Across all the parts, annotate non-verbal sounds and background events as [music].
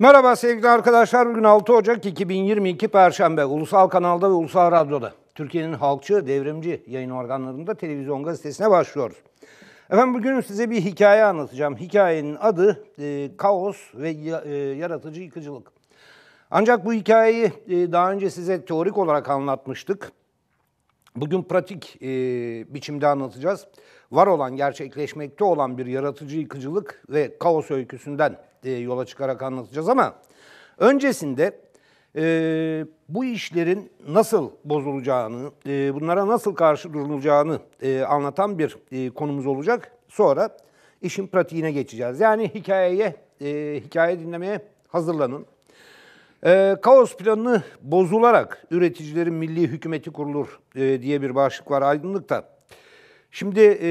Merhaba sevgili arkadaşlar. Bugün 6 Ocak 2022 Perşembe. Ulusal kanalda ve ulusal radyoda. Türkiye'nin halkçı, devrimci yayın organlarında televizyon gazetesine başlıyoruz. Efendim bugün size bir hikaye anlatacağım. Hikayenin adı e, Kaos ve e, Yaratıcı Yıkıcılık. Ancak bu hikayeyi e, daha önce size teorik olarak anlatmıştık. Bugün pratik e, biçimde anlatacağız. Var olan, gerçekleşmekte olan bir yaratıcı yıkıcılık ve kaos öyküsünden e, yola çıkarak anlatacağız ama öncesinde e, bu işlerin nasıl bozulacağını, e, bunlara nasıl karşı durulacağını e, anlatan bir e, konumuz olacak. Sonra işin pratiğine geçeceğiz. Yani hikayeye, e, hikaye dinlemeye hazırlanın. E, kaos planını bozularak üreticilerin milli hükümeti kurulur e, diye bir başlık var aydınlıkta. Şimdi e,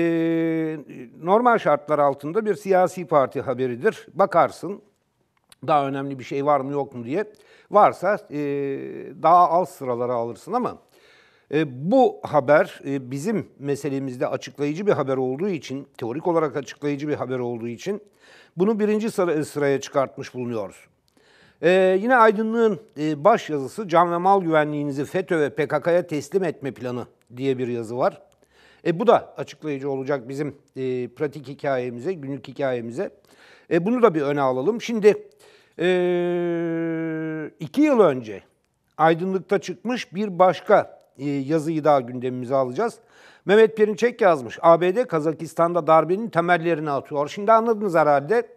normal şartlar altında bir siyasi parti haberidir. Bakarsın daha önemli bir şey var mı yok mu diye. Varsa e, daha alt sıralara alırsın ama e, bu haber e, bizim meselemizde açıklayıcı bir haber olduğu için, teorik olarak açıklayıcı bir haber olduğu için bunu birinci sıra, sıraya çıkartmış bulunuyoruz. E, yine Aydınlığın e, baş yazısı Can ve Mal Güvenliğinizi FETÖ ve PKK'ya teslim etme planı diye bir yazı var. E, bu da açıklayıcı olacak bizim e, pratik hikayemize, günlük hikayemize. E, bunu da bir öne alalım. Şimdi e, iki yıl önce aydınlıkta çıkmış bir başka e, yazıyı daha gündemimize alacağız. Mehmet Perinçek yazmış. ABD Kazakistan'da darbenin temellerini atıyor. Şimdi anladınız herhalde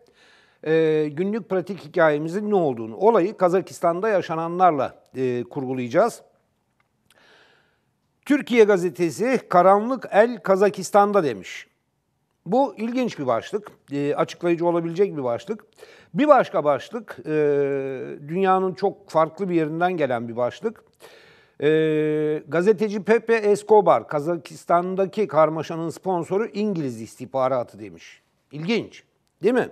e, günlük pratik hikayemizin ne olduğunu. Olayı Kazakistan'da yaşananlarla e, kurgulayacağız. Türkiye gazetesi Karanlık El Kazakistan'da demiş. Bu ilginç bir başlık, e, açıklayıcı olabilecek bir başlık. Bir başka başlık, e, dünyanın çok farklı bir yerinden gelen bir başlık. E, gazeteci Pepe Escobar, Kazakistan'daki karmaşanın sponsoru İngiliz istihbaratı demiş. İlginç, değil mi?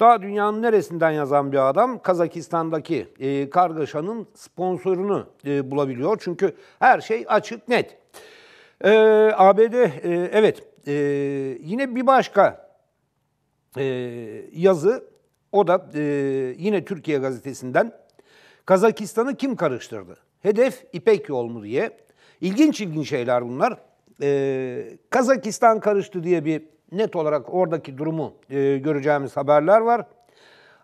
Daha dünyanın neresinden yazan bir adam Kazakistan'daki e, kargaşanın sponsorunu e, bulabiliyor. Çünkü her şey açık net. E, ABD e, evet e, yine bir başka e, yazı o da e, yine Türkiye gazetesinden Kazakistan'ı kim karıştırdı? Hedef İpek yol mu diye. İlginç ilginç şeyler bunlar. Ee, Kazakistan karıştı diye bir net olarak oradaki durumu e, göreceğimiz haberler var.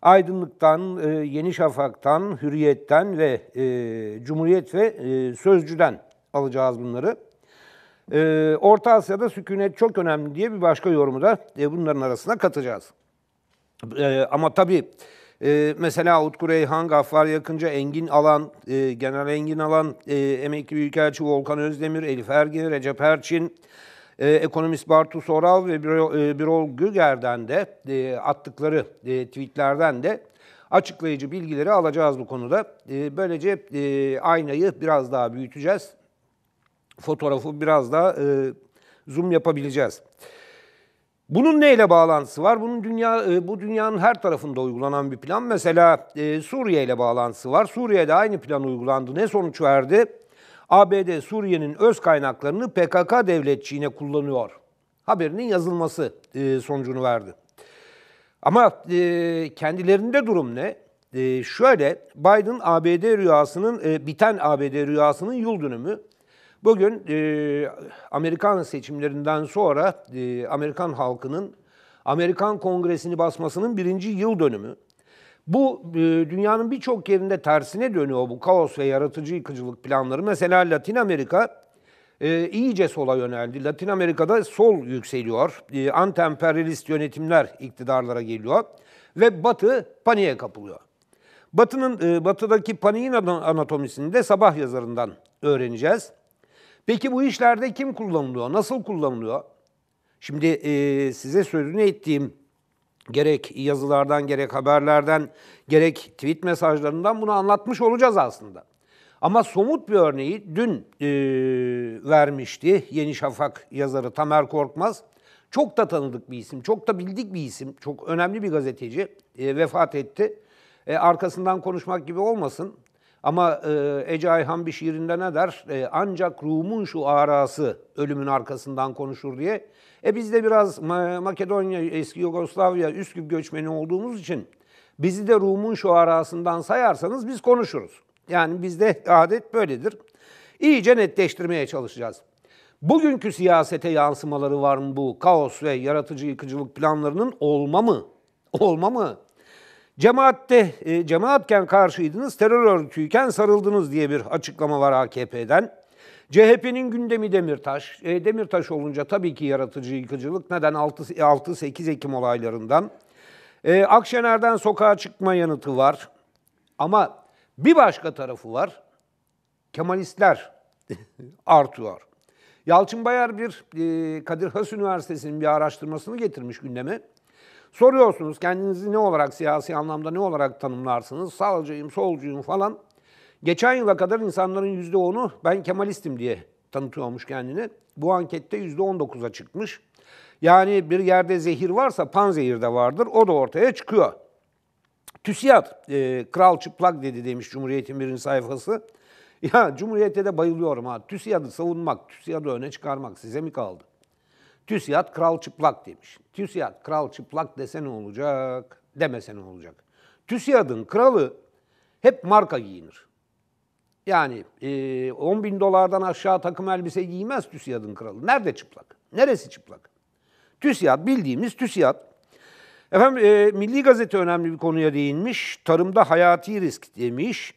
Aydınlık'tan, e, Yeni Şafak'tan, Hürriyet'ten ve e, Cumhuriyet ve e, Sözcü'den alacağız bunları. E, Orta Asya'da sükunet çok önemli diye bir başka yorumu da e, bunların arasına katacağız. E, ama tabii e, mesela Utku Reyhan, Gaffar Yakınca, Engin Alan, e, Genel Engin Alan, e, Emekli Büyükelçi Volkan Özdemir, Elif Ergin, Recep Erçin, e, ekonomist Bartus Oral ve e, Birol, e, Güger'den de e, attıkları tweetlerden de açıklayıcı bilgileri alacağız bu konuda. böylece aynayı biraz daha büyüteceğiz. Fotoğrafı biraz daha zoom yapabileceğiz. Bunun neyle bağlantısı var? Bunun dünya bu dünyanın her tarafında uygulanan bir plan. Mesela e, Suriye ile bağlantısı var. Suriye'de aynı plan uygulandı. Ne sonuç verdi? ABD Suriye'nin öz kaynaklarını PKK devletçiğine kullanıyor. Haberinin yazılması e, sonucunu verdi. Ama e, kendilerinde durum ne? E, şöyle Biden ABD rüyasının e, biten ABD rüyasının yıl dönümü. Bugün e, Amerikan seçimlerinden sonra e, Amerikan halkının Amerikan Kongresi'ni basmasının birinci yıl dönümü. Bu e, dünyanın birçok yerinde tersine dönüyor bu kaos ve yaratıcı yıkıcılık planları. Mesela Latin Amerika e, iyice sola yöneldi. Latin Amerika'da sol yükseliyor. E, Antemperyalist yönetimler iktidarlara geliyor ve Batı paniğe kapılıyor. Batı'nın e, Batı'daki paniğin anatomisini de sabah yazarından öğreneceğiz. Peki bu işlerde kim kullanılıyor? Nasıl kullanılıyor? Şimdi e, size sözünü ettiğim gerek yazılardan gerek haberlerden gerek tweet mesajlarından bunu anlatmış olacağız aslında. Ama somut bir örneği dün e, vermişti Yeni Şafak yazarı Tamer Korkmaz. Çok da tanıdık bir isim, çok da bildik bir isim, çok önemli bir gazeteci e, vefat etti. E, arkasından konuşmak gibi olmasın ama e, Ece Ayhan bir şiirinde ne der? E, ancak ruhumun şu arası ölümün arkasından konuşur diye e biz de biraz Makedonya, eski Yugoslavya, Üsküp göçmeni olduğumuz için bizi de Rum'un şu arasından sayarsanız biz konuşuruz. Yani bizde adet böyledir. İyice netleştirmeye çalışacağız. Bugünkü siyasete yansımaları var mı bu? Kaos ve yaratıcı yıkıcılık planlarının olma mı? Olma mı? Cemaatte, e, cemaatken karşıydınız, terör örgütüyken sarıldınız diye bir açıklama var AKP'den. CHP'nin gündemi Demirtaş. E, Demirtaş olunca tabii ki yaratıcı yıkıcılık. Neden? 6-8 Ekim olaylarından. E, Akşener'den sokağa çıkma yanıtı var. Ama bir başka tarafı var. Kemalistler [laughs] artıyor. Yalçın Bayar bir e, Kadir Has Üniversitesi'nin bir araştırmasını getirmiş gündeme. Soruyorsunuz kendinizi ne olarak siyasi anlamda ne olarak tanımlarsınız? Sağcıyım, solcuyum falan. Geçen yıla kadar insanların %10'u ben Kemalistim diye tanıtıyormuş kendini. Bu ankette %19'a çıkmış. Yani bir yerde zehir varsa panzehir de vardır. O da ortaya çıkıyor. TÜSİAD, e, kral çıplak dedi demiş Cumhuriyet'in birinci sayfası. [laughs] Ya Cumhuriyet'e de bayılıyorum ha. TÜSİAD'ı savunmak, TÜSİAD'ı öne çıkarmak size mi kaldı? TÜSİAD kral çıplak demiş. TÜSİAD kral çıplak dese ne olacak, demese ne olacak? TÜSİAD'ın kralı hep marka giyinir. Yani e, 10 bin dolardan aşağı takım elbise giymez TÜSİAD'ın kralı. Nerede çıplak? Neresi çıplak? TÜSİAD bildiğimiz TÜSİAD. Efendim e, Milli Gazete önemli bir konuya değinmiş. Tarımda hayati risk demiş.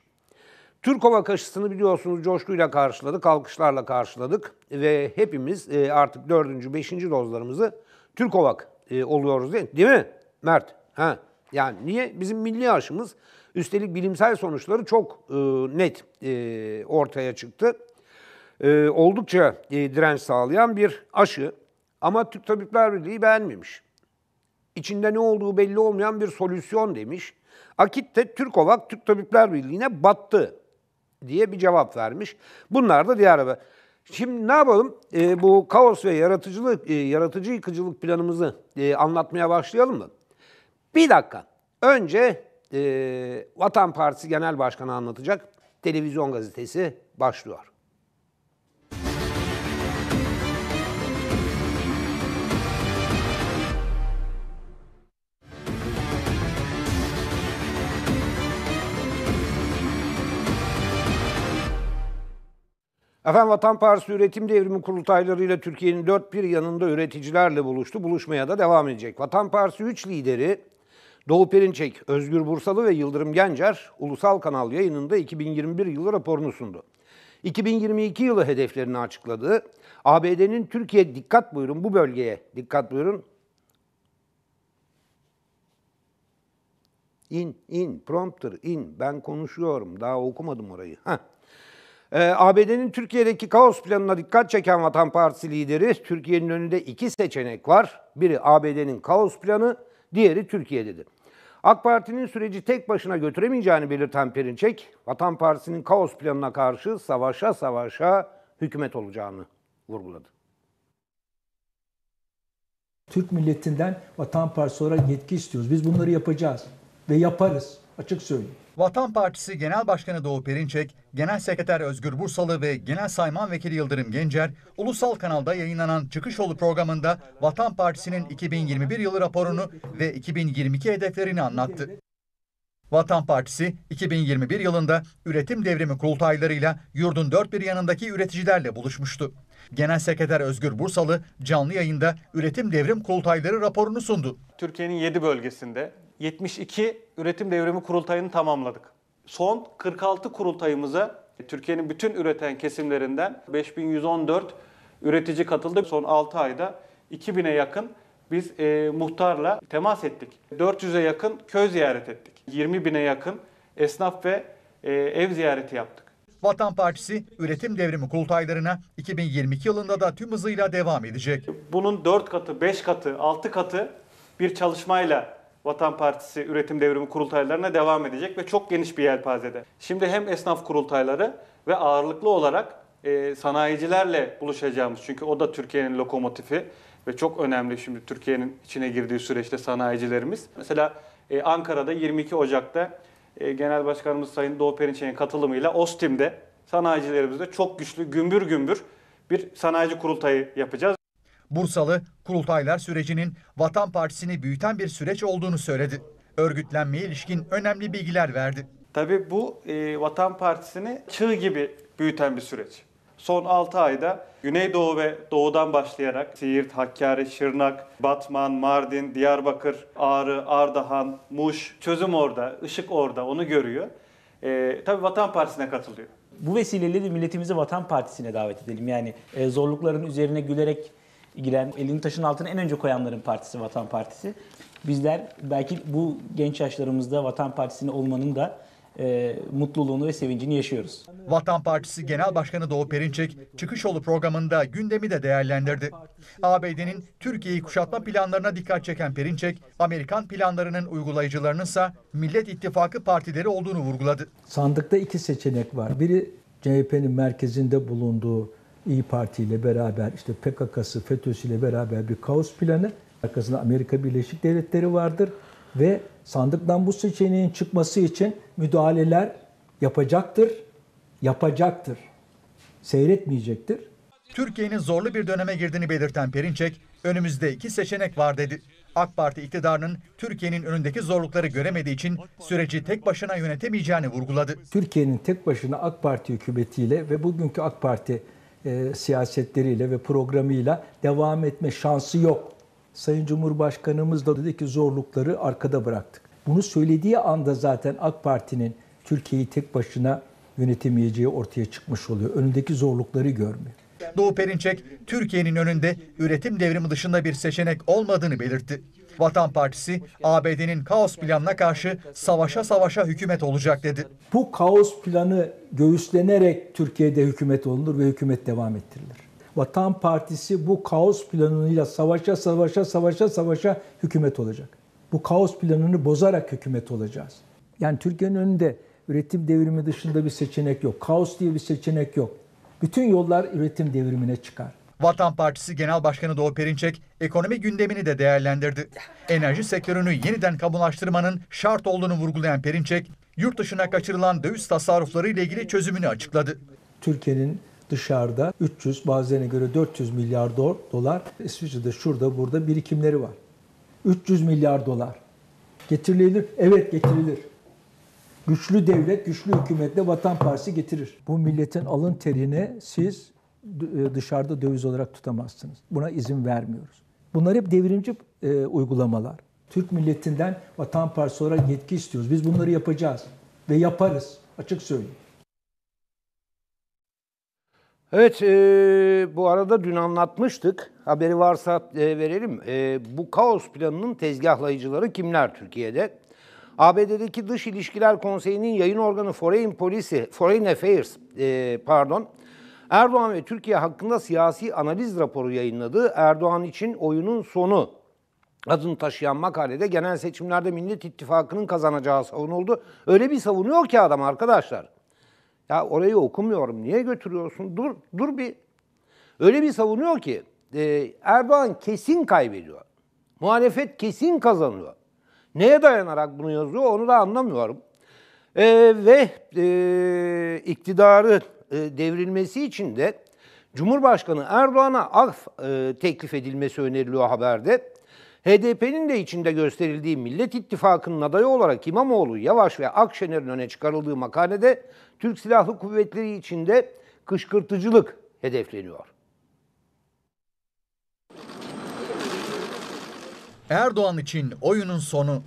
Türk Ova kaşısını biliyorsunuz coşkuyla karşıladık, alkışlarla karşıladık ve hepimiz e, artık dördüncü, beşinci dozlarımızı Türk Ovak e, oluyoruz değil, değil mi Mert? Ha. Yani niye? Bizim milli aşımız Üstelik bilimsel sonuçları çok e, net e, ortaya çıktı. E, oldukça e, direnç sağlayan bir aşı ama Türk Tabipler Birliği beğenmemiş. İçinde ne olduğu belli olmayan bir solüsyon demiş. Akit de Türkovak Türk Tabipler Birliği'ne battı diye bir cevap vermiş. Bunlar da diğer haber. Şimdi ne yapalım? E, bu kaos ve yaratıcılık, e, yaratıcı yıkıcılık planımızı e, anlatmaya başlayalım mı? Bir dakika. Önce e, Vatan Partisi Genel Başkanı anlatacak. Televizyon gazetesi başlıyor. Efendim Vatan Partisi Üretim Devrimi kurultaylarıyla Türkiye'nin dört bir yanında üreticilerle buluştu. Buluşmaya da devam edecek. Vatan Partisi 3 lideri Doğu Perinçek, Özgür Bursalı ve Yıldırım Gencer Ulusal Kanal yayınında 2021 yılı raporunu sundu. 2022 yılı hedeflerini açıkladı. ABD'nin Türkiye dikkat buyurun bu bölgeye dikkat buyurun. İn, in, prompter, in. Ben konuşuyorum. Daha okumadım orayı. Heh. Ee, ABD'nin Türkiye'deki kaos planına dikkat çeken Vatan Partisi lideri, Türkiye'nin önünde iki seçenek var. Biri ABD'nin kaos planı, diğeri Türkiye dedi. AK Parti'nin süreci tek başına götüremeyeceğini belirten Perinçek, Vatan Partisi'nin kaos planına karşı savaşa savaşa hükümet olacağını vurguladı. Türk milletinden Vatan Partisi olarak yetki istiyoruz. Biz bunları yapacağız ve yaparız. Açık söyleyeyim. Vatan Partisi Genel Başkanı Doğu Perinçek, Genel Sekreter Özgür Bursalı ve Genel Sayman Vekili Yıldırım Gencer, ulusal kanalda yayınlanan Çıkış programında Vatan Partisi'nin 2021 yılı raporunu ve 2022 hedeflerini anlattı. Vatan Partisi 2021 yılında üretim devrimi kurultaylarıyla yurdun dört bir yanındaki üreticilerle buluşmuştu. Genel Sekreter Özgür Bursalı canlı yayında üretim devrim kurultayları raporunu sundu. Türkiye'nin 7 bölgesinde 72 üretim devrimi kurultayını tamamladık. Son 46 kurultayımıza e, Türkiye'nin bütün üreten kesimlerinden 5114 üretici katıldı. Son 6 ayda 2000'e yakın biz e, muhtarla temas ettik. 400'e yakın köy ziyaret ettik. 20 bine yakın esnaf ve e, ev ziyareti yaptık. Vatan Partisi üretim devrimi kurultaylarına 2022 yılında da tüm hızıyla devam edecek. Bunun 4 katı, 5 katı, 6 katı bir çalışmayla Vatan Partisi üretim devrimi kurultaylarına devam edecek ve çok geniş bir yelpazede. Şimdi hem esnaf kurultayları ve ağırlıklı olarak e, sanayicilerle buluşacağımız çünkü o da Türkiye'nin lokomotifi ve çok önemli şimdi Türkiye'nin içine girdiği süreçte sanayicilerimiz. Mesela e, Ankara'da 22 Ocak'ta e, Genel Başkanımız Sayın Doğu Perinçek'in katılımıyla Ostim'de sanayicilerimizle çok güçlü gümbür gümbür bir sanayici kurultayı yapacağız. Bursalı kurultaylar sürecinin Vatan Partisi'ni büyüten bir süreç olduğunu söyledi. Örgütlenmeye ilişkin önemli bilgiler verdi. Tabii bu e, Vatan Partisi'ni çığ gibi büyüten bir süreç. Son 6 ayda Güneydoğu ve Doğu'dan başlayarak Siirt, Hakkari, Şırnak, Batman, Mardin, Diyarbakır, Ağrı, Ardahan, Muş, çözüm orada, ışık orada onu görüyor. Ee, tabii Vatan Partisi'ne katılıyor. Bu vesileyle de milletimizi Vatan Partisi'ne davet edelim. Yani e, zorlukların üzerine gülerek giren, elini taşın altına en önce koyanların partisi Vatan Partisi. Bizler belki bu genç yaşlarımızda Vatan Partisi'ne olmanın da e, mutluluğunu ve sevincini yaşıyoruz. Vatan Partisi Genel Başkanı Doğu Perinçek çıkış yolu programında gündemi de değerlendirdi. ABD'nin Türkiye'yi kuşatma planlarına dikkat çeken Perinçek, Amerikan planlarının uygulayıcılarının ise Millet İttifakı partileri olduğunu vurguladı. Sandıkta iki seçenek var. Biri CHP'nin merkezinde bulunduğu İyi Parti ile beraber işte PKK'sı, ile beraber bir kaos planı. Arkasında Amerika Birleşik Devletleri vardır ve sandıktan bu seçeneğin çıkması için müdahaleler yapacaktır, yapacaktır. Seyretmeyecektir. Türkiye'nin zorlu bir döneme girdiğini belirten Perinçek, önümüzde iki seçenek var dedi. AK Parti iktidarının Türkiye'nin önündeki zorlukları göremediği için süreci tek başına yönetemeyeceğini vurguladı. Türkiye'nin tek başına AK Parti hükümetiyle ve bugünkü AK Parti e, siyasetleriyle ve programıyla devam etme şansı yok. Sayın Cumhurbaşkanımız da dedi ki zorlukları arkada bıraktık. Bunu söylediği anda zaten AK Parti'nin Türkiye'yi tek başına yönetemeyeceği ortaya çıkmış oluyor. Önündeki zorlukları görmüyor. Doğu Perinçek, Türkiye'nin önünde üretim devrimi dışında bir seçenek olmadığını belirtti. Vatan Partisi, ABD'nin kaos planına karşı savaşa savaşa hükümet olacak dedi. Bu kaos planı göğüslenerek Türkiye'de hükümet olunur ve hükümet devam ettirilir. Vatan Partisi bu kaos planıyla savaşa savaşa savaşa savaşa hükümet olacak bu kaos planını bozarak hükümet olacağız. Yani Türkiye'nin önünde üretim devrimi dışında bir seçenek yok. Kaos diye bir seçenek yok. Bütün yollar üretim devrimine çıkar. Vatan Partisi Genel Başkanı Doğu Perinçek ekonomi gündemini de değerlendirdi. Enerji sektörünü yeniden kamulaştırmanın şart olduğunu vurgulayan Perinçek, yurt dışına kaçırılan döviz tasarrufları ile ilgili çözümünü açıkladı. Türkiye'nin dışarıda 300 bazılarına göre 400 milyar dolar İsviçre'de şurada burada birikimleri var. 300 milyar dolar. Getirilir. Evet getirilir. Güçlü devlet, güçlü hükümetle Vatan Partisi getirir. Bu milletin alın terini siz e, dışarıda döviz olarak tutamazsınız. Buna izin vermiyoruz. Bunlar hep devrimci e, uygulamalar. Türk milletinden Vatan Partisi olarak yetki istiyoruz. Biz bunları yapacağız ve yaparız. Açık söyleyeyim. Evet, e, bu arada dün anlatmıştık. Haberi varsa e, verelim. E, bu kaos planının tezgahlayıcıları kimler Türkiye'de? ABD'deki Dış İlişkiler Konseyi'nin yayın organı Foreign Policy, Foreign Affairs, e, pardon, Erdoğan ve Türkiye hakkında siyasi analiz raporu yayınladı. Erdoğan için oyunun sonu adını taşıyan makalede genel seçimlerde Millet İttifakı'nın kazanacağı savunuldu. Öyle bir savunuyor ki adam arkadaşlar. Ya orayı okumuyorum. Niye götürüyorsun? Dur, dur bir. Öyle bir savunuyor ki e, Erdoğan kesin kaybediyor. Muhalefet kesin kazanıyor. Neye dayanarak bunu yazıyor onu da anlamıyorum. E, ve e, iktidarı e, devrilmesi için de Cumhurbaşkanı Erdoğan'a af e, teklif edilmesi öneriliyor haberde. HDP'nin de içinde gösterildiği Millet İttifakı'nın adayı olarak İmamoğlu, Yavaş ve Akşener'in öne çıkarıldığı makalede Türk Silahlı Kuvvetleri içinde kışkırtıcılık hedefleniyor. Erdoğan için oyunun sonu.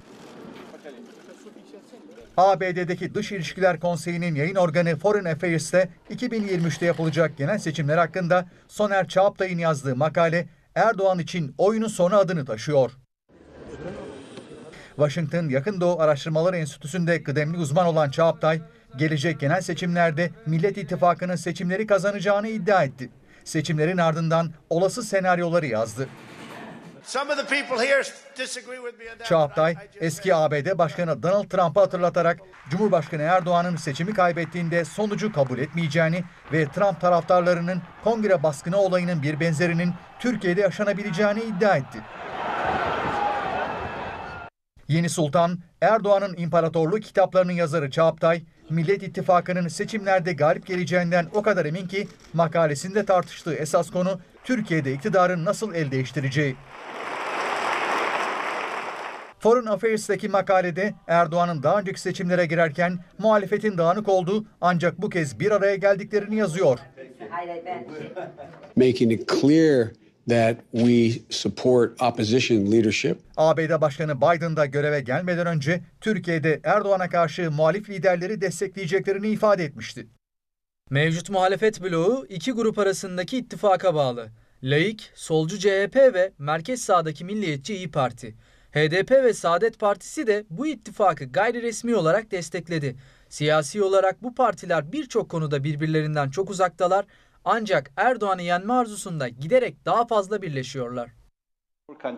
ABD'deki Dış İlişkiler Konseyi'nin yayın organı Foreign Affairs'te 2023'te yapılacak genel seçimler hakkında Soner Çağaptay'ın yazdığı makale Erdoğan için oyunun sonu adını taşıyor. Washington Yakın Doğu Araştırmaları Enstitüsü'nde kıdemli uzman olan Çağaptay, gelecek genel seçimlerde Millet İttifakı'nın seçimleri kazanacağını iddia etti. Seçimlerin ardından olası senaryoları yazdı. Çağatay, eski ABD Başkanı Donald Trump'ı hatırlatarak Cumhurbaşkanı Erdoğan'ın seçimi kaybettiğinde sonucu kabul etmeyeceğini ve Trump taraftarlarının kongre baskını olayının bir benzerinin Türkiye'de yaşanabileceğini iddia etti. Yeni Sultan, Erdoğan'ın imparatorluğu kitaplarının yazarı Çağatay, Millet İttifakı'nın seçimlerde galip geleceğinden o kadar emin ki makalesinde tartıştığı esas konu Türkiye'de iktidarın nasıl el değiştireceği. Foreign Affairs'teki makalede Erdoğan'ın daha önceki seçimlere girerken muhalefetin dağınık olduğu ancak bu kez bir araya geldiklerini yazıyor. Şey- Making it clear that we support opposition leadership. ABD Başkanı Biden da göreve gelmeden önce Türkiye'de Erdoğan'a karşı muhalif liderleri destekleyeceklerini ifade etmişti. Mevcut muhalefet bloğu iki grup arasındaki ittifaka bağlı. Laik, solcu CHP ve merkez sağdaki Milliyetçi İyi Parti. HDP ve Saadet Partisi de bu ittifakı gayri resmi olarak destekledi. Siyasi olarak bu partiler birçok konuda birbirlerinden çok uzaktalar ancak Erdoğan'ı yenme arzusunda giderek daha fazla birleşiyorlar.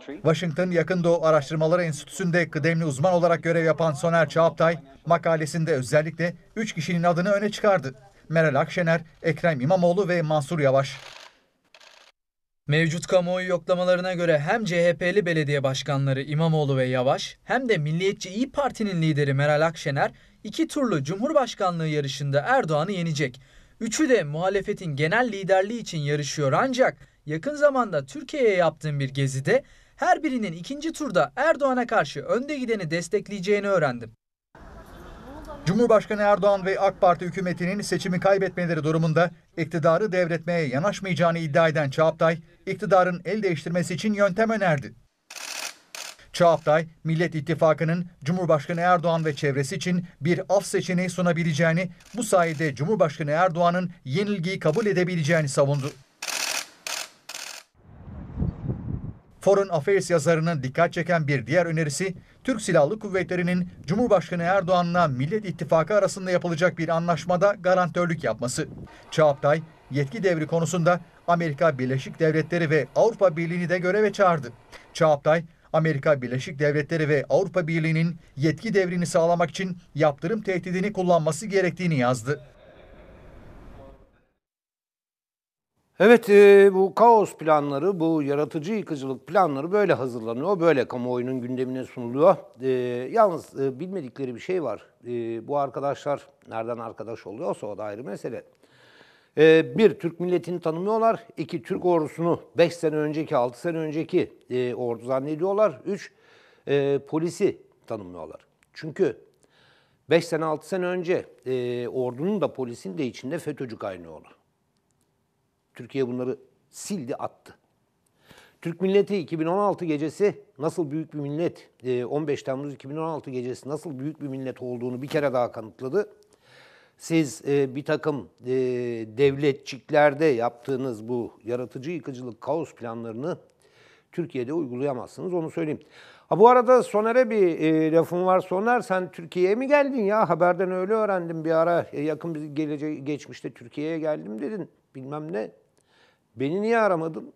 Washington Yakın Doğu Araştırmaları Enstitüsü'nde kıdemli uzman olarak görev yapan Soner Çağaptay makalesinde özellikle 3 kişinin adını öne çıkardı. Meral Akşener, Ekrem İmamoğlu ve Mansur Yavaş. Mevcut kamuoyu yoklamalarına göre hem CHP'li belediye başkanları İmamoğlu ve Yavaş hem de Milliyetçi İyi Parti'nin lideri Meral Akşener iki turlu Cumhurbaşkanlığı yarışında Erdoğan'ı yenecek. Üçü de muhalefetin genel liderliği için yarışıyor ancak yakın zamanda Türkiye'ye yaptığım bir gezide her birinin ikinci turda Erdoğan'a karşı önde gideni destekleyeceğini öğrendim. Cumhurbaşkanı Erdoğan ve AK Parti hükümetinin seçimi kaybetmeleri durumunda iktidarı devretmeye yanaşmayacağını iddia eden Çağatay, iktidarın el değiştirmesi için yöntem önerdi. Çağatay, Millet İttifakı'nın Cumhurbaşkanı Erdoğan ve çevresi için bir af seçeneği sunabileceğini, bu sayede Cumhurbaşkanı Erdoğan'ın yenilgiyi kabul edebileceğini savundu. Foreign Affairs yazarının dikkat çeken bir diğer önerisi, Türk Silahlı Kuvvetleri'nin Cumhurbaşkanı Erdoğan'la Millet İttifakı arasında yapılacak bir anlaşmada garantörlük yapması. Çağatay, yetki devri konusunda Amerika Birleşik Devletleri ve Avrupa Birliği'ni de göreve çağırdı. Çağatay, Amerika Birleşik Devletleri ve Avrupa Birliği'nin yetki devrini sağlamak için yaptırım tehdidini kullanması gerektiğini yazdı. Evet e, bu kaos planları, bu yaratıcı yıkıcılık planları böyle hazırlanıyor, böyle kamuoyunun gündemine sunuluyor. E, yalnız e, bilmedikleri bir şey var. bu arkadaşlar nereden arkadaş oluyorsa o da ayrı mesele. Ee, bir, Türk milletini tanımıyorlar. İki, Türk ordusunu 5 sene önceki, 6 sene önceki e, ordu zannediyorlar. Üç, e, polisi tanımıyorlar. Çünkü 5 sene, 6 sene önce e, ordunun da polisin de içinde FETÖ'cü kaynıyordu. Türkiye bunları sildi, attı. Türk milleti 2016 gecesi nasıl büyük bir millet, 15 Temmuz 2016 gecesi nasıl büyük bir millet olduğunu bir kere daha kanıtladı siz e, bir takım e, devletçiklerde yaptığınız bu yaratıcı yıkıcılık kaos planlarını Türkiye'de uygulayamazsınız onu söyleyeyim. Ha bu arada Soner'e bir e, lafım var. Soner sen Türkiye'ye mi geldin ya? Haberden öyle öğrendim bir ara. E, yakın bir gelece geçmişte Türkiye'ye geldim dedin. Bilmem ne. Beni niye aramadın?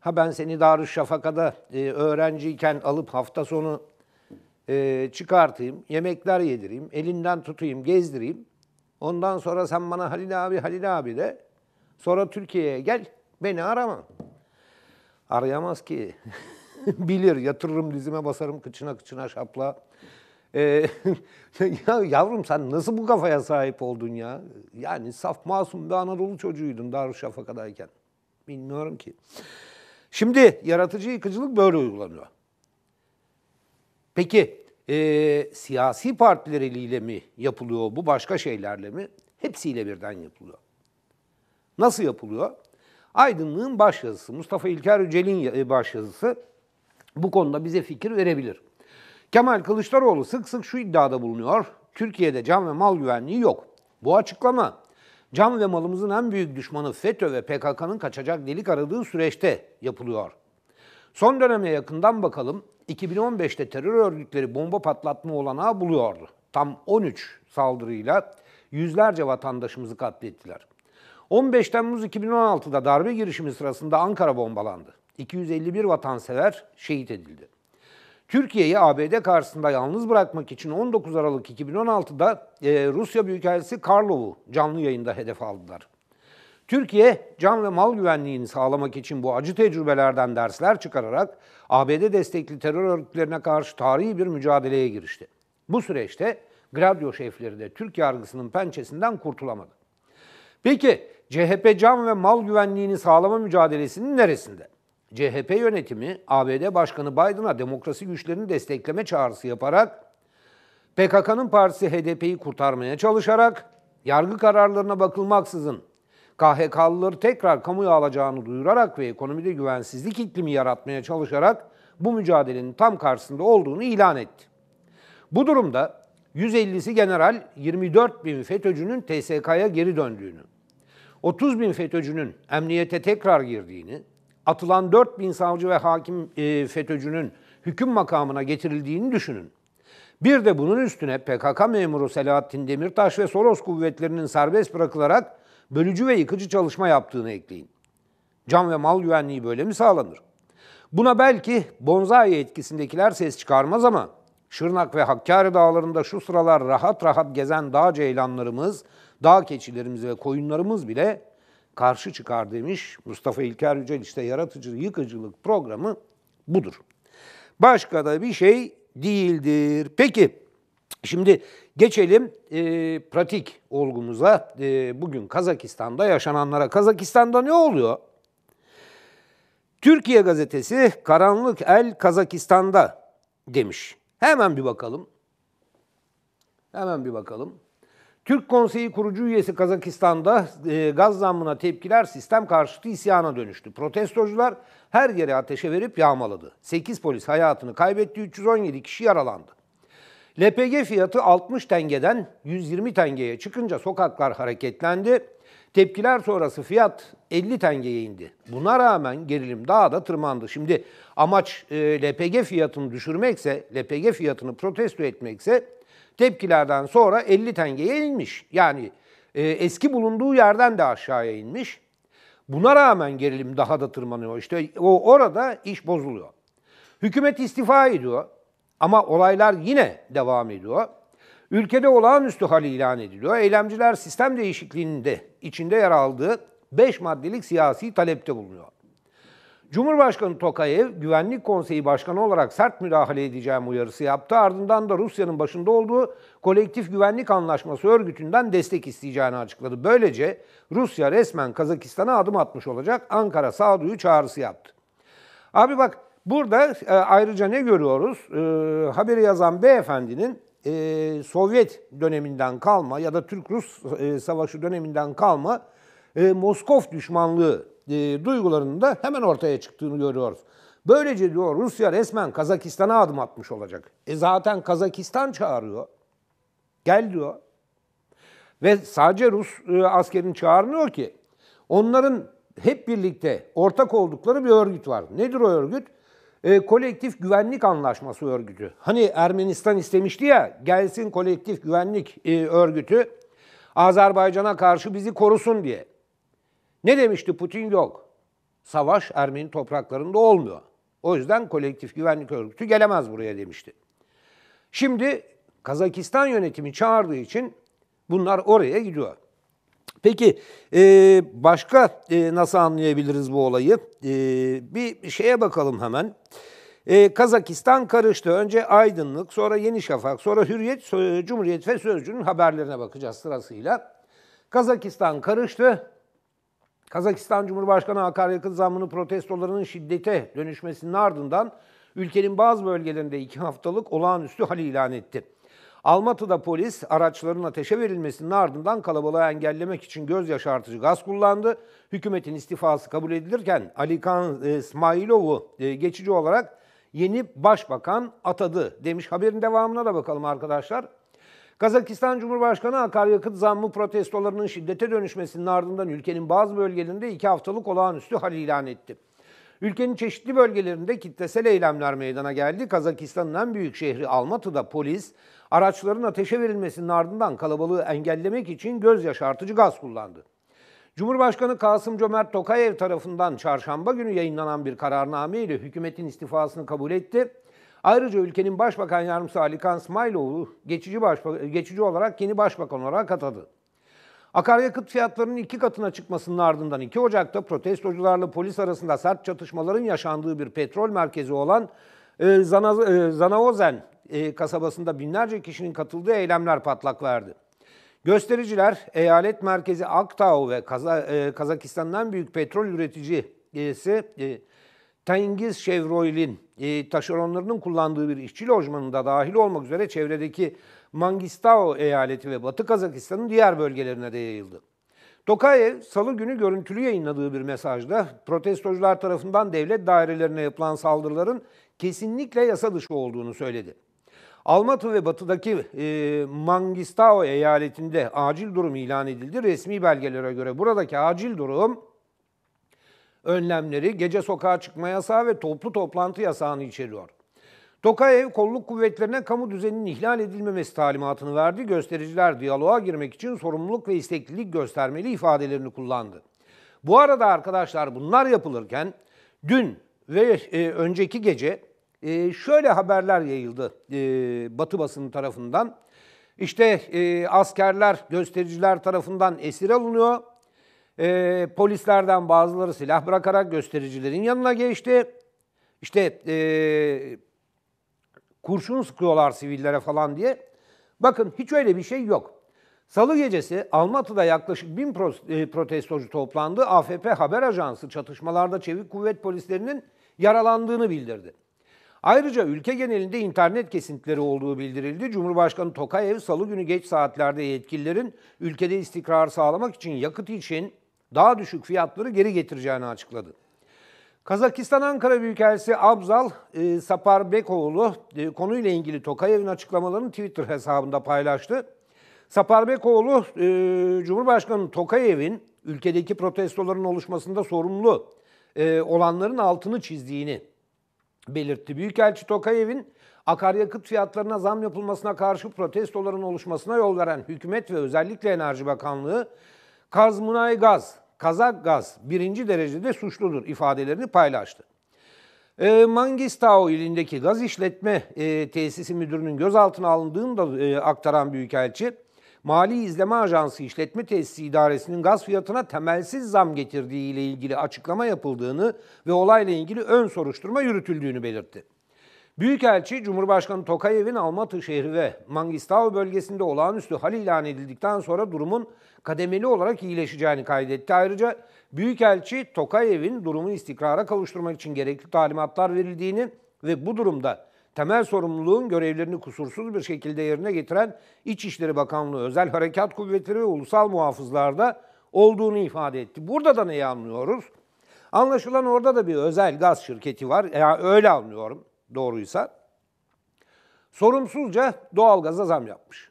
Ha ben seni Darüşşafaka'da e, öğrenciyken alıp hafta sonu e, çıkartayım, yemekler yedireyim, elinden tutayım, gezdireyim. Ondan sonra sen bana Halil abi, Halil abi de. Sonra Türkiye'ye gel, beni arama. Arayamaz ki. [laughs] Bilir, yatırırım dizime basarım, kıçına kıçına şapla. Ee, [laughs] ya yavrum sen nasıl bu kafaya sahip oldun ya? Yani saf masum bir Anadolu çocuğuydun Darüşşafaka'dayken. Bilmiyorum ki. Şimdi yaratıcı yıkıcılık böyle uygulanıyor. Peki e, siyasi partileriyle mi yapılıyor bu başka şeylerle mi? Hepsiyle birden yapılıyor. Nasıl yapılıyor? Aydınlığın başyazısı, Mustafa İlker Yücel'in e, başyazısı bu konuda bize fikir verebilir. Kemal Kılıçdaroğlu sık sık şu iddiada bulunuyor. Türkiye'de can ve mal güvenliği yok. Bu açıklama can ve malımızın en büyük düşmanı FETÖ ve PKK'nın kaçacak delik aradığı süreçte yapılıyor Son döneme yakından bakalım. 2015'te terör örgütleri bomba patlatma olanağı buluyordu. Tam 13 saldırıyla yüzlerce vatandaşımızı katlettiler. 15 Temmuz 2016'da darbe girişimi sırasında Ankara bombalandı. 251 vatansever şehit edildi. Türkiye'yi ABD karşısında yalnız bırakmak için 19 Aralık 2016'da e, Rusya Büyükelçisi Karlov'u canlı yayında hedef aldılar. Türkiye can ve mal güvenliğini sağlamak için bu acı tecrübelerden dersler çıkararak ABD destekli terör örgütlerine karşı tarihi bir mücadeleye girişti. Bu süreçte Gradyo şefleri de Türk yargısının pençesinden kurtulamadı. Peki CHP can ve mal güvenliğini sağlama mücadelesinin neresinde? CHP yönetimi ABD Başkanı Biden'a demokrasi güçlerini destekleme çağrısı yaparak PKK'nın partisi HDP'yi kurtarmaya çalışarak yargı kararlarına bakılmaksızın KHK'lıları tekrar kamuya alacağını duyurarak ve ekonomide güvensizlik iklimi yaratmaya çalışarak bu mücadelenin tam karşısında olduğunu ilan etti. Bu durumda 150'si general 24 bin FETÖ'cünün TSK'ya geri döndüğünü, 30 bin FETÖ'cünün emniyete tekrar girdiğini, atılan 4 bin savcı ve hakim e, FETÖ'cünün hüküm makamına getirildiğini düşünün. Bir de bunun üstüne PKK memuru Selahattin Demirtaş ve Soros kuvvetlerinin serbest bırakılarak bölücü ve yıkıcı çalışma yaptığını ekleyin. Can ve mal güvenliği böyle mi sağlanır? Buna belki bonzai etkisindekiler ses çıkarmaz ama Şırnak ve Hakkari dağlarında şu sıralar rahat rahat gezen dağ ceylanlarımız, dağ keçilerimiz ve koyunlarımız bile karşı çıkar demiş Mustafa İlker Yücel işte yaratıcı yıkıcılık programı budur. Başka da bir şey değildir. Peki Şimdi geçelim e, pratik olgumuza. E, bugün Kazakistan'da yaşananlara. Kazakistan'da ne oluyor? Türkiye gazetesi karanlık el Kazakistan'da demiş. Hemen bir bakalım. Hemen bir bakalım. Türk Konseyi kurucu üyesi Kazakistan'da e, gaz zammına tepkiler sistem karşıtı isyana dönüştü. Protestocular her yere ateşe verip yağmaladı. 8 polis hayatını kaybetti, 317 kişi yaralandı. LPG fiyatı 60 tengeden 120 tengeye çıkınca sokaklar hareketlendi. Tepkiler sonrası fiyat 50 tengeye indi. Buna rağmen gerilim daha da tırmandı. Şimdi amaç e, LPG fiyatını düşürmekse, LPG fiyatını protesto etmekse tepkilerden sonra 50 tengeye inmiş. Yani e, eski bulunduğu yerden de aşağıya inmiş. Buna rağmen gerilim daha da tırmanıyor. İşte o orada iş bozuluyor. Hükümet istifa ediyor. Ama olaylar yine devam ediyor. Ülkede olağanüstü hal ilan ediliyor. Eylemciler sistem değişikliğinde içinde yer aldığı 5 maddelik siyasi talepte bulunuyor. Cumhurbaşkanı Tokayev, Güvenlik Konseyi Başkanı olarak sert müdahale edeceğim uyarısı yaptı. Ardından da Rusya'nın başında olduğu Kolektif Güvenlik Anlaşması örgütünden destek isteyeceğini açıkladı. Böylece Rusya resmen Kazakistan'a adım atmış olacak Ankara sağduyu çağrısı yaptı. Abi bak Burada e, ayrıca ne görüyoruz? E, haberi yazan beyefendinin e, Sovyet döneminden kalma ya da Türk-Rus e, savaşı döneminden kalma e, Moskov düşmanlığı e, duygularının da hemen ortaya çıktığını görüyoruz. Böylece diyor Rusya resmen Kazakistan'a adım atmış olacak. E zaten Kazakistan çağırıyor. Gel diyor. Ve sadece Rus e, askerini çağırmıyor ki. Onların hep birlikte ortak oldukları bir örgüt var. Nedir o örgüt? e, kolektif güvenlik anlaşması örgütü. Hani Ermenistan istemişti ya gelsin kolektif güvenlik e, örgütü Azerbaycan'a karşı bizi korusun diye. Ne demişti Putin? Yok. Savaş Ermeni topraklarında olmuyor. O yüzden kolektif güvenlik örgütü gelemez buraya demişti. Şimdi Kazakistan yönetimi çağırdığı için bunlar oraya gidiyor. Peki e, başka e, nasıl anlayabiliriz bu olayı? E, bir şeye bakalım hemen. E, Kazakistan karıştı. Önce Aydınlık, sonra Yeni Şafak, sonra Hürriyet, Cumhuriyet ve Sözcü'nün haberlerine bakacağız sırasıyla. Kazakistan karıştı. Kazakistan Cumhurbaşkanı akaryakıt zammını protestolarının şiddete dönüşmesinin ardından ülkenin bazı bölgelerinde iki haftalık olağanüstü hal ilan etti. Almatı'da polis araçların ateşe verilmesinin ardından kalabalığı engellemek için göz yaşartıcı gaz kullandı. Hükümetin istifası kabul edilirken Alikan e, İsmailov'u e, geçici olarak yeni başbakan atadı demiş. Haberin devamına da bakalım arkadaşlar. Kazakistan Cumhurbaşkanı akaryakıt zammı protestolarının şiddete dönüşmesinin ardından ülkenin bazı bölgelerinde iki haftalık olağanüstü hal ilan etti. Ülkenin çeşitli bölgelerinde kitlesel eylemler meydana geldi. Kazakistan'ın en büyük şehri Almatı'da polis araçların ateşe verilmesinin ardından kalabalığı engellemek için göz yaşartıcı gaz kullandı. Cumhurbaşkanı Kasım Cömert Tokayev tarafından çarşamba günü yayınlanan bir kararname ile hükümetin istifasını kabul etti. Ayrıca ülkenin Başbakan Yardımcısı Ali Kansmailoğlu geçici, başba geçici olarak yeni başbakan olarak atadı. Akaryakıt fiyatlarının iki katına çıkmasının ardından 2 Ocak'ta protestocularla polis arasında sert çatışmaların yaşandığı bir petrol merkezi olan e, Zana, e, Zanaozen e, kasabasında binlerce kişinin katıldığı eylemler patlak verdi. Göstericiler eyalet merkezi Aktau ve Kaza, e, Kazakistan'dan büyük petrol üreticisi e, Tengiz Şevroil'in e, taşeronlarının kullandığı bir işçi lojmanında dahil olmak üzere çevredeki Mangistao eyaleti ve Batı Kazakistan'ın diğer bölgelerine de yayıldı. Tokayev, salı günü görüntülü yayınladığı bir mesajda protestocular tarafından devlet dairelerine yapılan saldırıların kesinlikle yasa dışı olduğunu söyledi. Almatı ve batıdaki e, Mangistao eyaletinde acil durum ilan edildi. Resmi belgelere göre buradaki acil durum önlemleri gece sokağa çıkma yasağı ve toplu toplantı yasağını içeriyor. Tokayev kolluk kuvvetlerine kamu düzeninin ihlal edilmemesi talimatını verdi. Göstericiler diyaloğa girmek için sorumluluk ve isteklilik göstermeli ifadelerini kullandı. Bu arada arkadaşlar bunlar yapılırken dün ve e, önceki gece e, şöyle haberler yayıldı e, Batı basını tarafından. İşte e, askerler göstericiler tarafından esir alınıyor. E, polislerden bazıları silah bırakarak göstericilerin yanına geçti. İşte e, kurşun sıkıyorlar sivillere falan diye. Bakın hiç öyle bir şey yok. Salı gecesi Almatı'da yaklaşık bin e, protestocu toplandı. AFP haber ajansı çatışmalarda çevik kuvvet polislerinin yaralandığını bildirdi. Ayrıca ülke genelinde internet kesintileri olduğu bildirildi. Cumhurbaşkanı Tokayev salı günü geç saatlerde yetkililerin ülkede istikrar sağlamak için yakıt için daha düşük fiyatları geri getireceğini açıkladı. Kazakistan Ankara Büyükelçisi Abzal e, Saparbekoğlu e, konuyla ilgili Tokayev'in açıklamalarını Twitter hesabında paylaştı. Saparbekoğlu, e, Cumhurbaşkanı Tokayev'in ülkedeki protestoların oluşmasında sorumlu e, olanların altını çizdiğini belirtti. Büyükelçi Tokayev'in akaryakıt fiyatlarına zam yapılmasına karşı protestoların oluşmasına yol veren hükümet ve özellikle Enerji Bakanlığı Kazmunay Gaz Kazak Gaz birinci derecede suçludur ifadelerini paylaştı. E, Mangistao ilindeki gaz işletme e, tesisi müdürünün gözaltına alındığını da e, aktaran Büyükelçi, Mali İzleme Ajansı İşletme Tesisi İdaresi'nin gaz fiyatına temelsiz zam getirdiği ile ilgili açıklama yapıldığını ve olayla ilgili ön soruşturma yürütüldüğünü belirtti. Büyükelçi, Cumhurbaşkanı Tokayev'in Almatı şehri ve Mangistao bölgesinde olağanüstü hal ilan edildikten sonra durumun kademeli olarak iyileşeceğini kaydetti. Ayrıca Büyükelçi Tokayev'in durumu istikrara kavuşturmak için gerekli talimatlar verildiğini ve bu durumda temel sorumluluğun görevlerini kusursuz bir şekilde yerine getiren İçişleri Bakanlığı Özel Harekat Kuvvetleri ve ulusal muhafızlarda olduğunu ifade etti. Burada da neyi anlıyoruz? Anlaşılan orada da bir özel gaz şirketi var. Yani öyle anlıyorum doğruysa. Sorumsuzca doğalgaza zam yapmış.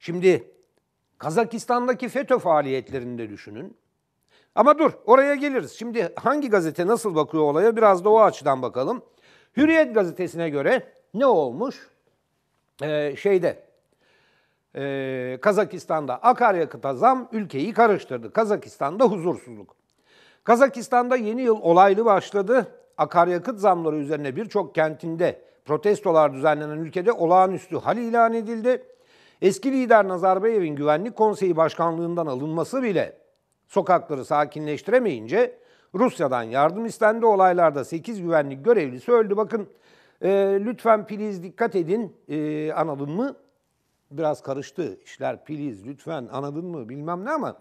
Şimdi Kazakistan'daki FETÖ faaliyetlerinde düşünün. Ama dur oraya geliriz. Şimdi hangi gazete nasıl bakıyor olaya biraz da o açıdan bakalım. Hürriyet gazetesine göre ne olmuş? Ee, şeyde e, Kazakistan'da akaryakıta zam ülkeyi karıştırdı. Kazakistan'da huzursuzluk. Kazakistan'da yeni yıl olaylı başladı. Akaryakıt zamları üzerine birçok kentinde protestolar düzenlenen ülkede olağanüstü hal ilan edildi. Eski lider Nazarbayev'in Güvenlik Konseyi Başkanlığından alınması bile sokakları sakinleştiremeyince Rusya'dan yardım istendi. Olaylarda 8 güvenlik görevlisi öldü. Bakın e, lütfen please dikkat edin e, anladın mı? Biraz karıştı işler please lütfen anladın mı bilmem ne ama.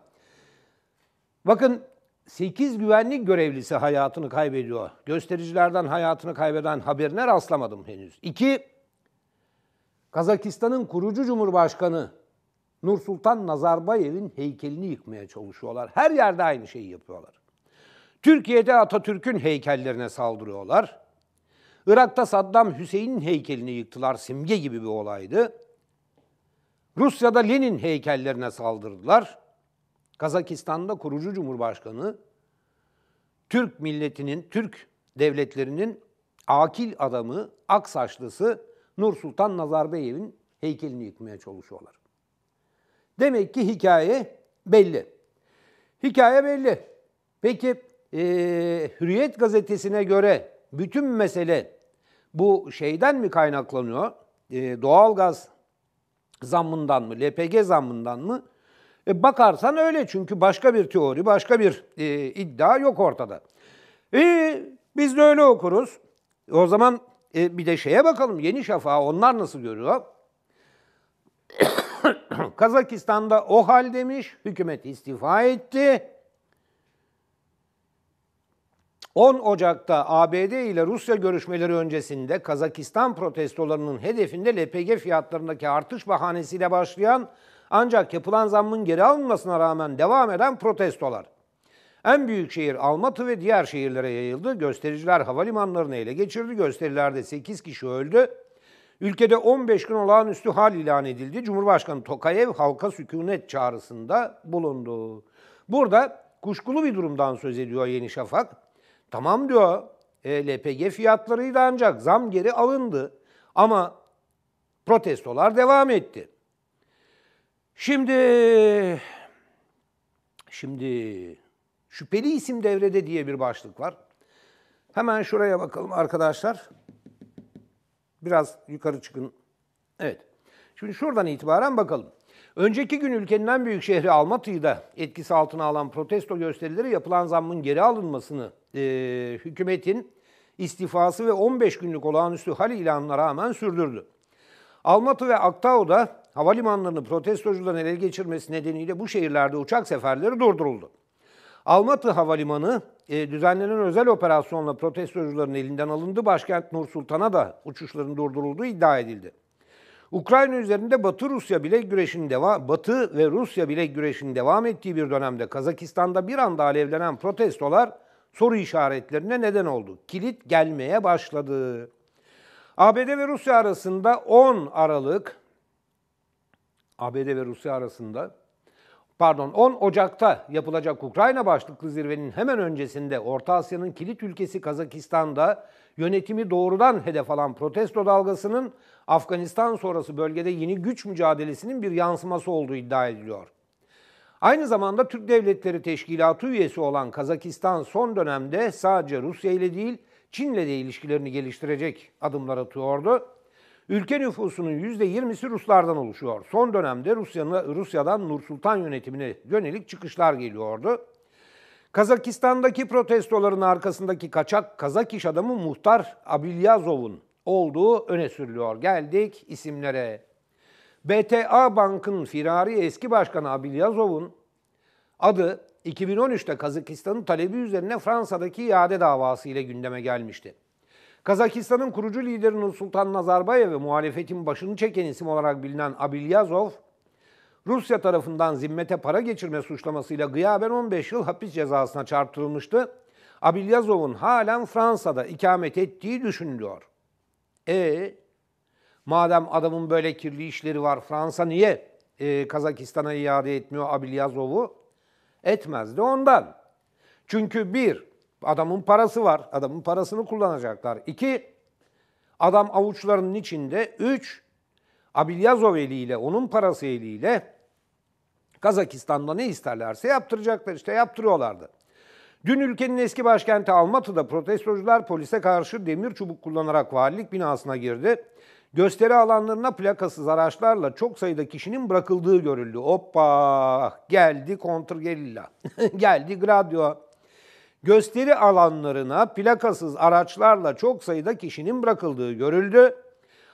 Bakın 8 güvenlik görevlisi hayatını kaybediyor. Göstericilerden hayatını kaybeden haberine rastlamadım henüz. 2 Kazakistan'ın kurucu cumhurbaşkanı Nursultan Nazarbayev'in heykelini yıkmaya çalışıyorlar. Her yerde aynı şeyi yapıyorlar. Türkiye'de Atatürk'ün heykellerine saldırıyorlar. Irak'ta Saddam Hüseyin'in heykelini yıktılar. Simge gibi bir olaydı. Rusya'da Lenin heykellerine saldırdılar. Kazakistan'da kurucu cumhurbaşkanı Türk milletinin, Türk devletlerinin akil adamı, aksaçlısı Nur Sultan Nazarbayev'in heykelini yıkmaya çalışıyorlar. Demek ki hikaye belli. Hikaye belli. Peki e, Hürriyet gazetesine göre bütün mesele bu şeyden mi kaynaklanıyor? E, doğalgaz zammından mı, LPG zammından mı? E, bakarsan öyle çünkü başka bir teori, başka bir e, iddia yok ortada. E, biz de öyle okuruz. O zaman e, bir de şeye bakalım Yeni Şafak'a onlar nasıl görüyor? [coughs] Kazakistan'da o hal demiş, hükümet istifa etti. 10 Ocak'ta ABD ile Rusya görüşmeleri öncesinde Kazakistan protestolarının hedefinde LPG fiyatlarındaki artış bahanesiyle başlayan ancak yapılan zammın geri alınmasına rağmen devam eden protestolar. En büyük şehir Almatı ve diğer şehirlere yayıldı. Göstericiler havalimanlarını ele geçirdi. Gösterilerde 8 kişi öldü. Ülkede 15 gün olağanüstü hal ilan edildi. Cumhurbaşkanı Tokayev halka sükunet çağrısında bulundu. Burada kuşkulu bir durumdan söz ediyor Yeni Şafak. Tamam diyor e, LPG fiyatlarıydı ancak zam geri alındı. Ama protestolar devam etti. Şimdi şimdi Şüpheli isim devrede diye bir başlık var. Hemen şuraya bakalım arkadaşlar. Biraz yukarı çıkın. Evet. Şimdi şuradan itibaren bakalım. Önceki gün ülkenin en büyük şehri Almatı'yı da etkisi altına alan protesto gösterileri yapılan zammın geri alınmasını e, hükümetin istifası ve 15 günlük olağanüstü hal ilanına rağmen sürdürdü. Almatı ve Aktao'da havalimanlarını protestocuların ele geçirmesi nedeniyle bu şehirlerde uçak seferleri durduruldu. Almatı Havalimanı e, düzenlenen özel operasyonla protestocuların elinden alındı. Başkent Nur Sultan'a da uçuşların durdurulduğu iddia edildi. Ukrayna üzerinde Batı Rusya bile güreşinin devam Batı ve Rusya bile güreşinin devam ettiği bir dönemde Kazakistan'da bir anda alevlenen protestolar soru işaretlerine neden oldu. Kilit gelmeye başladı. ABD ve Rusya arasında 10 Aralık ABD ve Rusya arasında pardon 10 Ocak'ta yapılacak Ukrayna başlıklı zirvenin hemen öncesinde Orta Asya'nın kilit ülkesi Kazakistan'da yönetimi doğrudan hedef alan protesto dalgasının Afganistan sonrası bölgede yeni güç mücadelesinin bir yansıması olduğu iddia ediliyor. Aynı zamanda Türk Devletleri Teşkilatı üyesi olan Kazakistan son dönemde sadece Rusya ile değil Çin'le de ilişkilerini geliştirecek adımlar atıyordu. Ülke nüfusunun %20'si Ruslardan oluşuyor. Son dönemde Rusya'nın Rusya'dan Nursultan yönetimine yönelik çıkışlar geliyordu. Kazakistan'daki protestoların arkasındaki kaçak Kazak iş adamı Muhtar Abilyazov'un olduğu öne sürülüyor. Geldik isimlere. BTA Bank'ın firari eski başkanı Abilyazov'un adı 2013'te Kazakistan'ın talebi üzerine Fransa'daki iade davası ile gündeme gelmişti. Kazakistan'ın kurucu lideri Nursultan Nazarbayev ve muhalefetin başını çeken isim olarak bilinen Abilyazov, Rusya tarafından zimmete para geçirme suçlamasıyla gıyaben 15 yıl hapis cezasına çarptırılmıştı. Abilyazov'un halen Fransa'da ikamet ettiği düşünülüyor. E madem adamın böyle kirli işleri var Fransa niye e, Kazakistan'a iade etmiyor Abilyazov'u? Etmez de ondan. Çünkü bir, Adamın parası var. Adamın parasını kullanacaklar. İki, adam avuçlarının içinde. Üç, Abilyazov eliyle, onun parası eliyle Kazakistan'da ne isterlerse yaptıracaklar. İşte yaptırıyorlardı. Dün ülkenin eski başkenti Almatı'da protestocular polise karşı demir çubuk kullanarak valilik binasına girdi. Gösteri alanlarına plakasız araçlarla çok sayıda kişinin bırakıldığı görüldü. Hoppa geldi kontrgerilla, [laughs] geldi gradyo, gösteri alanlarına plakasız araçlarla çok sayıda kişinin bırakıldığı görüldü.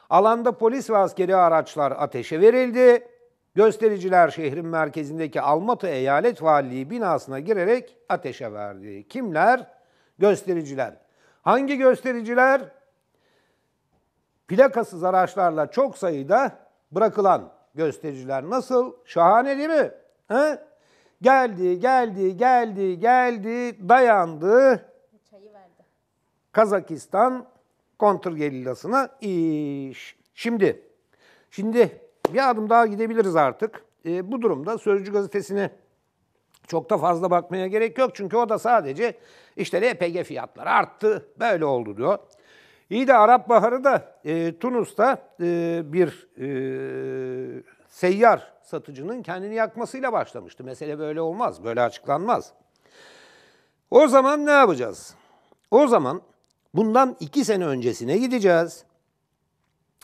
Alanda polis ve askeri araçlar ateşe verildi. Göstericiler şehrin merkezindeki Almatı Eyalet Valiliği binasına girerek ateşe verdi. Kimler? Göstericiler. Hangi göstericiler? Plakasız araçlarla çok sayıda bırakılan göstericiler. Nasıl? Şahane değil mi? He? Geldi, geldi, geldi, geldi, dayandı. Kazakistan kontrgerillasına iş. Şimdi, şimdi bir adım daha gidebiliriz artık. E, bu durumda Sözcü gazetesine çok da fazla bakmaya gerek yok. Çünkü o da sadece işte LPG fiyatları arttı, böyle oldu diyor. İyi de Arap Baharı da e, Tunus'ta e, bir e, seyyar satıcının kendini yakmasıyla başlamıştı. Mesele böyle olmaz, böyle açıklanmaz. O zaman ne yapacağız? O zaman bundan iki sene öncesine gideceğiz.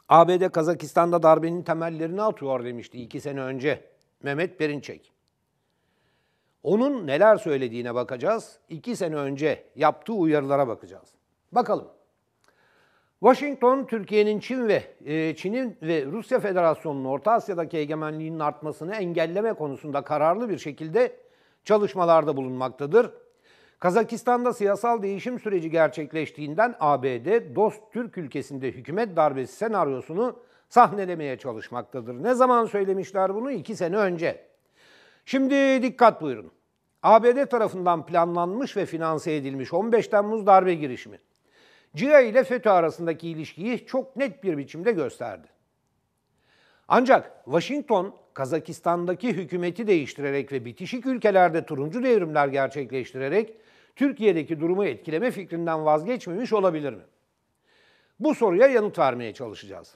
ABD Kazakistan'da darbenin temellerini atıyor demişti iki sene önce Mehmet Perinçek. Onun neler söylediğine bakacağız. İki sene önce yaptığı uyarılara bakacağız. Bakalım. Washington, Türkiye'nin Çin ve e, Çin'in ve Rusya Federasyonu'nun Orta Asya'daki egemenliğinin artmasını engelleme konusunda kararlı bir şekilde çalışmalarda bulunmaktadır. Kazakistan'da siyasal değişim süreci gerçekleştiğinden ABD, dost Türk ülkesinde hükümet darbesi senaryosunu sahnelemeye çalışmaktadır. Ne zaman söylemişler bunu? İki sene önce. Şimdi dikkat buyurun. ABD tarafından planlanmış ve finanse edilmiş 15 Temmuz darbe girişimi CIA ile FETÖ arasındaki ilişkiyi çok net bir biçimde gösterdi. Ancak Washington, Kazakistan'daki hükümeti değiştirerek ve bitişik ülkelerde turuncu devrimler gerçekleştirerek Türkiye'deki durumu etkileme fikrinden vazgeçmemiş olabilir mi? Bu soruya yanıt vermeye çalışacağız.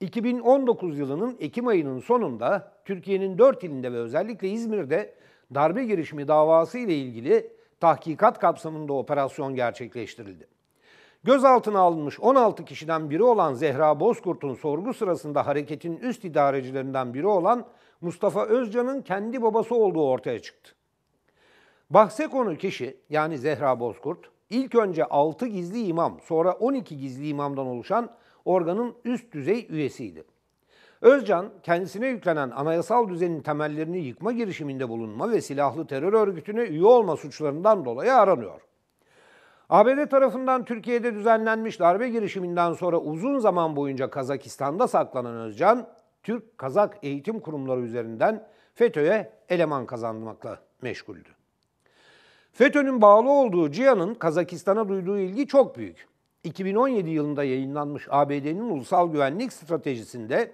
2019 yılının Ekim ayının sonunda Türkiye'nin dört ilinde ve özellikle İzmir'de darbe girişimi davası ile ilgili tahkikat kapsamında operasyon gerçekleştirildi. Gözaltına alınmış 16 kişiden biri olan Zehra Bozkurt'un sorgu sırasında hareketin üst idarecilerinden biri olan Mustafa Özcan'ın kendi babası olduğu ortaya çıktı. Bahse konu kişi yani Zehra Bozkurt ilk önce 6 gizli imam sonra 12 gizli imamdan oluşan organın üst düzey üyesiydi. Özcan kendisine yüklenen anayasal düzenin temellerini yıkma girişiminde bulunma ve silahlı terör örgütüne üye olma suçlarından dolayı aranıyor. ABD tarafından Türkiye'de düzenlenmiş darbe girişiminden sonra uzun zaman boyunca Kazakistan'da saklanan Özcan, Türk-Kazak eğitim kurumları üzerinden FETÖ'ye eleman kazanmakla meşguldü. FETÖ'nün bağlı olduğu Cihan'ın Kazakistan'a duyduğu ilgi çok büyük. 2017 yılında yayınlanmış ABD'nin ulusal güvenlik stratejisinde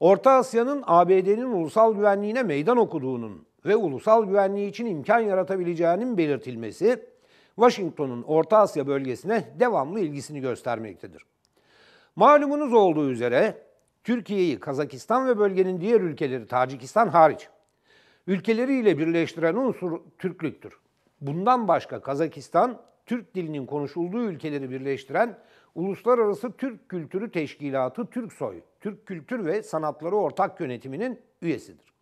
Orta Asya'nın ABD'nin ulusal güvenliğine meydan okuduğunun ve ulusal güvenliği için imkan yaratabileceğinin belirtilmesi Washington'un Orta Asya bölgesine devamlı ilgisini göstermektedir. Malumunuz olduğu üzere Türkiye'yi Kazakistan ve bölgenin diğer ülkeleri Tacikistan hariç ülkeleriyle birleştiren unsur Türklüktür. Bundan başka Kazakistan, Türk dilinin konuşulduğu ülkeleri birleştiren Uluslararası Türk Kültürü Teşkilatı Türksoy, Türk Kültür ve Sanatları Ortak Yönetimi'nin üyesidir.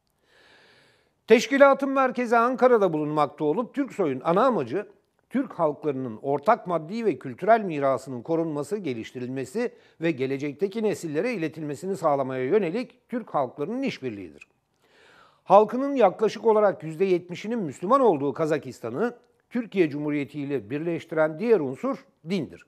Teşkilatın merkezi Ankara'da bulunmakta olup Türksoy'un ana amacı Türk halklarının ortak maddi ve kültürel mirasının korunması, geliştirilmesi ve gelecekteki nesillere iletilmesini sağlamaya yönelik Türk halklarının işbirliğidir. Halkının yaklaşık olarak %70'inin Müslüman olduğu Kazakistan'ı Türkiye Cumhuriyeti ile birleştiren diğer unsur dindir.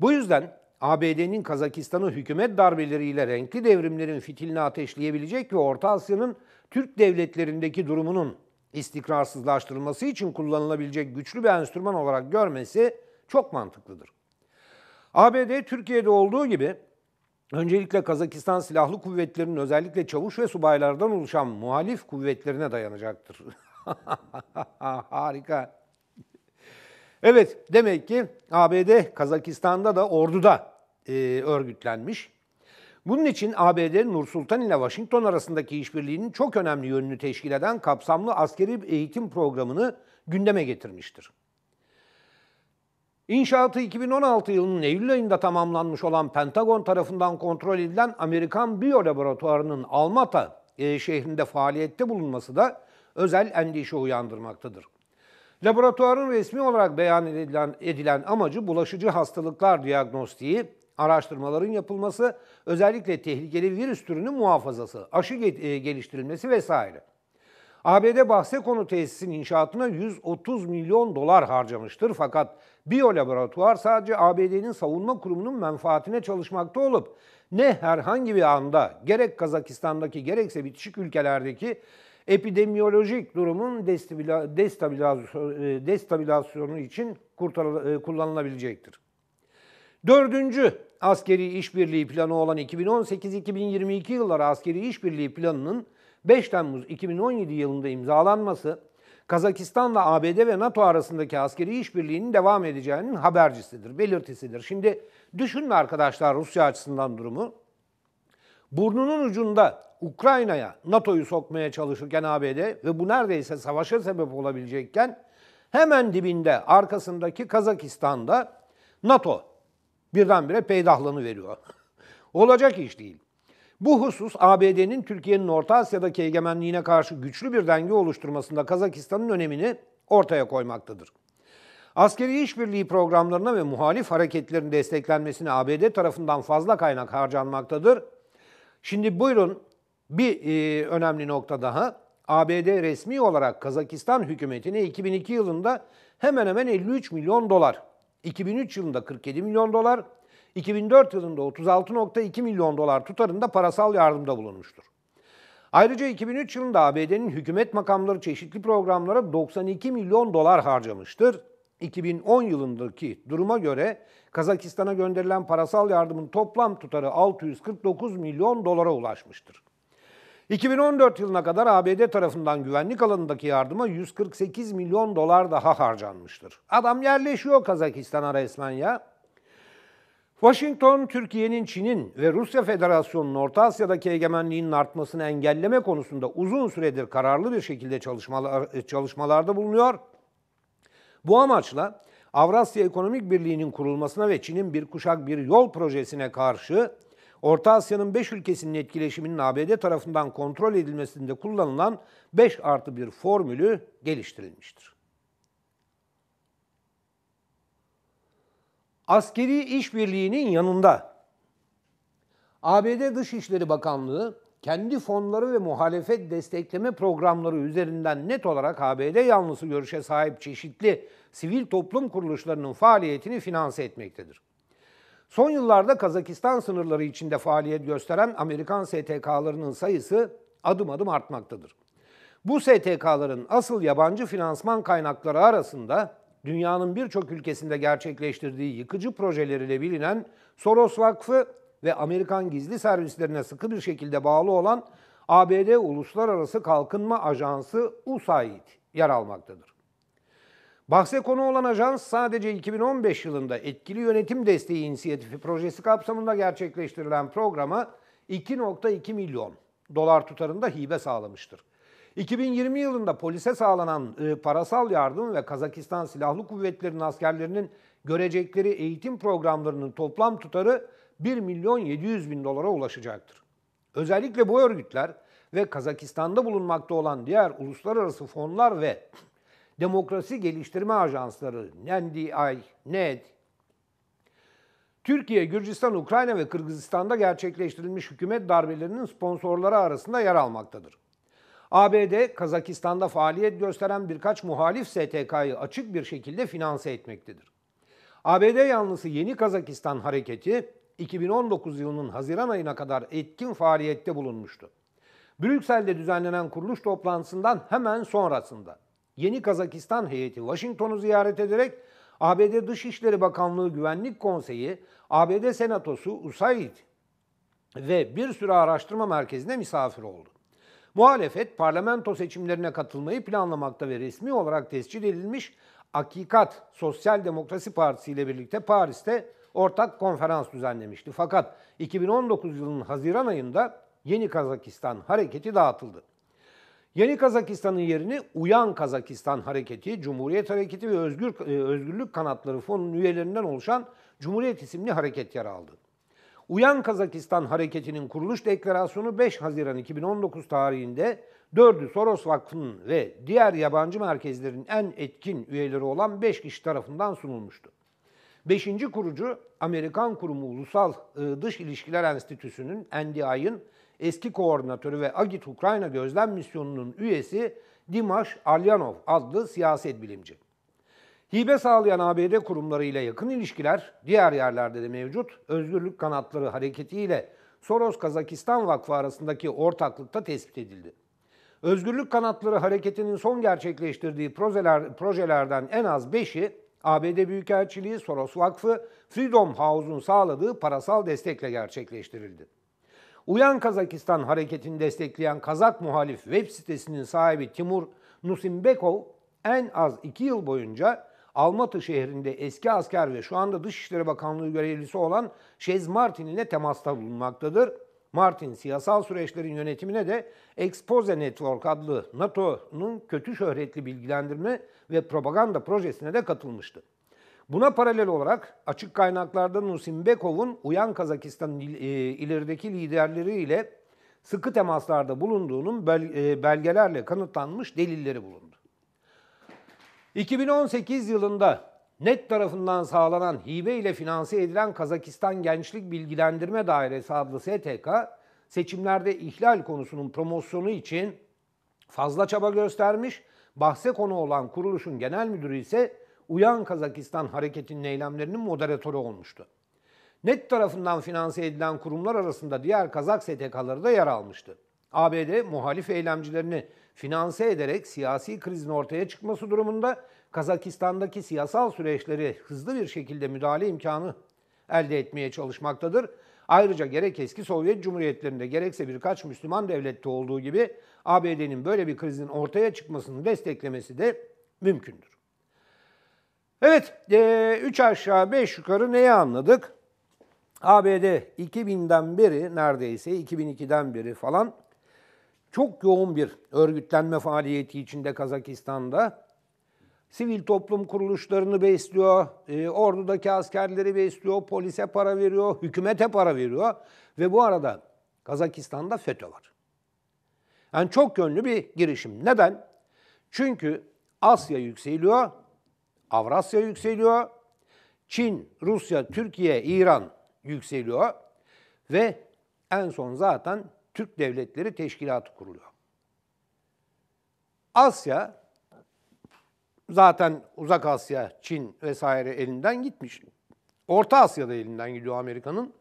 Bu yüzden ABD'nin Kazakistan'ı hükümet darbeleriyle renkli devrimlerin fitilini ateşleyebilecek ve Orta Asya'nın Türk devletlerindeki durumunun istikrarsızlaştırılması için kullanılabilecek güçlü bir enstrüman olarak görmesi çok mantıklıdır. ABD Türkiye'de olduğu gibi öncelikle Kazakistan Silahlı Kuvvetleri'nin özellikle çavuş ve subaylardan oluşan muhalif kuvvetlerine dayanacaktır. [laughs] Harika. Evet demek ki ABD Kazakistan'da da orduda e, örgütlenmiş bunun için ABD, Sultan ile Washington arasındaki işbirliğinin çok önemli yönünü teşkil eden kapsamlı askeri eğitim programını gündeme getirmiştir. İnşaatı 2016 yılının Eylül ayında tamamlanmış olan Pentagon tarafından kontrol edilen Amerikan Biyo Laboratuvarı'nın Almata e, şehrinde faaliyette bulunması da özel endişe uyandırmaktadır. Laboratuvarın resmi olarak beyan edilen, edilen amacı bulaşıcı hastalıklar diagnostiği araştırmaların yapılması, özellikle tehlikeli virüs türünün muhafazası, aşı e, geliştirilmesi vesaire. ABD bahse konu tesisinin inşaatına 130 milyon dolar harcamıştır fakat biyolaboratuvar sadece ABD'nin savunma kurumunun menfaatine çalışmakta olup ne herhangi bir anda gerek Kazakistan'daki gerekse bitişik ülkelerdeki epidemiyolojik durumun e, destabilizasyonu için e, kullanılabilecektir. Dördüncü askeri işbirliği planı olan 2018-2022 yılları askeri işbirliği planının 5 Temmuz 2017 yılında imzalanması, Kazakistan'la ABD ve NATO arasındaki askeri işbirliğinin devam edeceğinin habercisidir, belirtisidir. Şimdi düşünme arkadaşlar Rusya açısından durumu. Burnunun ucunda Ukrayna'ya NATO'yu sokmaya çalışırken ABD ve bu neredeyse savaşa sebep olabilecekken hemen dibinde arkasındaki Kazakistan'da NATO birdenbire peydahlanı veriyor. [laughs] Olacak iş değil. Bu husus ABD'nin Türkiye'nin Orta Asya'daki egemenliğine karşı güçlü bir denge oluşturmasında Kazakistan'ın önemini ortaya koymaktadır. Askeri işbirliği programlarına ve muhalif hareketlerin desteklenmesine ABD tarafından fazla kaynak harcanmaktadır. Şimdi buyurun bir e, önemli nokta daha. ABD resmi olarak Kazakistan hükümetine 2002 yılında hemen hemen 53 milyon dolar 2003 yılında 47 milyon dolar, 2004 yılında 36.2 milyon dolar tutarında parasal yardımda bulunmuştur. Ayrıca 2003 yılında ABD'nin hükümet makamları çeşitli programlara 92 milyon dolar harcamıştır. 2010 yılındaki duruma göre Kazakistan'a gönderilen parasal yardımın toplam tutarı 649 milyon dolara ulaşmıştır. 2014 yılına kadar ABD tarafından güvenlik alanındaki yardıma 148 milyon dolar daha harcanmıştır. Adam yerleşiyor Kazakistan'a resmen ya. Washington, Türkiye'nin Çin'in ve Rusya Federasyonu'nun Orta Asya'daki egemenliğinin artmasını engelleme konusunda uzun süredir kararlı bir şekilde çalışmalar, e, çalışmalarda bulunuyor. Bu amaçla Avrasya Ekonomik Birliği'nin kurulmasına ve Çin'in bir kuşak bir yol projesine karşı Orta Asya'nın 5 ülkesinin etkileşiminin ABD tarafından kontrol edilmesinde kullanılan 5 artı 1 formülü geliştirilmiştir. Askeri işbirliğinin yanında ABD Dışişleri Bakanlığı kendi fonları ve muhalefet destekleme programları üzerinden net olarak ABD yanlısı görüşe sahip çeşitli sivil toplum kuruluşlarının faaliyetini finanse etmektedir. Son yıllarda Kazakistan sınırları içinde faaliyet gösteren Amerikan STK'larının sayısı adım adım artmaktadır. Bu STK'ların asıl yabancı finansman kaynakları arasında dünyanın birçok ülkesinde gerçekleştirdiği yıkıcı projeleriyle bilinen Soros Vakfı ve Amerikan gizli servislerine sıkı bir şekilde bağlı olan ABD Uluslararası Kalkınma Ajansı USAID yer almaktadır. Bahse konu olan ajans sadece 2015 yılında etkili yönetim desteği inisiyatifi projesi kapsamında gerçekleştirilen programa 2.2 milyon dolar tutarında hibe sağlamıştır. 2020 yılında polise sağlanan e, parasal yardım ve Kazakistan Silahlı Kuvvetleri'nin askerlerinin görecekleri eğitim programlarının toplam tutarı 1 milyon 700 bin dolara ulaşacaktır. Özellikle bu örgütler ve Kazakistan'da bulunmakta olan diğer uluslararası fonlar ve Demokrasi Geliştirme Ajansları NDI, NED, Türkiye, Gürcistan, Ukrayna ve Kırgızistan'da gerçekleştirilmiş hükümet darbelerinin sponsorları arasında yer almaktadır. ABD, Kazakistan'da faaliyet gösteren birkaç muhalif STK'yı açık bir şekilde finanse etmektedir. ABD yanlısı Yeni Kazakistan Hareketi, 2019 yılının Haziran ayına kadar etkin faaliyette bulunmuştu. Brüksel'de düzenlenen kuruluş toplantısından hemen sonrasında Yeni Kazakistan heyeti Washington'u ziyaret ederek ABD Dışişleri Bakanlığı Güvenlik Konseyi, ABD Senatosu USAID ve bir sürü araştırma merkezine misafir oldu. Muhalefet parlamento seçimlerine katılmayı planlamakta ve resmi olarak tescil edilmiş Akikat Sosyal Demokrasi Partisi ile birlikte Paris'te ortak konferans düzenlemişti. Fakat 2019 yılının Haziran ayında Yeni Kazakistan hareketi dağıtıldı. Yeni Kazakistan'ın yerini Uyan Kazakistan Hareketi, Cumhuriyet Hareketi ve Özgür, e, Özgürlük Kanatları Fonu'nun üyelerinden oluşan Cumhuriyet isimli hareket yer aldı. Uyan Kazakistan Hareketi'nin kuruluş deklarasyonu 5 Haziran 2019 tarihinde 4'ü Soros Vakfı'nın ve diğer yabancı merkezlerin en etkin üyeleri olan 5 kişi tarafından sunulmuştu. Beşinci kurucu Amerikan Kurumu Ulusal e, Dış İlişkiler Enstitüsü'nün NDI'ın eski koordinatörü ve Agit Ukrayna Gözlem Misyonu'nun üyesi Dimash Alyanov adlı siyaset bilimci. Hibe sağlayan ABD kurumlarıyla yakın ilişkiler diğer yerlerde de mevcut. Özgürlük Kanatları hareketiyle Soros Kazakistan Vakfı arasındaki ortaklıkta tespit edildi. Özgürlük Kanatları Hareketi'nin son gerçekleştirdiği projeler, projelerden en az 5'i ABD Büyükelçiliği, Soros Vakfı, Freedom House'un sağladığı parasal destekle gerçekleştirildi. Uyan Kazakistan hareketini destekleyen Kazak muhalif web sitesinin sahibi Timur Nusimbekov en az iki yıl boyunca Almatı şehrinde eski asker ve şu anda Dışişleri Bakanlığı görevlisi olan Şez Martin ile temasta bulunmaktadır. Martin siyasal süreçlerin yönetimine de Expose Network adlı NATO'nun kötü şöhretli bilgilendirme ve propaganda projesine de katılmıştı. Buna paralel olarak açık kaynaklarda Nusimbekov'un Uyan Kazakistan e, ilerideki liderleriyle sıkı temaslarda bulunduğunun e, belgelerle kanıtlanmış delilleri bulundu. 2018 yılında NET tarafından sağlanan hibe ile finanse edilen Kazakistan Gençlik Bilgilendirme Dairesi adlı STK, seçimlerde ihlal konusunun promosyonu için fazla çaba göstermiş, bahse konu olan kuruluşun genel müdürü ise Uyan Kazakistan hareketinin eylemlerinin moderatörü olmuştu. NET tarafından finanse edilen kurumlar arasında diğer Kazak STK'ları da yer almıştı. ABD muhalif eylemcilerini finanse ederek siyasi krizin ortaya çıkması durumunda Kazakistan'daki siyasal süreçleri hızlı bir şekilde müdahale imkanı elde etmeye çalışmaktadır. Ayrıca gerek eski Sovyet Cumhuriyetlerinde gerekse birkaç Müslüman devlette olduğu gibi ABD'nin böyle bir krizin ortaya çıkmasını desteklemesi de mümkündür. Evet, 3 e, aşağı 5 yukarı neyi anladık? ABD 2000'den beri neredeyse 2002'den beri falan çok yoğun bir örgütlenme faaliyeti içinde Kazakistan'da. Sivil toplum kuruluşlarını besliyor, e, ordudaki askerleri besliyor, polise para veriyor, hükümete para veriyor. Ve bu arada Kazakistan'da FETÖ var. Yani çok yönlü bir girişim. Neden? Çünkü Asya yükseliyor, Avrasya yükseliyor. Çin, Rusya, Türkiye, İran yükseliyor. Ve en son zaten Türk Devletleri Teşkilatı kuruluyor. Asya zaten Uzak Asya, Çin vesaire elinden gitmiş. Orta Asya'da elinden gidiyor Amerika'nın.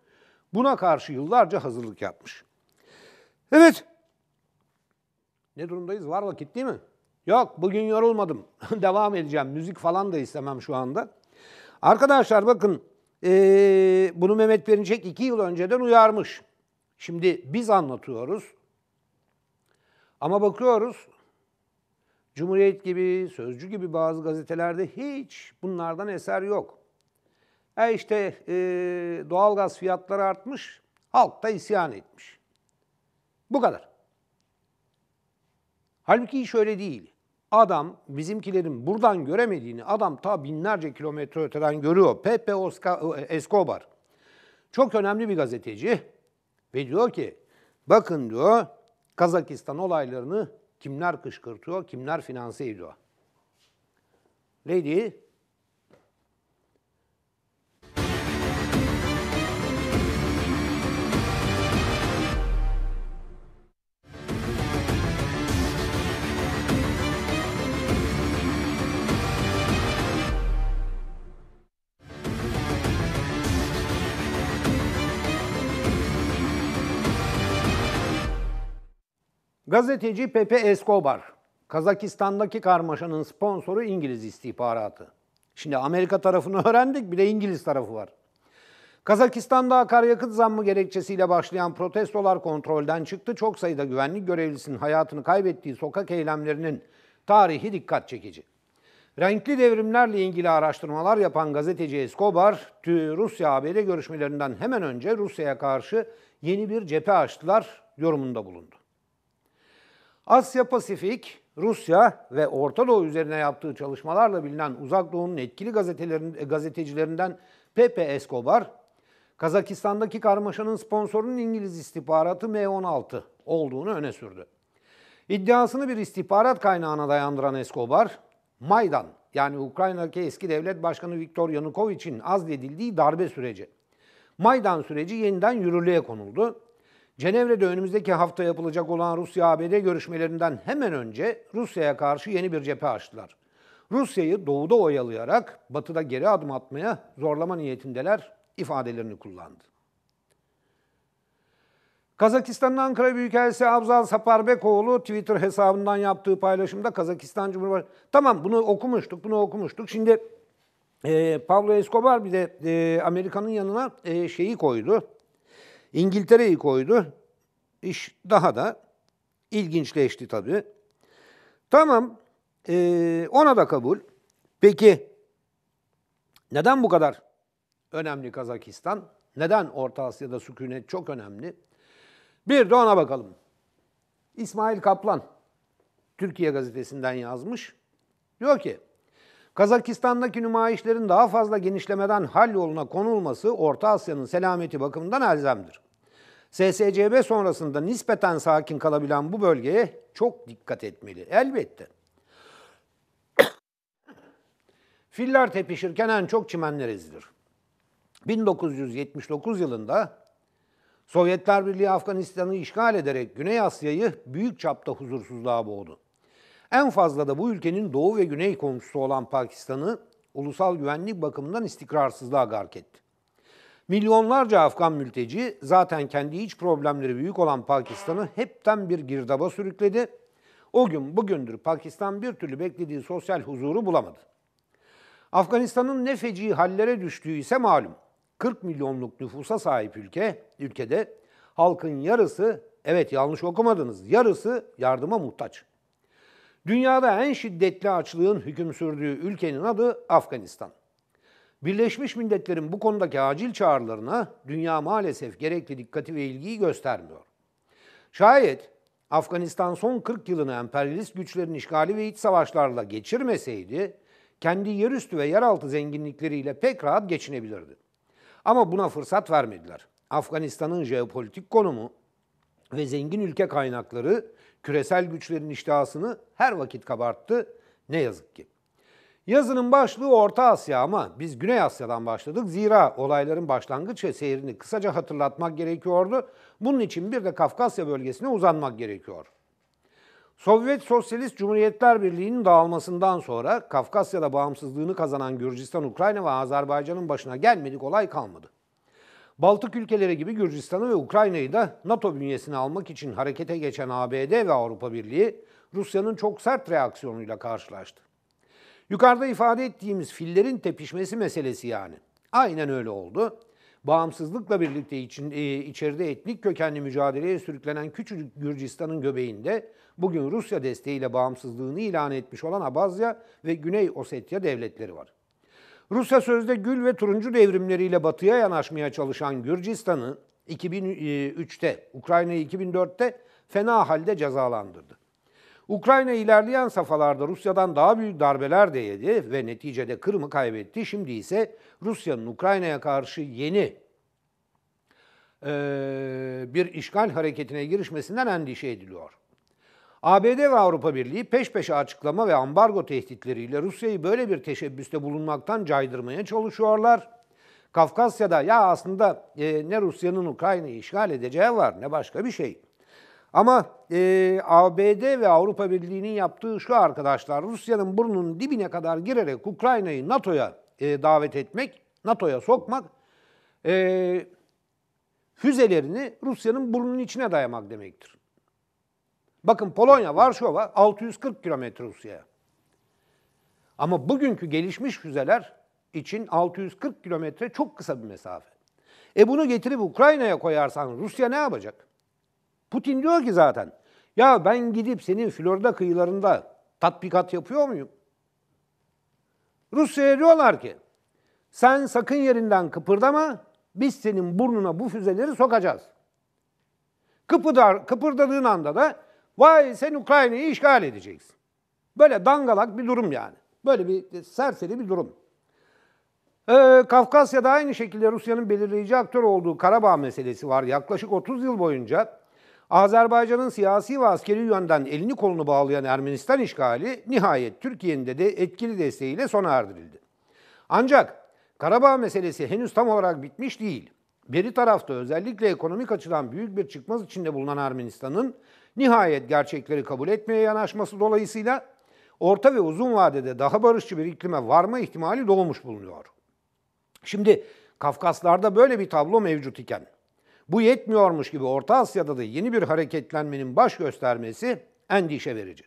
Buna karşı yıllarca hazırlık yapmış. Evet. Ne durumdayız? Var vakit değil mi? Yok bugün yorulmadım. [laughs] Devam edeceğim. Müzik falan da istemem şu anda. Arkadaşlar bakın ee, bunu Mehmet Perinçek iki yıl önceden uyarmış. Şimdi biz anlatıyoruz. Ama bakıyoruz Cumhuriyet gibi, Sözcü gibi bazı gazetelerde hiç bunlardan eser yok. E işte e, doğalgaz fiyatları artmış, halk da isyan etmiş. Bu kadar. Halbuki iş öyle değil. Adam bizimkilerin buradan göremediğini adam ta binlerce kilometre öteden görüyor. Pepe Oscar, e, Escobar. Çok önemli bir gazeteci ve diyor ki bakın diyor Kazakistan olaylarını kimler kışkırtıyor, kimler finanse ediyor. Lady Gazeteci Pepe Escobar, Kazakistan'daki karmaşanın sponsoru İngiliz istihbaratı. Şimdi Amerika tarafını [laughs] öğrendik, bir de İngiliz tarafı var. Kazakistan'da akaryakıt zammı gerekçesiyle başlayan protestolar kontrolden çıktı. Çok sayıda güvenlik görevlisinin hayatını kaybettiği sokak eylemlerinin tarihi dikkat çekici. Renkli devrimlerle ilgili araştırmalar yapan gazeteci Escobar, Rusya ABD görüşmelerinden hemen önce Rusya'ya karşı yeni bir cephe açtılar yorumunda bulundu. Asya Pasifik, Rusya ve Orta Doğu üzerine yaptığı çalışmalarla bilinen Uzak Doğu'nun etkili e, gazetecilerinden Pepe Escobar, Kazakistan'daki karmaşanın sponsorunun İngiliz istihbaratı M16 olduğunu öne sürdü. İddiasını bir istihbarat kaynağına dayandıran Escobar, Maydan yani Ukrayna'daki eski devlet başkanı Viktor Yanukovic'in azledildiği darbe süreci. Maydan süreci yeniden yürürlüğe konuldu Cenevre'de önümüzdeki hafta yapılacak olan Rusya-ABD görüşmelerinden hemen önce Rusya'ya karşı yeni bir cephe açtılar. Rusya'yı doğuda oyalayarak batıda geri adım atmaya zorlama niyetindeler ifadelerini kullandı. Kazakistan'ın Ankara Büyükelçisi Abzal Saparbekoğlu Twitter hesabından yaptığı paylaşımda Kazakistan Cumhurbaşkanı... Tamam bunu okumuştuk, bunu okumuştuk. Şimdi e, Pablo Escobar bir de e, Amerika'nın yanına e, şeyi koydu. İngiltere'yi koydu. İş daha da ilginçleşti tabii. Tamam, e, ona da kabul. Peki, neden bu kadar önemli Kazakistan? Neden Orta Asya'da sükunet çok önemli? Bir de ona bakalım. İsmail Kaplan, Türkiye gazetesinden yazmış. Diyor ki, Kazakistan'daki nümayişlerin daha fazla genişlemeden hal yoluna konulması Orta Asya'nın selameti bakımından elzemdir. SSCB sonrasında nispeten sakin kalabilen bu bölgeye çok dikkat etmeli elbette. [coughs] Filler tepişirken en çok çimenler ezilir. 1979 yılında Sovyetler Birliği Afganistan'ı işgal ederek Güney Asya'yı büyük çapta huzursuzluğa boğdu. En fazla da bu ülkenin doğu ve güney komşusu olan Pakistan'ı ulusal güvenlik bakımından istikrarsızlığa gark etti. Milyonlarca Afgan mülteci zaten kendi iç problemleri büyük olan Pakistan'ı hepten bir girdaba sürükledi. O gün bugündür Pakistan bir türlü beklediği sosyal huzuru bulamadı. Afganistan'ın ne feci hallere düştüğü ise malum. 40 milyonluk nüfusa sahip ülke, ülkede halkın yarısı, evet yanlış okumadınız, yarısı yardıma muhtaç. Dünyada en şiddetli açlığın hüküm sürdüğü ülkenin adı Afganistan. Birleşmiş Milletler'in bu konudaki acil çağrılarına dünya maalesef gerekli dikkati ve ilgiyi göstermiyor. Şayet Afganistan son 40 yılını emperyalist güçlerin işgali ve iç savaşlarla geçirmeseydi, kendi yerüstü ve yeraltı zenginlikleriyle pek rahat geçinebilirdi. Ama buna fırsat vermediler. Afganistan'ın jeopolitik konumu, ve zengin ülke kaynakları küresel güçlerin iştahasını her vakit kabarttı ne yazık ki. Yazının başlığı Orta Asya ama biz Güney Asya'dan başladık. Zira olayların başlangıç ve seyrini kısaca hatırlatmak gerekiyordu. Bunun için bir de Kafkasya bölgesine uzanmak gerekiyor. Sovyet Sosyalist Cumhuriyetler Birliği'nin dağılmasından sonra Kafkasya'da bağımsızlığını kazanan Gürcistan, Ukrayna ve Azerbaycan'ın başına gelmedik olay kalmadı. Baltık ülkeleri gibi Gürcistan'ı ve Ukrayna'yı da NATO bünyesine almak için harekete geçen ABD ve Avrupa Birliği Rusya'nın çok sert reaksiyonuyla karşılaştı. Yukarıda ifade ettiğimiz fillerin tepişmesi meselesi yani. Aynen öyle oldu. Bağımsızlıkla birlikte için, e, içeride etnik kökenli mücadeleye sürüklenen küçücük Gürcistan'ın göbeğinde bugün Rusya desteğiyle bağımsızlığını ilan etmiş olan Abazya ve Güney Osetya devletleri var. Rusya sözde Gül ve Turuncu devrimleriyle batıya yanaşmaya çalışan Gürcistan'ı 2003'te, e, Ukrayna'yı 2004'te fena halde cezalandırdı. Ukrayna ilerleyen safhalarda Rusya'dan daha büyük darbeler de yedi ve neticede Kırım'ı kaybetti. Şimdi ise Rusya'nın Ukrayna'ya karşı yeni e, bir işgal hareketine girişmesinden endişe ediliyor. ABD ve Avrupa Birliği peş peşe açıklama ve ambargo tehditleriyle Rusya'yı böyle bir teşebbüste bulunmaktan caydırmaya çalışıyorlar. Kafkasya'da ya aslında e, ne Rusya'nın Ukrayna'yı işgal edeceği var ne başka bir şey. Ama e, ABD ve Avrupa Birliği'nin yaptığı şu arkadaşlar Rusya'nın burnunun dibine kadar girerek Ukrayna'yı NATO'ya e, davet etmek, NATO'ya sokmak e, füzelerini Rusya'nın burnunun içine dayamak demektir. Bakın Polonya, Varşova 640 kilometre Rusya'ya. Ama bugünkü gelişmiş füzeler için 640 kilometre çok kısa bir mesafe. E bunu getirip Ukrayna'ya koyarsan Rusya ne yapacak? Putin diyor ki zaten ya ben gidip senin Florida kıyılarında tatbikat yapıyor muyum? Rusya'ya diyorlar ki sen sakın yerinden kıpırdama biz senin burnuna bu füzeleri sokacağız. Kıpırdar, kıpırdadığın anda da Vay sen Ukrayna'yı işgal edeceksin. Böyle dangalak bir durum yani. Böyle bir serseri bir durum. Ee, Kafkasya'da aynı şekilde Rusya'nın belirleyici aktör olduğu Karabağ meselesi var. Yaklaşık 30 yıl boyunca Azerbaycan'ın siyasi ve askeri yönden elini kolunu bağlayan Ermenistan işgali nihayet Türkiye'nin de, de etkili desteğiyle sona erdirildi. Ancak Karabağ meselesi henüz tam olarak bitmiş değil. Beri tarafta özellikle ekonomik açıdan büyük bir çıkmaz içinde bulunan Ermenistan'ın Nihayet gerçekleri kabul etmeye yanaşması dolayısıyla orta ve uzun vadede daha barışçı bir iklime varma ihtimali doğmuş bulunuyor. Şimdi Kafkaslarda böyle bir tablo mevcut iken bu yetmiyormuş gibi Orta Asya'da da yeni bir hareketlenmenin baş göstermesi endişe verici.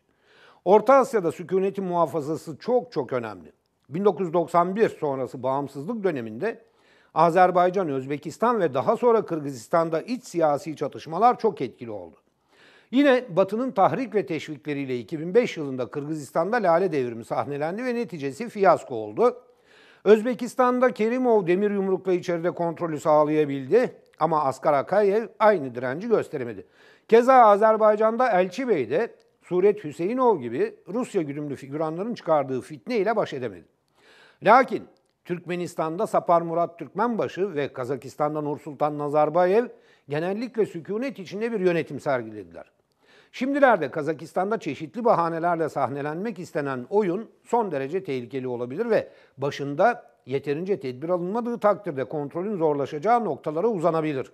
Orta Asya'da sükunetin muhafazası çok çok önemli. 1991 sonrası bağımsızlık döneminde Azerbaycan, Özbekistan ve daha sonra Kırgızistan'da iç siyasi çatışmalar çok etkili oldu. Yine Batı'nın tahrik ve teşvikleriyle 2005 yılında Kırgızistan'da lale devrimi sahnelendi ve neticesi fiyasko oldu. Özbekistan'da Kerimov demir yumrukla içeride kontrolü sağlayabildi ama Asgar Akayev aynı direnci gösteremedi. Keza Azerbaycan'da Elçi Bey de Suret Hüseyinov gibi Rusya güdümlü figüranların çıkardığı fitne ile baş edemedi. Lakin Türkmenistan'da Sapar Murat Türkmenbaşı ve Kazakistan'da Nursultan Nazarbayev genellikle sükunet içinde bir yönetim sergilediler. Şimdilerde Kazakistan'da çeşitli bahanelerle sahnelenmek istenen oyun son derece tehlikeli olabilir ve başında yeterince tedbir alınmadığı takdirde kontrolün zorlaşacağı noktalara uzanabilir.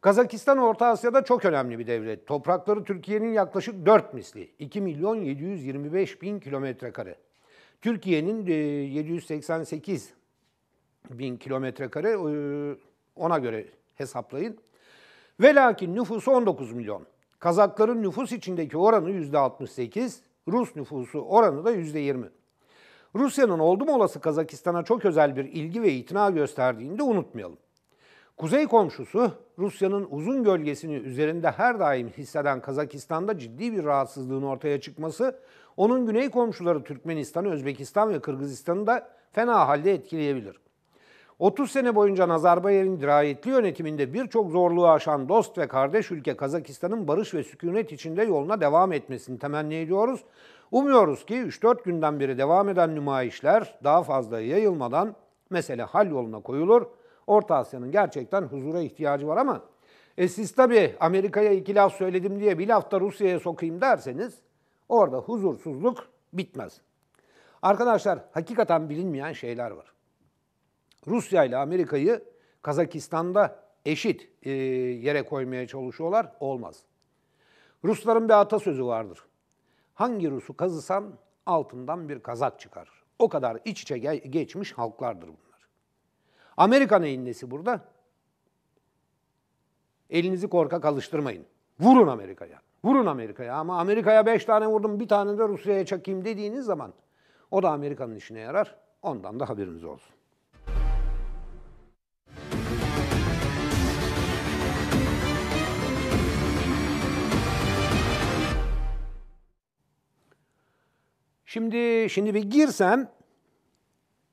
Kazakistan Orta Asya'da çok önemli bir devlet. Toprakları Türkiye'nin yaklaşık 4 misli. 2 milyon 725 bin kilometre kare. Türkiye'nin 788 e, bin kilometre kare e, ona göre hesaplayın. Ve lakin nüfusu 19 milyon. Kazakların nüfus içindeki oranı %68, Rus nüfusu oranı da %20. Rusya'nın oldum olası Kazakistan'a çok özel bir ilgi ve itina gösterdiğini de unutmayalım. Kuzey komşusu Rusya'nın uzun gölgesini üzerinde her daim hisseden Kazakistan'da ciddi bir rahatsızlığın ortaya çıkması, onun güney komşuları Türkmenistan'ı, Özbekistan ve Kırgızistan'ı da fena halde etkileyebilir. 30 sene boyunca Nazarbayev'in dirayetli yönetiminde birçok zorluğu aşan dost ve kardeş ülke Kazakistan'ın barış ve sükunet içinde yoluna devam etmesini temenni ediyoruz. Umuyoruz ki 3-4 günden beri devam eden nümayişler daha fazla yayılmadan mesele hal yoluna koyulur. Orta Asya'nın gerçekten huzura ihtiyacı var ama e siz tabii Amerika'ya iki laf söyledim diye bir lafta Rusya'ya sokayım derseniz orada huzursuzluk bitmez. Arkadaşlar hakikaten bilinmeyen şeyler var. Rusya ile Amerika'yı Kazakistan'da eşit e, yere koymaya çalışıyorlar. Olmaz. Rusların bir atasözü vardır. Hangi Rus'u kazısan altından bir kazak çıkar. O kadar iç içe geçmiş halklardır bunlar. Amerika neyin nesi burada? Elinizi korkak alıştırmayın. Vurun Amerika'ya. Vurun Amerika'ya ama Amerika'ya beş tane vurdum bir tane de Rusya'ya çakayım dediğiniz zaman o da Amerika'nın işine yarar. Ondan da haberiniz olsun. Şimdi şimdi bir girsem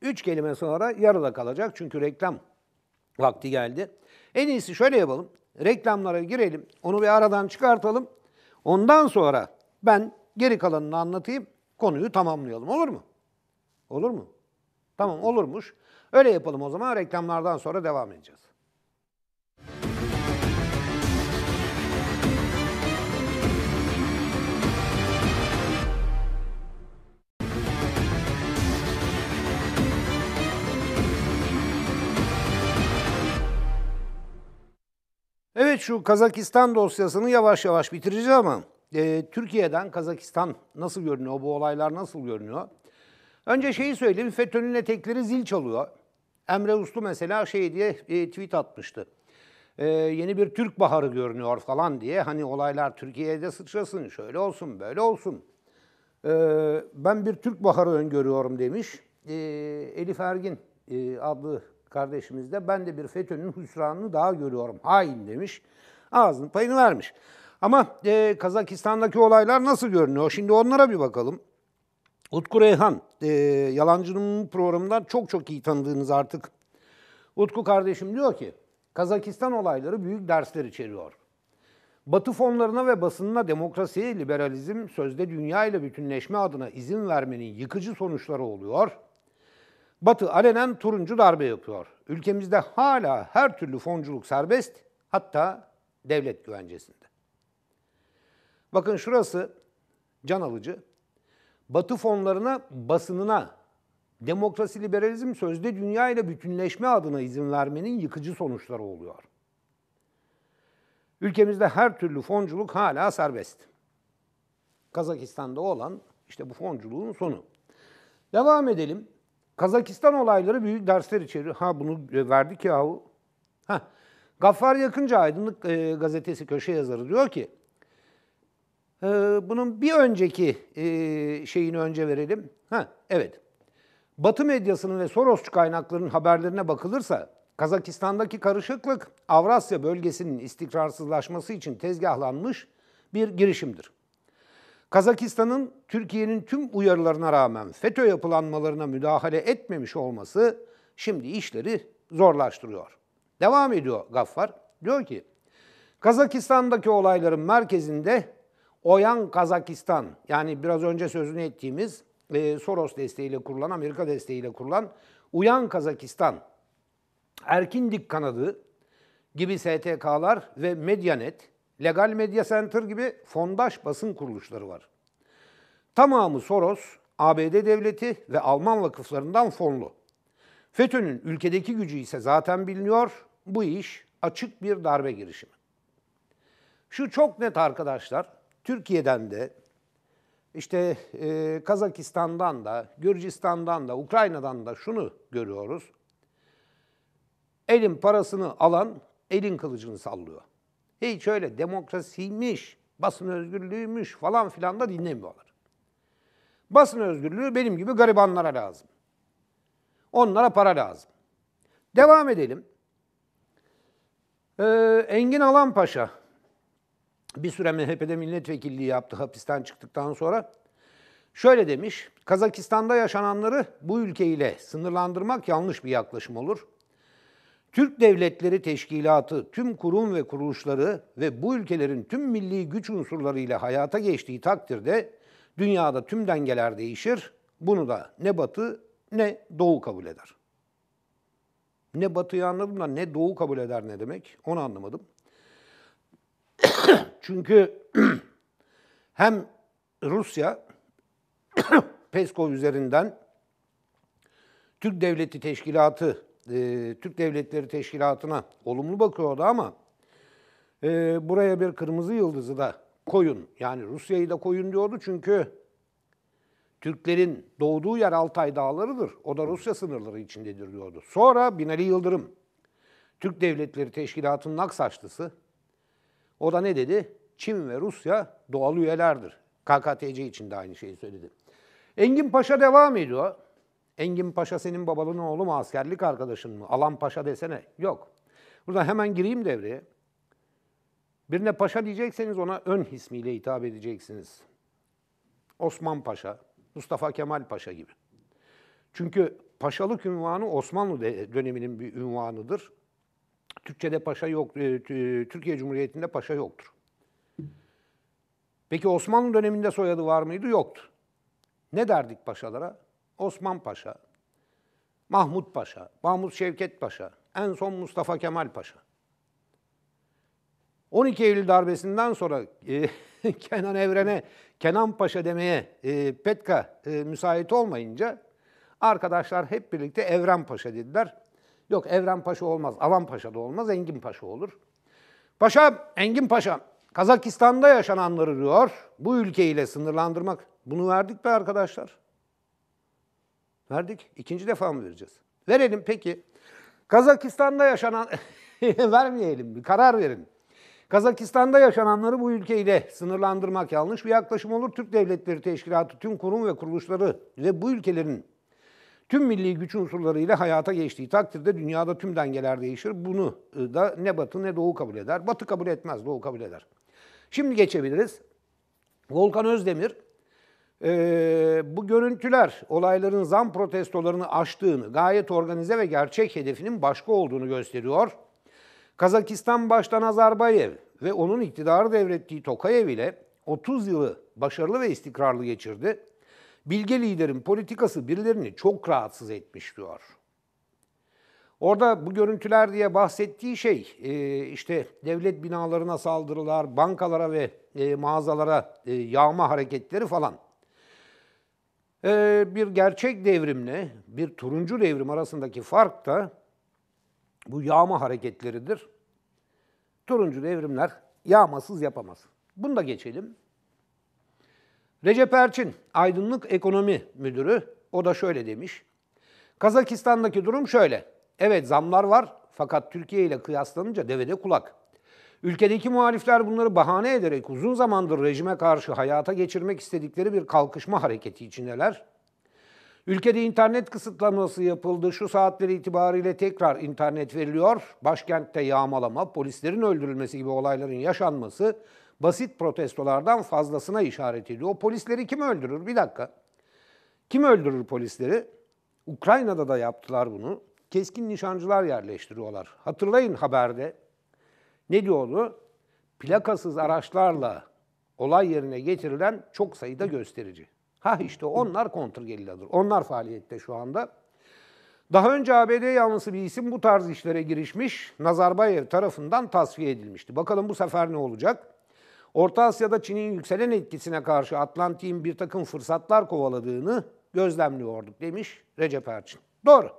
üç kelime sonra yarıda kalacak çünkü reklam vakti geldi. En iyisi şöyle yapalım. Reklamlara girelim. Onu bir aradan çıkartalım. Ondan sonra ben geri kalanını anlatayım. Konuyu tamamlayalım. Olur mu? Olur mu? Tamam olurmuş. Öyle yapalım o zaman reklamlardan sonra devam edeceğiz. Evet şu Kazakistan dosyasını yavaş yavaş bitireceğiz ama e, Türkiye'den Kazakistan nasıl görünüyor, bu olaylar nasıl görünüyor? Önce şeyi söyleyeyim, FETÖ'nün etekleri zil çalıyor. Emre Uslu mesela şey diye e, tweet atmıştı. E, yeni bir Türk baharı görünüyor falan diye. Hani olaylar Türkiye'de sıçrasın, şöyle olsun, böyle olsun. E, ben bir Türk baharı öngörüyorum demiş. E, Elif Ergin e, adlı kardeşimiz de ben de bir FETÖ'nün hüsranını daha görüyorum. Hain demiş. Ağzının payını vermiş. Ama e, Kazakistan'daki olaylar nasıl görünüyor? Şimdi onlara bir bakalım. Utku Reyhan, e, Yalancı'nın programından çok çok iyi tanıdığınız artık. Utku kardeşim diyor ki, Kazakistan olayları büyük dersler içeriyor. Batı fonlarına ve basınına demokrasi, liberalizm, sözde dünya ile bütünleşme adına izin vermenin yıkıcı sonuçları oluyor. Batı alenen turuncu darbe yapıyor. Ülkemizde hala her türlü fonculuk serbest, hatta devlet güvencesinde. Bakın şurası can alıcı. Batı fonlarına, basınına, demokrasi liberalizm sözde dünya ile bütünleşme adına izin vermenin yıkıcı sonuçları oluyor. Ülkemizde her türlü fonculuk hala serbest. Kazakistan'da olan işte bu fonculuğun sonu. Devam edelim. Kazakistan olayları büyük dersler içeriyor. Ha bunu e, verdik yahu. Ha. Gaffar Yakınca Aydınlık e, gazetesi köşe yazarı diyor ki e, bunun bir önceki e, şeyini önce verelim. Ha evet. Batı medyasının ve Sorosçu kaynaklarının haberlerine bakılırsa Kazakistan'daki karışıklık Avrasya bölgesinin istikrarsızlaşması için tezgahlanmış bir girişimdir. Kazakistan'ın Türkiye'nin tüm uyarılarına rağmen FETÖ yapılanmalarına müdahale etmemiş olması şimdi işleri zorlaştırıyor. Devam ediyor Gaffar. Diyor ki, Kazakistan'daki olayların merkezinde Oyan Kazakistan yani biraz önce sözünü ettiğimiz e, Soros desteğiyle kurulan, Amerika desteğiyle kurulan Uyan Kazakistan, Erkindik kanadı gibi STK'lar ve Medyanet Legal Medya Center gibi fondaş basın kuruluşları var. Tamamı Soros, ABD devleti ve Alman vakıflarından fonlu. FETÖ'nün ülkedeki gücü ise zaten biliniyor. Bu iş açık bir darbe girişimi. Şu çok net arkadaşlar, Türkiye'den de işte e, Kazakistan'dan da, Gürcistan'dan da, Ukrayna'dan da şunu görüyoruz. Elin parasını alan elin kılıcını sallıyor. Hiç öyle demokrasiymiş, basın özgürlüğüymüş falan filan da dinlemiyorlar. Basın özgürlüğü benim gibi garibanlara lazım. Onlara para lazım. Devam edelim. Ee, Engin Alan Paşa bir süre MHP'de milletvekilliği yaptı hapisten çıktıktan sonra. Şöyle demiş, Kazakistan'da yaşananları bu ülke ile sınırlandırmak yanlış bir yaklaşım olur. Türk Devletleri Teşkilatı tüm kurum ve kuruluşları ve bu ülkelerin tüm milli güç unsurlarıyla hayata geçtiği takdirde dünyada tüm dengeler değişir. Bunu da ne Batı ne Doğu kabul eder. Ne Batı'yı anladım da ne Doğu kabul eder ne demek onu anlamadım. [coughs] Çünkü [coughs] hem Rusya [coughs] Peskov üzerinden Türk Devleti Teşkilatı e, Türk Devletleri Teşkilatı'na olumlu bakıyordu ama e, buraya bir kırmızı yıldızı da koyun. Yani Rusya'yı da koyun diyordu çünkü Türklerin doğduğu yer Altay Dağları'dır. O da Rusya sınırları içindedir diyordu. Sonra Binali Yıldırım, Türk Devletleri Teşkilatı'nın aksaçlısı. O da ne dedi? Çin ve Rusya doğal üyelerdir. KKTC için de aynı şeyi söyledi. Engin Paşa devam ediyor. Engin Paşa senin babalığın oğlu mu, askerlik arkadaşın mı? Alan Paşa desene. Yok. Burada hemen gireyim devreye. Birine paşa diyecekseniz ona ön ismiyle hitap edeceksiniz. Osman Paşa, Mustafa Kemal Paşa gibi. Çünkü paşalık ünvanı Osmanlı döneminin bir ünvanıdır. Türkçe'de paşa yok, e, Türkiye Cumhuriyeti'nde paşa yoktur. Peki Osmanlı döneminde soyadı var mıydı? Yoktu. Ne derdik paşalara? Osman Paşa, Mahmut Paşa, Mahmut Şevket Paşa, en son Mustafa Kemal Paşa. 12 Eylül darbesinden sonra e, [laughs] Kenan Evren'e Kenan Paşa demeye e, Petka e, müsait olmayınca arkadaşlar hep birlikte Evren Paşa dediler. Yok Evren Paşa olmaz, Alan Paşa da olmaz, Engin Paşa olur. Paşa, Engin Paşa, Kazakistan'da yaşananları diyor, bu ülkeyle sınırlandırmak. Bunu verdik be arkadaşlar. Verdik. İkinci defa mı vereceğiz? Verelim peki. Kazakistan'da yaşanan [laughs] vermeyelim bir karar verin. Kazakistan'da yaşananları bu ülkeyle sınırlandırmak yanlış bir yaklaşım olur. Türk Devletleri Teşkilatı tüm kurum ve kuruluşları ve bu ülkelerin tüm milli güç unsurları ile hayata geçtiği takdirde dünyada tüm dengeler değişir. Bunu e, da ne Batı ne Doğu kabul eder. Batı kabul etmez, Doğu kabul eder. Şimdi geçebiliriz. Volkan Özdemir ee, bu görüntüler olayların zam protestolarını aştığını, gayet organize ve gerçek hedefinin başka olduğunu gösteriyor. Kazakistan baştan Azerbaycan ve onun iktidarı devrettiği Tokayev ile 30 yılı başarılı ve istikrarlı geçirdi. Bilge liderin politikası birilerini çok rahatsız etmiş diyor. Orada bu görüntüler diye bahsettiği şey e, işte devlet binalarına saldırılar, bankalara ve e, mağazalara e, yağma hareketleri falan e, bir gerçek devrimle bir turuncu devrim arasındaki fark da bu yağma hareketleridir. Turuncu devrimler yağmasız yapamaz. Bunu da geçelim. Recep Erçin, Aydınlık Ekonomi Müdürü, o da şöyle demiş. Kazakistan'daki durum şöyle. Evet zamlar var fakat Türkiye ile kıyaslanınca devede kulak. Ülkedeki muhalifler bunları bahane ederek uzun zamandır rejime karşı hayata geçirmek istedikleri bir kalkışma hareketi içindeler. Ülkede internet kısıtlaması yapıldı. Şu saatleri itibariyle tekrar internet veriliyor. Başkentte yağmalama, polislerin öldürülmesi gibi olayların yaşanması basit protestolardan fazlasına işaret ediyor. O polisleri kim öldürür? Bir dakika. Kim öldürür polisleri? Ukrayna'da da yaptılar bunu. Keskin nişancılar yerleştiriyorlar. Hatırlayın haberde ne diyordu? Plakasız araçlarla olay yerine getirilen çok sayıda gösterici. Ha işte onlar kontrgerilladır. Onlar faaliyette şu anda. Daha önce ABD yanlısı bir isim bu tarz işlere girişmiş, Nazarbayev tarafından tasfiye edilmişti. Bakalım bu sefer ne olacak? Orta Asya'da Çin'in yükselen etkisine karşı Atlantik'in bir takım fırsatlar kovaladığını gözlemliyorduk demiş Recep Erçin. Doğru.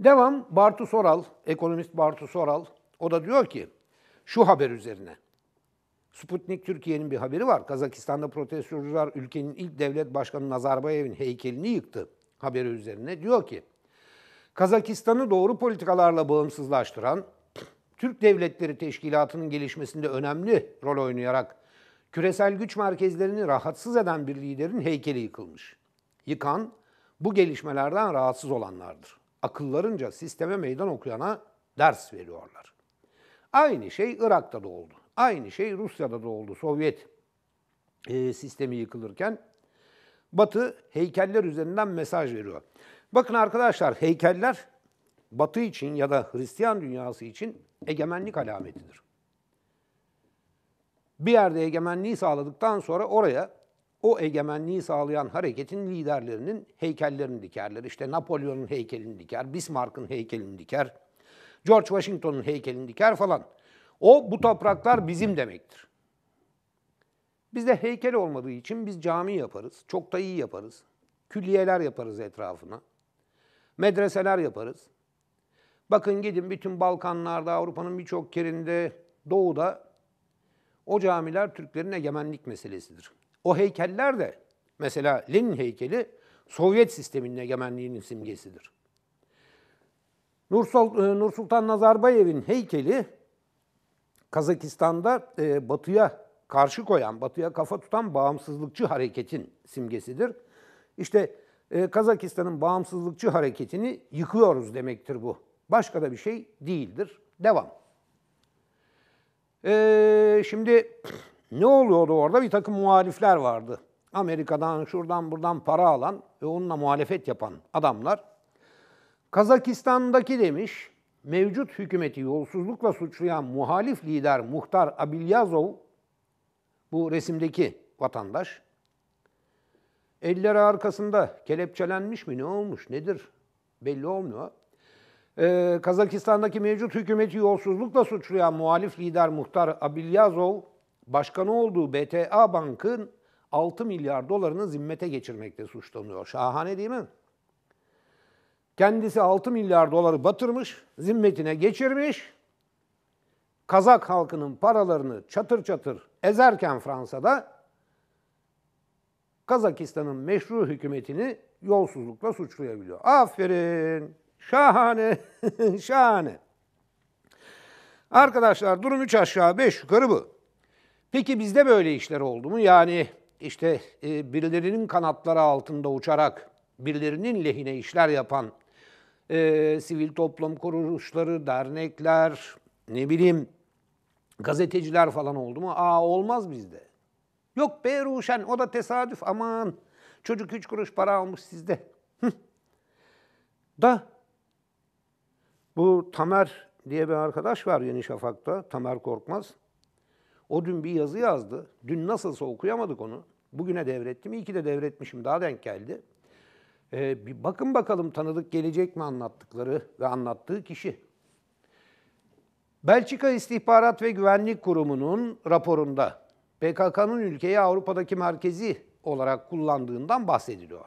Devam Bartu Soral, ekonomist Bartu Soral o da diyor ki şu haber üzerine. Sputnik Türkiye'nin bir haberi var. Kazakistan'da protestocular ülkenin ilk devlet başkanı Nazarbayev'in heykelini yıktı haberi üzerine. Diyor ki Kazakistan'ı doğru politikalarla bağımsızlaştıran Türk Devletleri Teşkilatı'nın gelişmesinde önemli rol oynayarak küresel güç merkezlerini rahatsız eden bir liderin heykeli yıkılmış. Yıkan bu gelişmelerden rahatsız olanlardır. Akıllarınca sisteme meydan okuyana ders veriyorlar. Aynı şey Irak'ta da oldu. Aynı şey Rusya'da da oldu. Sovyet e, sistemi yıkılırken Batı heykeller üzerinden mesaj veriyor. Bakın arkadaşlar heykeller Batı için ya da Hristiyan dünyası için egemenlik alametidir. Bir yerde egemenliği sağladıktan sonra oraya o egemenliği sağlayan hareketin liderlerinin heykellerini dikerler. İşte Napolyon'un heykelini diker, Bismarck'ın heykelini diker, George Washington'un heykelini diker falan. O bu topraklar bizim demektir. Bizde heykel olmadığı için biz cami yaparız. Çok da iyi yaparız. Külliyeler yaparız etrafına. Medreseler yaparız. Bakın gidin bütün Balkanlarda, Avrupa'nın birçok yerinde, doğuda o camiler Türklerin egemenlik meselesidir. O heykeller de mesela Lenin heykeli Sovyet sisteminin egemenliğinin simgesidir. E, Nursultan Nazarbayev'in heykeli Kazakistan'da e, batıya karşı koyan, batıya kafa tutan bağımsızlıkçı hareketin simgesidir. İşte e, Kazakistan'ın bağımsızlıkçı hareketini yıkıyoruz demektir bu. Başka da bir şey değildir. Devam. E, şimdi ne oluyordu orada? Bir takım muhalifler vardı. Amerika'dan, şuradan, buradan para alan ve onunla muhalefet yapan adamlar Kazakistan'daki demiş, mevcut hükümeti yolsuzlukla suçlayan muhalif lider Muhtar Abilyazov, bu resimdeki vatandaş, elleri arkasında kelepçelenmiş mi ne olmuş nedir belli olmuyor. Ee, Kazakistan'daki mevcut hükümeti yolsuzlukla suçlayan muhalif lider Muhtar Abilyazov, başkanı olduğu BTA Bank'ın 6 milyar dolarını zimmete geçirmekte suçlanıyor. Şahane değil mi? Kendisi 6 milyar doları batırmış, zimmetine geçirmiş. Kazak halkının paralarını çatır çatır ezerken Fransa'da Kazakistan'ın meşru hükümetini yolsuzlukla suçlayabiliyor. Aferin. Şahane. [laughs] Şahane. Arkadaşlar durum 3 aşağı 5 yukarı bu. Peki bizde böyle işler oldu mu? Yani işte e, birilerinin kanatları altında uçarak birilerinin lehine işler yapan e, sivil toplum kuruluşları, dernekler, ne bileyim gazeteciler falan oldu mu? Aa olmaz bizde. Yok be Ruşen o da tesadüf aman. Çocuk üç kuruş para almış sizde. da bu Tamer diye bir arkadaş var Yeni Şafak'ta, Tamer Korkmaz. O dün bir yazı yazdı. Dün nasılsa okuyamadık onu. Bugüne devrettim. İyi ki de devretmişim. Daha denk geldi. Ee, bir bakın bakalım tanıdık gelecek mi anlattıkları ve anlattığı kişi. Belçika İstihbarat ve Güvenlik Kurumu'nun raporunda PKK'nın ülkeyi Avrupa'daki merkezi olarak kullandığından bahsediliyor.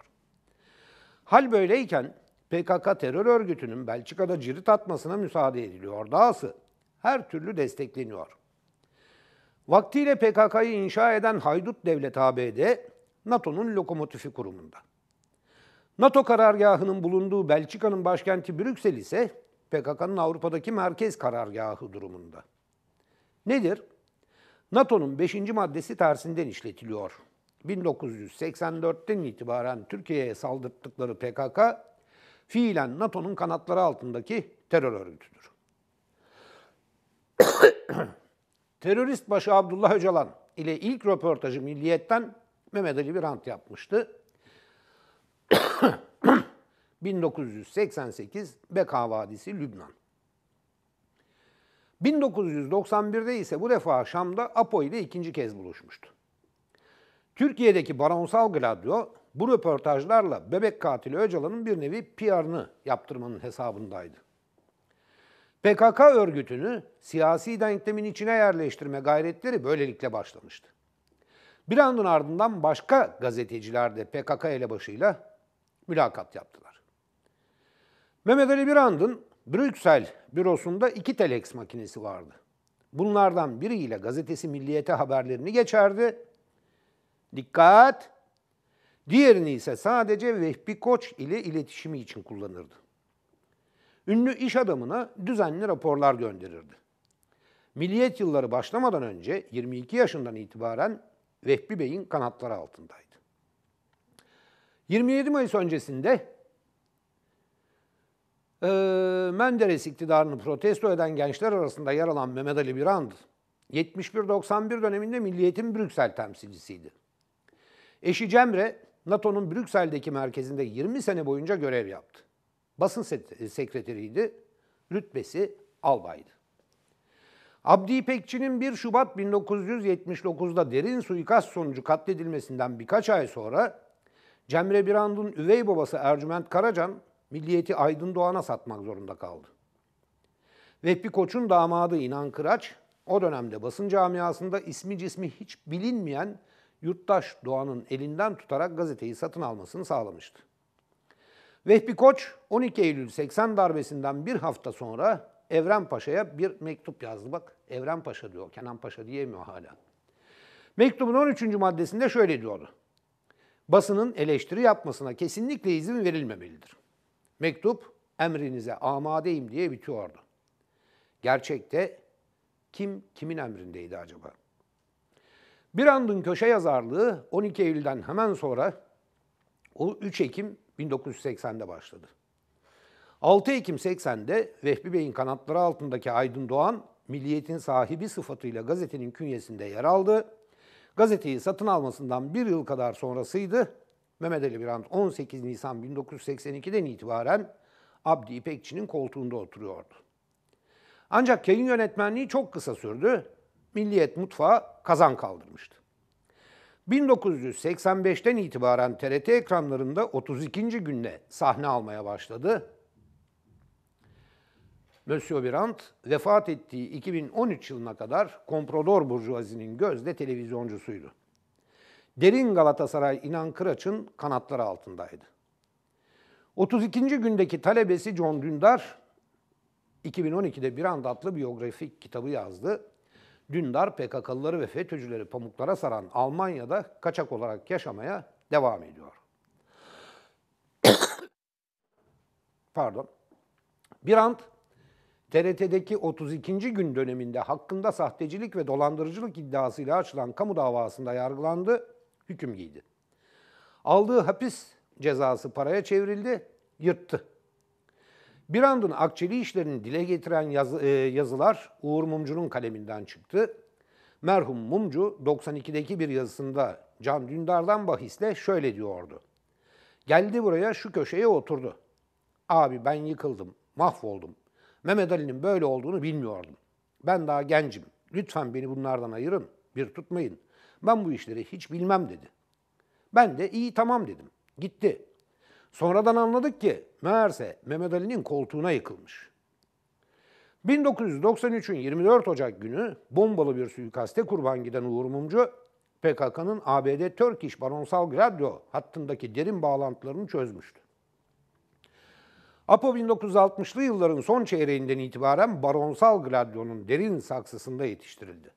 Hal böyleyken PKK terör örgütünün Belçika'da cirit atmasına müsaade ediliyor. Dahası her türlü destekleniyor. Vaktiyle PKK'yı inşa eden Haydut Devlet ABD, NATO'nun lokomotifi kurumunda. NATO karargahının bulunduğu Belçika'nın başkenti Brüksel ise PKK'nın Avrupa'daki merkez karargahı durumunda. Nedir? NATO'nun 5. maddesi tersinden işletiliyor. 1984'ten itibaren Türkiye'ye saldırttıkları PKK, fiilen NATO'nun kanatları altındaki terör örgütüdür. [coughs] Terörist başı Abdullah Öcalan ile ilk röportajı Milliyet'ten Mehmet Ali Birant yapmıştı. 1988 [coughs] Beka Vadisi Lübnan. 1991'de ise bu defa Şam'da Apo ile ikinci kez buluşmuştu. Türkiye'deki Baron Gladio bu röportajlarla bebek katili Öcalan'ın bir nevi PR'ını yaptırmanın hesabındaydı. PKK örgütünü siyasi denklemin içine yerleştirme gayretleri böylelikle başlamıştı. Bir anın ardından başka gazeteciler de PKK elebaşıyla mülakat yaptılar. Mehmet Ali Birand'ın Brüksel bürosunda iki telex makinesi vardı. Bunlardan biriyle gazetesi Milliyete haberlerini geçerdi. Dikkat! Diğerini ise sadece Vehbi Koç ile iletişimi için kullanırdı. Ünlü iş adamına düzenli raporlar gönderirdi. Milliyet yılları başlamadan önce 22 yaşından itibaren Vehbi Bey'in kanatları altındaydı. 27 Mayıs öncesinde e, Menderes iktidarını protesto eden gençler arasında yer alan Mehmet Ali Birand, 71-91 döneminde Milliyet'in Brüksel temsilcisiydi. Eşi Cemre, NATO'nun Brüksel'deki merkezinde 20 sene boyunca görev yaptı. Basın e, sekreteriydi, rütbesi albaydı. Abdi İpekçi'nin 1 Şubat 1979'da derin suikast sonucu katledilmesinden birkaç ay sonra Cemre Birand'ın üvey babası Ercüment Karacan milliyeti Aydın Doğan'a satmak zorunda kaldı. Vehbi Koç'un damadı İnan Kıraç o dönemde basın camiasında ismi cismi hiç bilinmeyen yurttaş Doğan'ın elinden tutarak gazeteyi satın almasını sağlamıştı. Vehbi Koç 12 Eylül 80 darbesinden bir hafta sonra Evren Paşa'ya bir mektup yazdı. Bak Evren Paşa diyor, Kenan Paşa diyemiyor hala. Mektubun 13. maddesinde şöyle diyordu basının eleştiri yapmasına kesinlikle izin verilmemelidir. Mektup emrinize amadeyim diye bitiyordu. Gerçekte kim kimin emrindeydi acaba? Bir andın köşe yazarlığı 12 Eylül'den hemen sonra o 3 Ekim 1980'de başladı. 6 Ekim 80'de Vehbi Bey'in kanatları altındaki Aydın Doğan, milliyetin sahibi sıfatıyla gazetenin künyesinde yer aldı Gazeteyi satın almasından bir yıl kadar sonrasıydı. Mehmet Ali Birand. 18 Nisan 1982'den itibaren Abdi İpekçi'nin koltuğunda oturuyordu. Ancak yayın yönetmenliği çok kısa sürdü. Milliyet Mutfağı kazan kaldırmıştı. 1985'ten itibaren TRT ekranlarında 32. günde sahne almaya başladı Monsieur Birant vefat ettiği 2013 yılına kadar komprador burjuvazinin gözde televizyoncusuydu. Derin Galatasaray İnan Kıraç'ın kanatları altındaydı. 32. gündeki talebesi John Dündar 2012'de Birand adlı biyografik kitabı yazdı. Dündar PKK'lıları ve FETÖ'cüleri pamuklara saran Almanya'da kaçak olarak yaşamaya devam ediyor. [coughs] Pardon. Birand TRT'deki 32. gün döneminde hakkında sahtecilik ve dolandırıcılık iddiasıyla açılan kamu davasında yargılandı, hüküm giydi. Aldığı hapis cezası paraya çevrildi, yırttı. Bir andın Akçeli işlerini dile getiren yaz, e, yazılar Uğur Mumcu'nun kaleminden çıktı. Merhum Mumcu 92'deki bir yazısında Can Dündar'dan bahisle şöyle diyordu. Geldi buraya şu köşeye oturdu. Abi ben yıkıldım, mahvoldum, Mehmet Ali'nin böyle olduğunu bilmiyordum. Ben daha gencim. Lütfen beni bunlardan ayırın. Bir tutmayın. Ben bu işleri hiç bilmem dedi. Ben de iyi tamam dedim. Gitti. Sonradan anladık ki meğerse Mehmet Ali'nin koltuğuna yıkılmış. 1993'ün 24 Ocak günü bombalı bir suikaste kurban giden Uğur Mumcu, PKK'nın ABD Turkish Baronsal Gradyo hattındaki derin bağlantılarını çözmüştü. Apo 1960'lı yılların son çeyreğinden itibaren baronsal gladyonun derin saksısında yetiştirildi.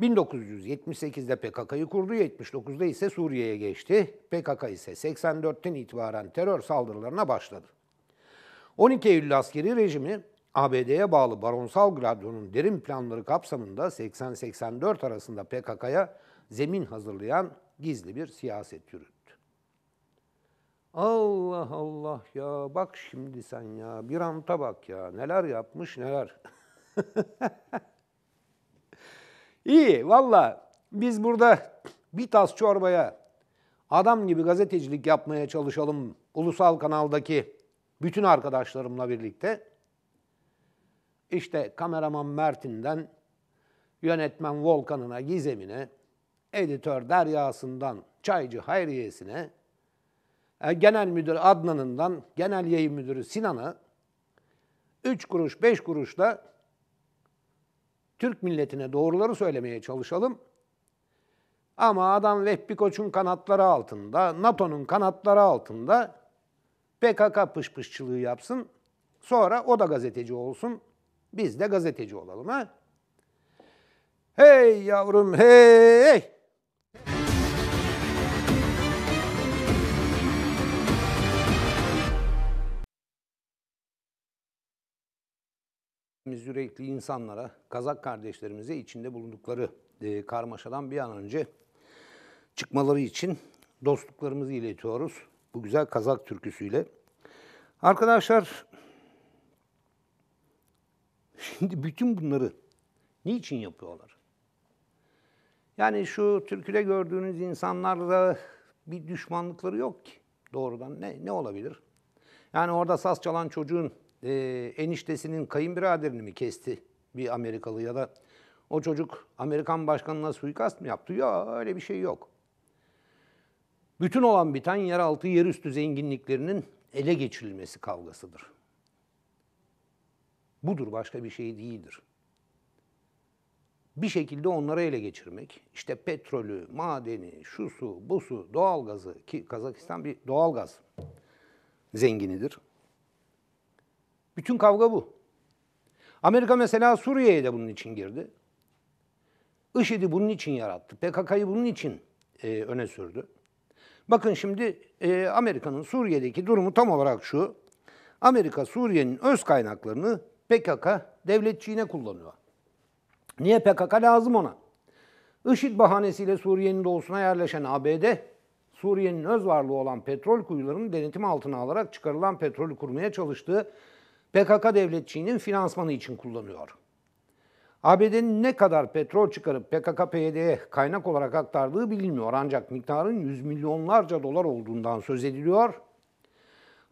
1978'de PKK'yı kurdu, 79'da ise Suriye'ye geçti. PKK ise 84'ten itibaren terör saldırılarına başladı. 12 Eylül askeri rejimi ABD'ye bağlı baronsal gladyonun derin planları kapsamında 80-84 arasında PKK'ya zemin hazırlayan gizli bir siyaset yürüttü. Allah Allah ya bak şimdi sen ya bir anta bak ya neler yapmış neler. [laughs] İyi valla biz burada bir tas çorbaya adam gibi gazetecilik yapmaya çalışalım ulusal kanaldaki bütün arkadaşlarımla birlikte. İşte kameraman Mert'inden yönetmen Volkan'ına, Gizem'ine, editör Derya'sından çaycı Hayriye'sine e, genel müdür Adnan'ından genel yayın müdürü Sinan'a 3 kuruş 5 kuruşla Türk milletine doğruları söylemeye çalışalım. Ama adam Vehbi Koç'un kanatları altında, NATO'nun kanatları altında PKK pışpışçılığı yapsın. Sonra o da gazeteci olsun. Biz de gazeteci olalım ha. Hey yavrum hey! biz yürekli insanlara, Kazak kardeşlerimize içinde bulundukları e, karmaşadan bir an önce çıkmaları için dostluklarımızı iletiyoruz. Bu güzel Kazak türküsüyle. Arkadaşlar, şimdi bütün bunları niçin yapıyorlar? Yani şu türküde gördüğünüz insanlarla bir düşmanlıkları yok ki doğrudan. Ne, ne olabilir? Yani orada saz çalan çocuğun e, eniştesinin kayınbiraderini mi kesti bir Amerikalı ya da o çocuk Amerikan başkanına suikast mı yaptı? Ya öyle bir şey yok. Bütün olan biten yeraltı yerüstü zenginliklerinin ele geçirilmesi kavgasıdır. Budur başka bir şey değildir. Bir şekilde onları ele geçirmek, işte petrolü, madeni, şu su, bu su, doğalgazı ki Kazakistan bir doğalgaz zenginidir. Bütün kavga bu. Amerika mesela Suriye'ye de bunun için girdi. IŞİD'i bunun için yarattı. PKK'yı bunun için e, öne sürdü. Bakın şimdi e, Amerika'nın Suriye'deki durumu tam olarak şu. Amerika Suriye'nin öz kaynaklarını PKK devletçiğine kullanıyor. Niye PKK lazım ona? IŞİD bahanesiyle Suriye'nin doğusuna yerleşen ABD, Suriye'nin öz varlığı olan petrol kuyularını denetim altına alarak çıkarılan petrolü kurmaya çalıştığı PKK devletçiliğinin finansmanı için kullanıyor. ABD'nin ne kadar petrol çıkarıp PKK-PYD'ye kaynak olarak aktardığı bilinmiyor ancak miktarın yüz milyonlarca dolar olduğundan söz ediliyor.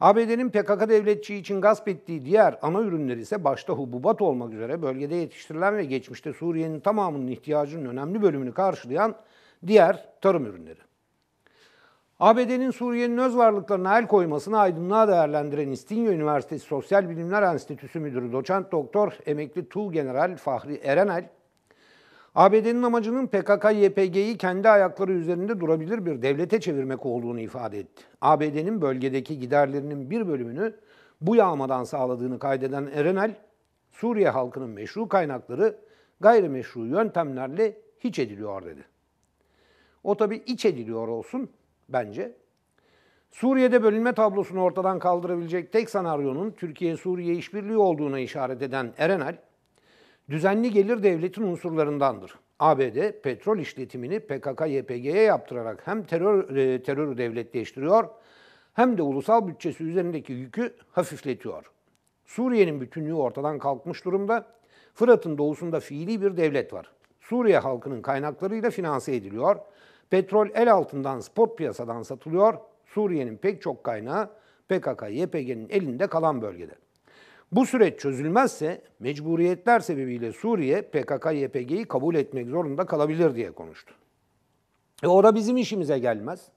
ABD'nin PKK devletçiği için gasp ettiği diğer ana ürünler ise başta hububat olmak üzere bölgede yetiştirilen ve geçmişte Suriye'nin tamamının ihtiyacının önemli bölümünü karşılayan diğer tarım ürünleri. ABD'nin Suriye'nin öz varlıklarına el koymasını aydınlığa değerlendiren İstinye Üniversitesi Sosyal Bilimler Enstitüsü Müdürü Doçent Doktor Emekli Tuğ General Fahri Erenel, ABD'nin amacının PKK-YPG'yi kendi ayakları üzerinde durabilir bir devlete çevirmek olduğunu ifade etti. ABD'nin bölgedeki giderlerinin bir bölümünü bu yağmadan sağladığını kaydeden Erenel, Suriye halkının meşru kaynakları gayrimeşru yöntemlerle hiç ediliyor dedi. O tabi iç ediliyor olsun bence. Suriye'de bölünme tablosunu ortadan kaldırabilecek tek senaryonun Türkiye-Suriye işbirliği olduğuna işaret eden Erenel, düzenli gelir devletin unsurlarındandır. ABD petrol işletimini PKK-YPG'ye yaptırarak hem terör e, terörü devletleştiriyor hem de ulusal bütçesi üzerindeki yükü hafifletiyor. Suriye'nin bütünlüğü ortadan kalkmış durumda. Fırat'ın doğusunda fiili bir devlet var. Suriye halkının kaynaklarıyla finanse ediliyor Petrol el altından spot piyasadan satılıyor. Suriye'nin pek çok kaynağı PKK-YPG'nin elinde kalan bölgede. Bu süreç çözülmezse mecburiyetler sebebiyle Suriye PKK-YPG'yi kabul etmek zorunda kalabilir diye konuştu. E o da bizim işimize gelmez.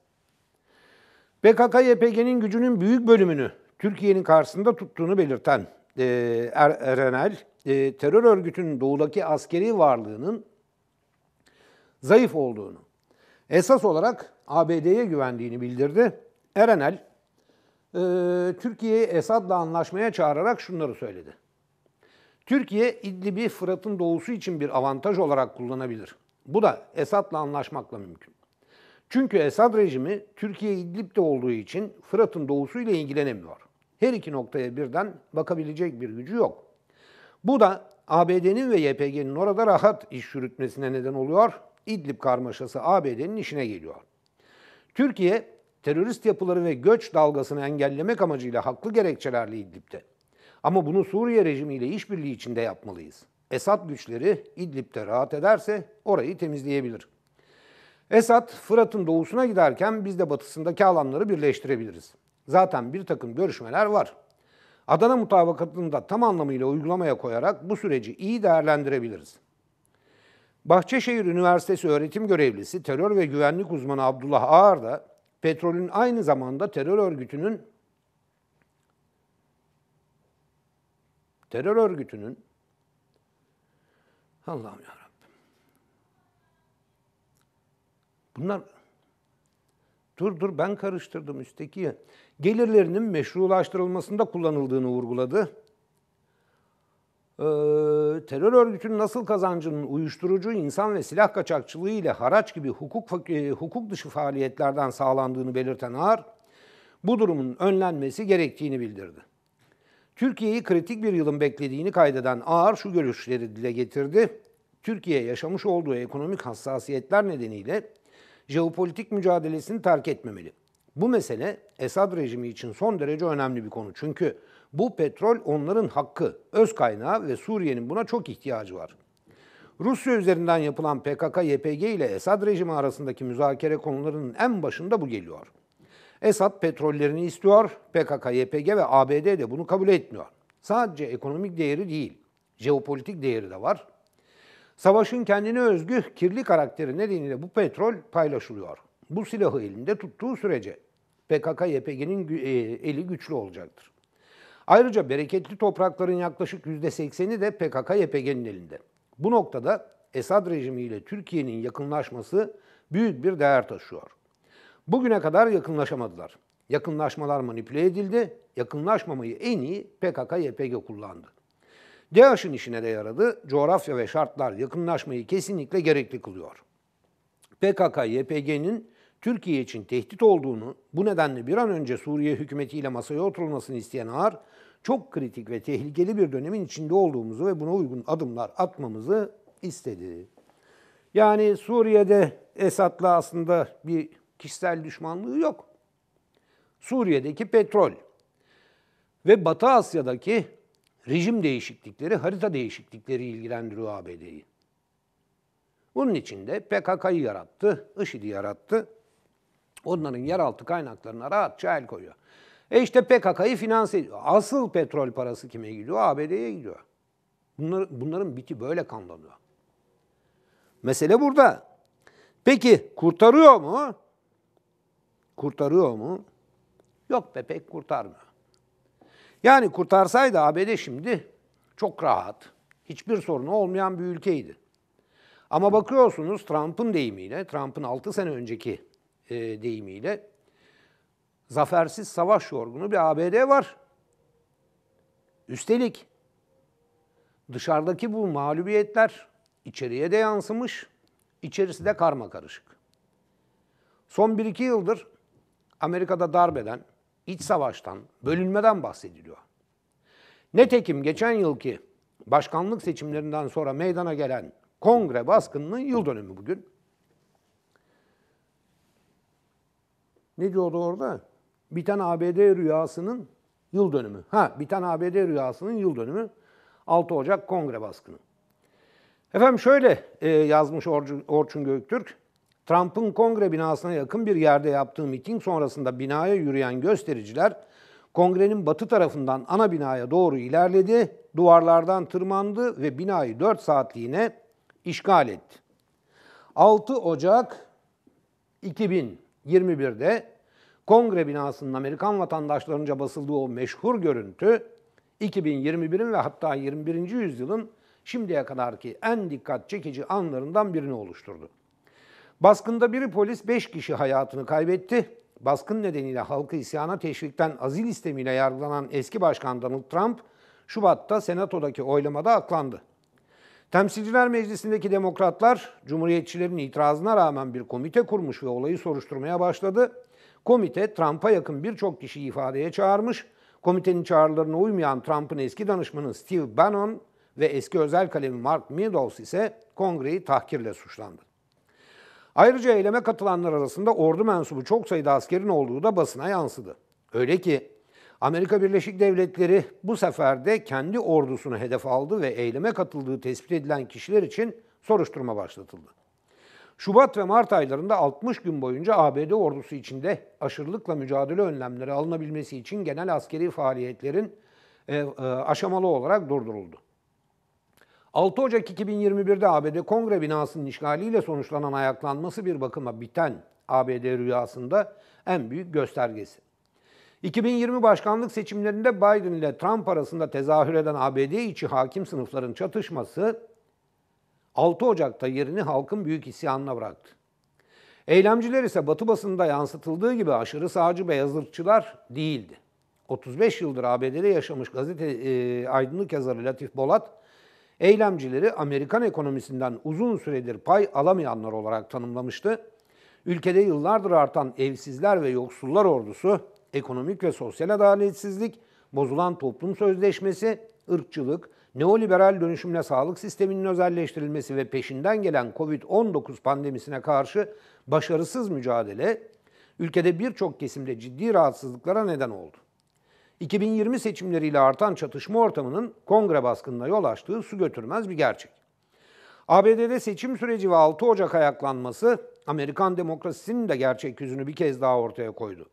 PKK-YPG'nin gücünün büyük bölümünü Türkiye'nin karşısında tuttuğunu belirten e, er, Erenel, e, terör örgütünün doğudaki askeri varlığının zayıf olduğunu, esas olarak ABD'ye güvendiğini bildirdi. Erenel, e, Türkiye'yi Esad'la anlaşmaya çağırarak şunları söyledi. Türkiye İdlib'i Fırat'ın doğusu için bir avantaj olarak kullanabilir. Bu da Esad'la anlaşmakla mümkün. Çünkü Esad rejimi Türkiye İdlib'de olduğu için Fırat'ın doğusu ile ilgilenemiyor. Her iki noktaya birden bakabilecek bir gücü yok. Bu da ABD'nin ve YPG'nin orada rahat iş yürütmesine neden oluyor İdlib karmaşası ABD'nin işine geliyor. Türkiye, terörist yapıları ve göç dalgasını engellemek amacıyla haklı gerekçelerle İdlib'te. Ama bunu Suriye rejimiyle işbirliği içinde yapmalıyız. Esad güçleri İdlib'te rahat ederse orayı temizleyebilir. Esad, Fırat'ın doğusuna giderken biz de batısındaki alanları birleştirebiliriz. Zaten bir takım görüşmeler var. Adana mutabakatını da tam anlamıyla uygulamaya koyarak bu süreci iyi değerlendirebiliriz. Bahçeşehir Üniversitesi öğretim görevlisi terör ve güvenlik uzmanı Abdullah Ağar da petrolün aynı zamanda terör örgütünün terör örgütünün Allah'ım ya Rabbim. Bunlar dur dur ben karıştırdım üstteki gelirlerinin meşrulaştırılmasında kullanıldığını vurguladı. Ee, terör örgütünün nasıl kazancının uyuşturucu, insan ve silah kaçakçılığı ile haraç gibi hukuk, e, hukuk dışı faaliyetlerden sağlandığını belirten Ağar, bu durumun önlenmesi gerektiğini bildirdi. Türkiye'yi kritik bir yılın beklediğini kaydeden Ağar şu görüşleri dile getirdi. Türkiye yaşamış olduğu ekonomik hassasiyetler nedeniyle jeopolitik mücadelesini terk etmemeli. Bu mesele Esad rejimi için son derece önemli bir konu. Çünkü bu petrol onların hakkı, öz kaynağı ve Suriye'nin buna çok ihtiyacı var. Rusya üzerinden yapılan PKK-YPG ile Esad rejimi arasındaki müzakere konularının en başında bu geliyor. Esad petrollerini istiyor, PKK-YPG ve ABD de bunu kabul etmiyor. Sadece ekonomik değeri değil, jeopolitik değeri de var. Savaşın kendine özgü kirli karakteri nedeniyle bu petrol paylaşılıyor. Bu silahı elinde tuttuğu sürece PKK-YPG'nin e, eli güçlü olacaktır. Ayrıca bereketli toprakların yaklaşık %80'i de PKK-YPG'nin elinde. Bu noktada Esad rejimiyle Türkiye'nin yakınlaşması büyük bir değer taşıyor. Bugüne kadar yakınlaşamadılar. Yakınlaşmalar manipüle edildi. Yakınlaşmamayı en iyi PKK-YPG kullandı. DAEŞ'in işine de yaradı. Coğrafya ve şartlar yakınlaşmayı kesinlikle gerekli kılıyor. PKK-YPG'nin Türkiye için tehdit olduğunu, bu nedenle bir an önce Suriye hükümetiyle masaya oturulmasını isteyen Ağar, çok kritik ve tehlikeli bir dönemin içinde olduğumuzu ve buna uygun adımlar atmamızı istedi. Yani Suriye'de Esad'la aslında bir kişisel düşmanlığı yok. Suriye'deki petrol ve Batı Asya'daki rejim değişiklikleri, harita değişiklikleri ilgilendiriyor ABD'yi. Bunun için de PKK'yı yarattı, IŞİD'i yarattı. Onların yeraltı kaynaklarına rahatça el koyuyor. E işte PKK'yı finanse ediyor. Asıl petrol parası kime gidiyor? ABD'ye gidiyor. Bunlar, bunların biti böyle kanlanıyor. Mesele burada. Peki kurtarıyor mu? Kurtarıyor mu? Yok be pek kurtarmıyor. Yani kurtarsaydı ABD şimdi çok rahat, hiçbir sorunu olmayan bir ülkeydi. Ama bakıyorsunuz Trump'ın deyimiyle, Trump'ın 6 sene önceki e, deyimiyle zafersiz savaş yorgunu bir ABD var. Üstelik dışarıdaki bu mağlubiyetler içeriye de yansımış, içerisi de karma karışık. Son 1-2 yıldır Amerika'da darbeden, iç savaştan, bölünmeden bahsediliyor. Netekim geçen yılki başkanlık seçimlerinden sonra meydana gelen kongre baskınının yıl dönümü bugün. Ne diyordu orada? Biten ABD rüyasının yıl dönümü. Ha, biten ABD rüyasının yıl dönümü 6 Ocak kongre baskını. Efendim şöyle e, yazmış Orçun, Göktürk. Trump'ın kongre binasına yakın bir yerde yaptığı miting sonrasında binaya yürüyen göstericiler kongrenin batı tarafından ana binaya doğru ilerledi, duvarlardan tırmandı ve binayı 4 saatliğine işgal etti. 6 Ocak 2000 21'de kongre binasının Amerikan vatandaşlarınca basıldığı o meşhur görüntü 2021'in ve hatta 21. yüzyılın şimdiye kadarki en dikkat çekici anlarından birini oluşturdu. Baskında biri polis 5 kişi hayatını kaybetti. Baskın nedeniyle halkı isyana teşvikten azil istemiyle yargılanan eski başkan Donald Trump, Şubat'ta senatodaki oylamada aklandı. Temsilciler Meclisi'ndeki demokratlar Cumhuriyetçilerin itirazına rağmen bir komite kurmuş ve olayı soruşturmaya başladı. Komite Trump'a yakın birçok kişi ifadeye çağırmış. Komitenin çağrılarına uymayan Trump'ın eski danışmanı Steve Bannon ve eski özel kalemi Mark Meadows ise kongreyi tahkirle suçlandı. Ayrıca eyleme katılanlar arasında ordu mensubu çok sayıda askerin olduğu da basına yansıdı. Öyle ki Amerika Birleşik Devletleri bu sefer de kendi ordusunu hedef aldı ve eyleme katıldığı tespit edilen kişiler için soruşturma başlatıldı. Şubat ve Mart aylarında 60 gün boyunca ABD ordusu içinde aşırılıkla mücadele önlemleri alınabilmesi için genel askeri faaliyetlerin e, e, aşamalı olarak durduruldu. 6 Ocak 2021'de ABD Kongre binasının işgaliyle sonuçlanan ayaklanması bir bakıma biten ABD rüyasında en büyük göstergesi. 2020 başkanlık seçimlerinde Biden ile Trump arasında tezahür eden ABD içi hakim sınıfların çatışması 6 Ocak'ta yerini halkın büyük isyanına bıraktı. Eylemciler ise Batı basında yansıtıldığı gibi aşırı sağcı beyazırtçılar değildi. 35 yıldır ABD'de yaşamış gazete e, aydınlık yazarı Latif Bolat, eylemcileri Amerikan ekonomisinden uzun süredir pay alamayanlar olarak tanımlamıştı. Ülkede yıllardır artan evsizler ve yoksullar ordusu ekonomik ve sosyal adaletsizlik, bozulan toplum sözleşmesi, ırkçılık, neoliberal dönüşümle sağlık sisteminin özelleştirilmesi ve peşinden gelen Covid-19 pandemisine karşı başarısız mücadele ülkede birçok kesimde ciddi rahatsızlıklara neden oldu. 2020 seçimleriyle artan çatışma ortamının kongre baskınına yol açtığı su götürmez bir gerçek. ABD'de seçim süreci ve 6 Ocak ayaklanması Amerikan demokrasisinin de gerçek yüzünü bir kez daha ortaya koydu.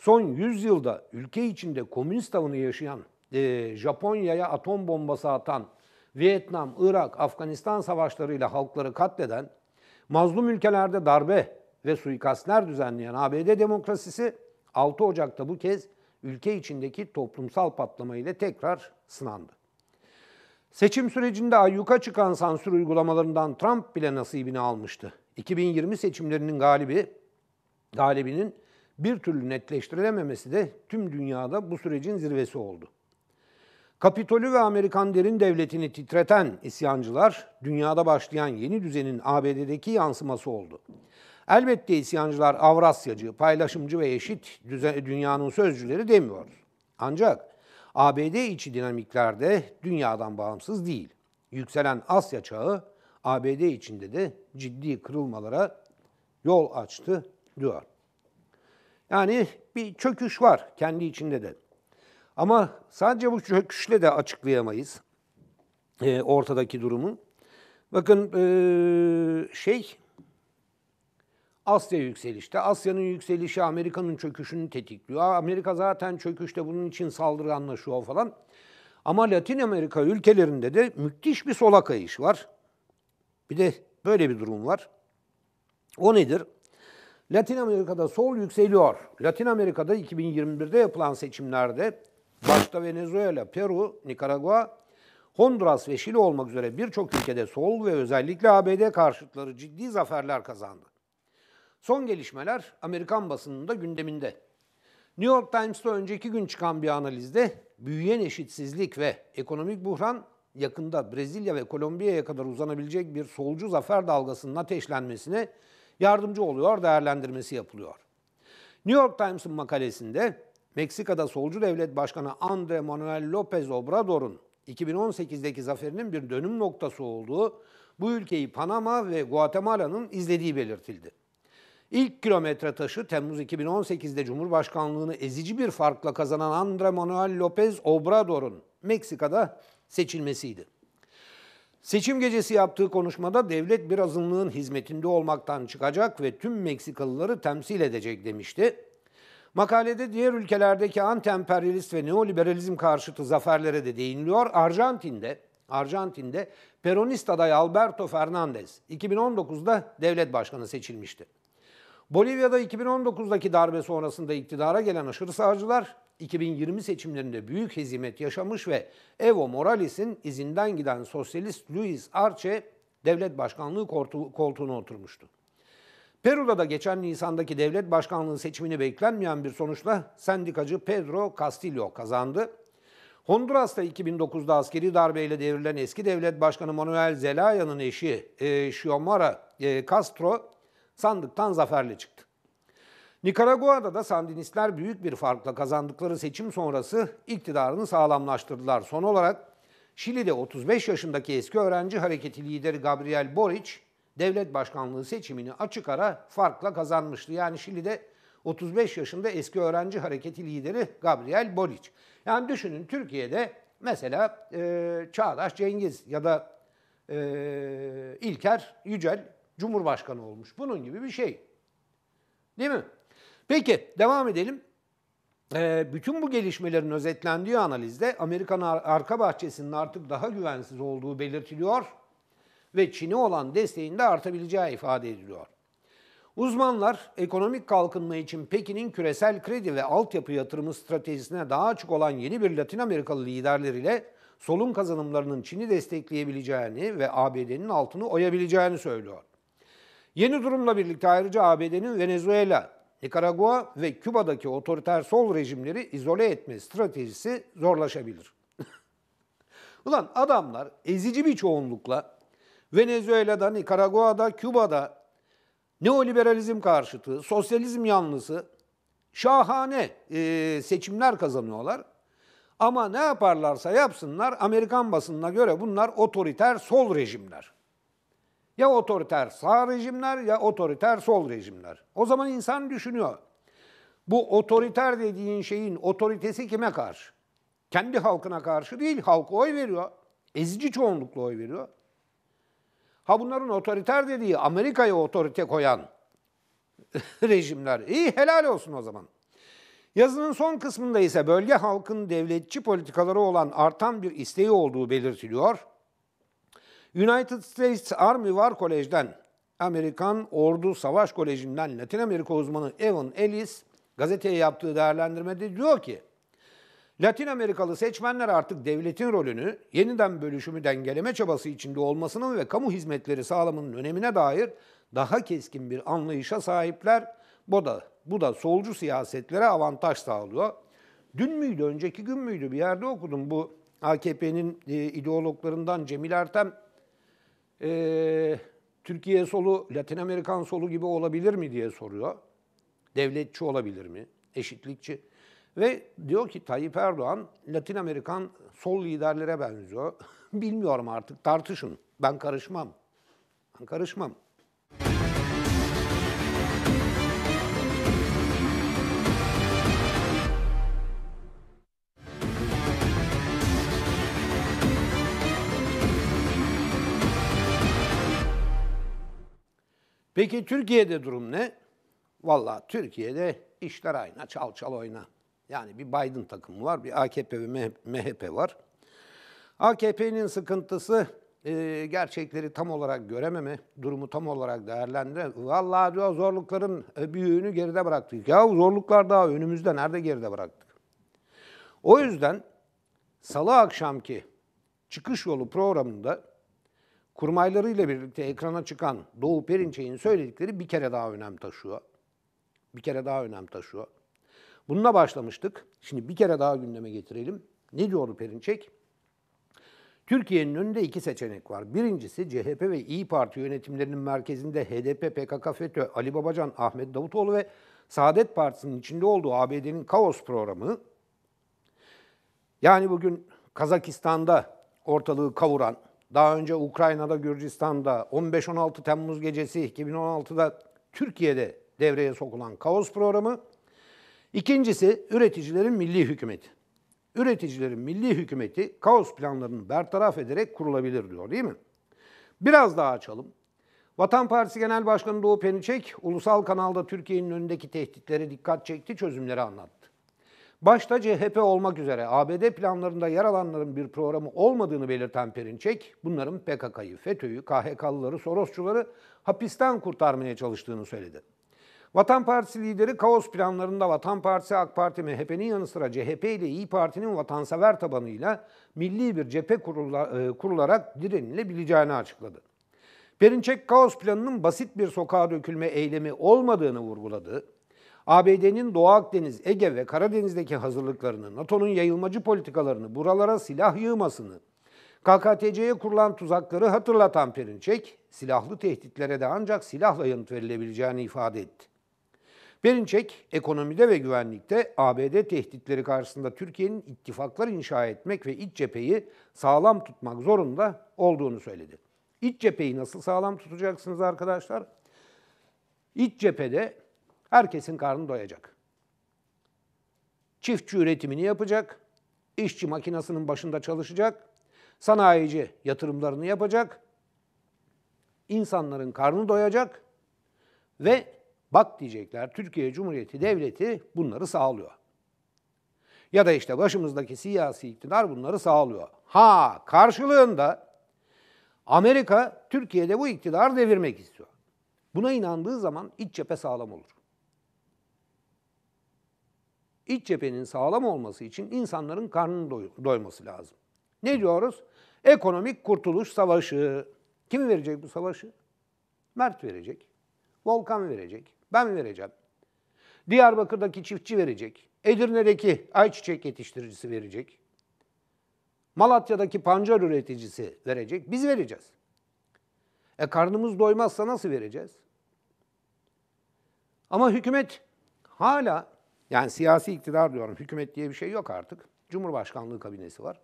Son 100 yılda ülke içinde komünist avını yaşayan, e, Japonya'ya atom bombası atan, Vietnam, Irak, Afganistan savaşlarıyla halkları katleden, mazlum ülkelerde darbe ve suikastler düzenleyen ABD demokrasisi 6 Ocak'ta bu kez ülke içindeki toplumsal patlama ile tekrar sınandı. Seçim sürecinde ayyuka çıkan sansür uygulamalarından Trump bile nasibini almıştı. 2020 seçimlerinin galibi, galibinin bir türlü netleştirilememesi de tüm dünyada bu sürecin zirvesi oldu. Kapitolü ve Amerikan derin devletini titreten isyancılar dünyada başlayan yeni düzenin ABD'deki yansıması oldu. Elbette isyancılar Avrasyacı, paylaşımcı ve eşit dünyanın sözcüleri demiyor. Ancak ABD içi dinamikler de dünyadan bağımsız değil. Yükselen Asya çağı ABD içinde de ciddi kırılmalara yol açtı diyor. Yani bir çöküş var kendi içinde de. Ama sadece bu çöküşle de açıklayamayız e, ortadaki durumu. Bakın e, şey Asya yükselişte. Asya'nın yükselişi Amerika'nın çöküşünü tetikliyor. Amerika zaten çöküşte bunun için saldırı anlaşıyor falan. Ama Latin Amerika ülkelerinde de müthiş bir sola kayış var. Bir de böyle bir durum var. O nedir? Latin Amerika'da sol yükseliyor. Latin Amerika'da 2021'de yapılan seçimlerde başta Venezuela, Peru, Nikaragua, Honduras ve Şili olmak üzere birçok ülkede sol ve özellikle ABD karşıtları ciddi zaferler kazandı. Son gelişmeler Amerikan basınında gündeminde. New York Times'ta önceki gün çıkan bir analizde büyüyen eşitsizlik ve ekonomik buhran yakında Brezilya ve Kolombiya'ya kadar uzanabilecek bir solcu zafer dalgasının ateşlenmesine yardımcı oluyor, değerlendirmesi yapılıyor. New York Times'ın makalesinde Meksika'da solcu devlet başkanı Andre Manuel López Obrador'un 2018'deki zaferinin bir dönüm noktası olduğu, bu ülkeyi Panama ve Guatemala'nın izlediği belirtildi. İlk kilometre taşı Temmuz 2018'de Cumhurbaşkanlığını ezici bir farkla kazanan Andre Manuel López Obrador'un Meksika'da seçilmesiydi. Seçim gecesi yaptığı konuşmada devlet bir azınlığın hizmetinde olmaktan çıkacak ve tüm Meksikalıları temsil edecek demişti. Makalede diğer ülkelerdeki anti-emperyalist ve neoliberalizm karşıtı zaferlere de değiniliyor. Arjantin'de Arjantin'de Peronist aday Alberto Fernandez 2019'da devlet başkanı seçilmişti. Bolivya'da 2019'daki darbe sonrasında iktidara gelen aşırı sağcılar 2020 seçimlerinde büyük hezimet yaşamış ve Evo Morales'in izinden giden sosyalist Luis Arce devlet başkanlığı koltuğuna oturmuştu. Peru'da da geçen Nisan'daki devlet başkanlığı seçimini beklenmeyen bir sonuçla sendikacı Pedro Castillo kazandı. Honduras'ta 2009'da askeri darbeyle devrilen eski devlet başkanı Manuel Zelaya'nın eşi e, Xiomara e, Castro sandıktan zaferle çıktı. Nikaragua'da da Sandinistler büyük bir farkla kazandıkları seçim sonrası iktidarını sağlamlaştırdılar. Son olarak Şili'de 35 yaşındaki eski öğrenci hareketi lideri Gabriel Boric devlet başkanlığı seçimini açık ara farkla kazanmıştı. Yani Şili'de 35 yaşında eski öğrenci hareketi lideri Gabriel Boric. Yani düşünün Türkiye'de mesela e, Çağdaş Cengiz ya da e, İlker Yücel Cumhurbaşkanı olmuş. Bunun gibi bir şey. Değil mi? Peki devam edelim. Ee, bütün bu gelişmelerin özetlendiği analizde Amerikan arka bahçesinin artık daha güvensiz olduğu belirtiliyor ve Çin'e olan desteğin de artabileceği ifade ediliyor. Uzmanlar ekonomik kalkınma için Pekin'in küresel kredi ve altyapı yatırımı stratejisine daha açık olan yeni bir Latin Amerikalı liderleriyle solun kazanımlarının Çin'i destekleyebileceğini ve ABD'nin altını oyabileceğini söylüyor. Yeni durumla birlikte ayrıca ABD'nin Venezuela, Nikaragua ve Küba'daki otoriter sol rejimleri izole etme stratejisi zorlaşabilir. [laughs] Ulan adamlar ezici bir çoğunlukla Venezuela'da, Nikaragua'da, Küba'da neoliberalizm karşıtı, sosyalizm yanlısı şahane e, seçimler kazanıyorlar. Ama ne yaparlarsa yapsınlar Amerikan basınına göre bunlar otoriter sol rejimler. Ya otoriter sağ rejimler ya otoriter sol rejimler. O zaman insan düşünüyor. Bu otoriter dediğin şeyin otoritesi kime karşı? Kendi halkına karşı değil, halk oy veriyor. Ezici çoğunlukla oy veriyor. Ha bunların otoriter dediği Amerika'ya otorite koyan [laughs] rejimler. İyi helal olsun o zaman. Yazının son kısmında ise bölge halkın devletçi politikaları olan artan bir isteği olduğu belirtiliyor. United States Army War College'den, Amerikan Ordu Savaş Koleji'nden Latin Amerika uzmanı Evan Ellis gazeteye yaptığı değerlendirmede diyor ki, Latin Amerikalı seçmenler artık devletin rolünü yeniden bölüşümü dengeleme çabası içinde olmasının ve kamu hizmetleri sağlamının önemine dair daha keskin bir anlayışa sahipler. Bu da, bu da solcu siyasetlere avantaj sağlıyor. Dün müydü, önceki gün müydü bir yerde okudum bu AKP'nin e, ideologlarından Cemil Ertem e, Türkiye solu, Latin Amerikan solu gibi olabilir mi diye soruyor. Devletçi olabilir mi? Eşitlikçi. Ve diyor ki Tayyip Erdoğan Latin Amerikan sol liderlere benziyor. [laughs] Bilmiyorum artık tartışın. Ben karışmam. Ben karışmam. Peki Türkiye'de durum ne? Valla Türkiye'de işler ayna, çal çal oyna. Yani bir Biden takımı var, bir AKP ve MHP var. AKP'nin sıkıntısı e, gerçekleri tam olarak görememe, durumu tam olarak değerlendire. Valla diyor zorlukların e, büyüğünü geride bıraktık. Ya zorluklar daha önümüzde, nerede geride bıraktık? O yüzden salı akşamki çıkış yolu programında kurmaylarıyla birlikte ekrana çıkan Doğu Perinçek'in söyledikleri bir kere daha önem taşıyor. Bir kere daha önem taşıyor. Bununla başlamıştık. Şimdi bir kere daha gündeme getirelim. Ne diyordu Perinçek? Türkiye'nin önünde iki seçenek var. Birincisi CHP ve İyi Parti yönetimlerinin merkezinde HDP, PKK, FETÖ, Ali Babacan, Ahmet Davutoğlu ve Saadet Partisi'nin içinde olduğu ABD'nin kaos programı. Yani bugün Kazakistan'da ortalığı kavuran daha önce Ukrayna'da, Gürcistan'da 15-16 Temmuz gecesi 2016'da Türkiye'de devreye sokulan kaos programı. İkincisi üreticilerin milli hükümeti. Üreticilerin milli hükümeti kaos planlarını bertaraf ederek kurulabilir diyor değil mi? Biraz daha açalım. Vatan Partisi Genel Başkanı Doğu Perinçek, ulusal kanalda Türkiye'nin önündeki tehditlere dikkat çekti, çözümleri anlattı. Başta CHP olmak üzere ABD planlarında yer alanların bir programı olmadığını belirten Perinçek, bunların PKK'yı, FETÖ'yü, KHK'lıları, Sorosçuları hapisten kurtarmaya çalıştığını söyledi. Vatan Partisi lideri kaos planlarında Vatan Partisi, AK Parti, MHP'nin yanı sıra CHP ile İyi Parti'nin vatansever tabanıyla milli bir cephe e, kurularak direnilebileceğini açıkladı. Perinçek kaos planının basit bir sokağa dökülme eylemi olmadığını vurguladı. ABD'nin Doğu Akdeniz, Ege ve Karadeniz'deki hazırlıklarını, NATO'nun yayılmacı politikalarını, buralara silah yığmasını, KKTC'ye kurulan tuzakları hatırlatan Perinçek, silahlı tehditlere de ancak silahla yanıt verilebileceğini ifade etti. Perinçek, ekonomide ve güvenlikte ABD tehditleri karşısında Türkiye'nin ittifaklar inşa etmek ve iç cepheyi sağlam tutmak zorunda olduğunu söyledi. İç cepheyi nasıl sağlam tutacaksınız arkadaşlar? İç cephede Herkesin karnı doyacak. Çiftçi üretimini yapacak, işçi makinasının başında çalışacak, sanayici yatırımlarını yapacak, insanların karnı doyacak ve bak diyecekler Türkiye Cumhuriyeti Devleti bunları sağlıyor. Ya da işte başımızdaki siyasi iktidar bunları sağlıyor. Ha karşılığında Amerika Türkiye'de bu iktidarı devirmek istiyor. Buna inandığı zaman iç cephe sağlam olur iç cephenin sağlam olması için insanların karnını doyması lazım. Ne diyoruz? Ekonomik kurtuluş savaşı. Kim verecek bu savaşı? Mert verecek. Volkan verecek. Ben vereceğim. Diyarbakır'daki çiftçi verecek. Edirne'deki ayçiçek yetiştiricisi verecek. Malatya'daki pancar üreticisi verecek. Biz vereceğiz. E karnımız doymazsa nasıl vereceğiz? Ama hükümet hala yani siyasi iktidar diyorum. Hükümet diye bir şey yok artık. Cumhurbaşkanlığı kabinesi var.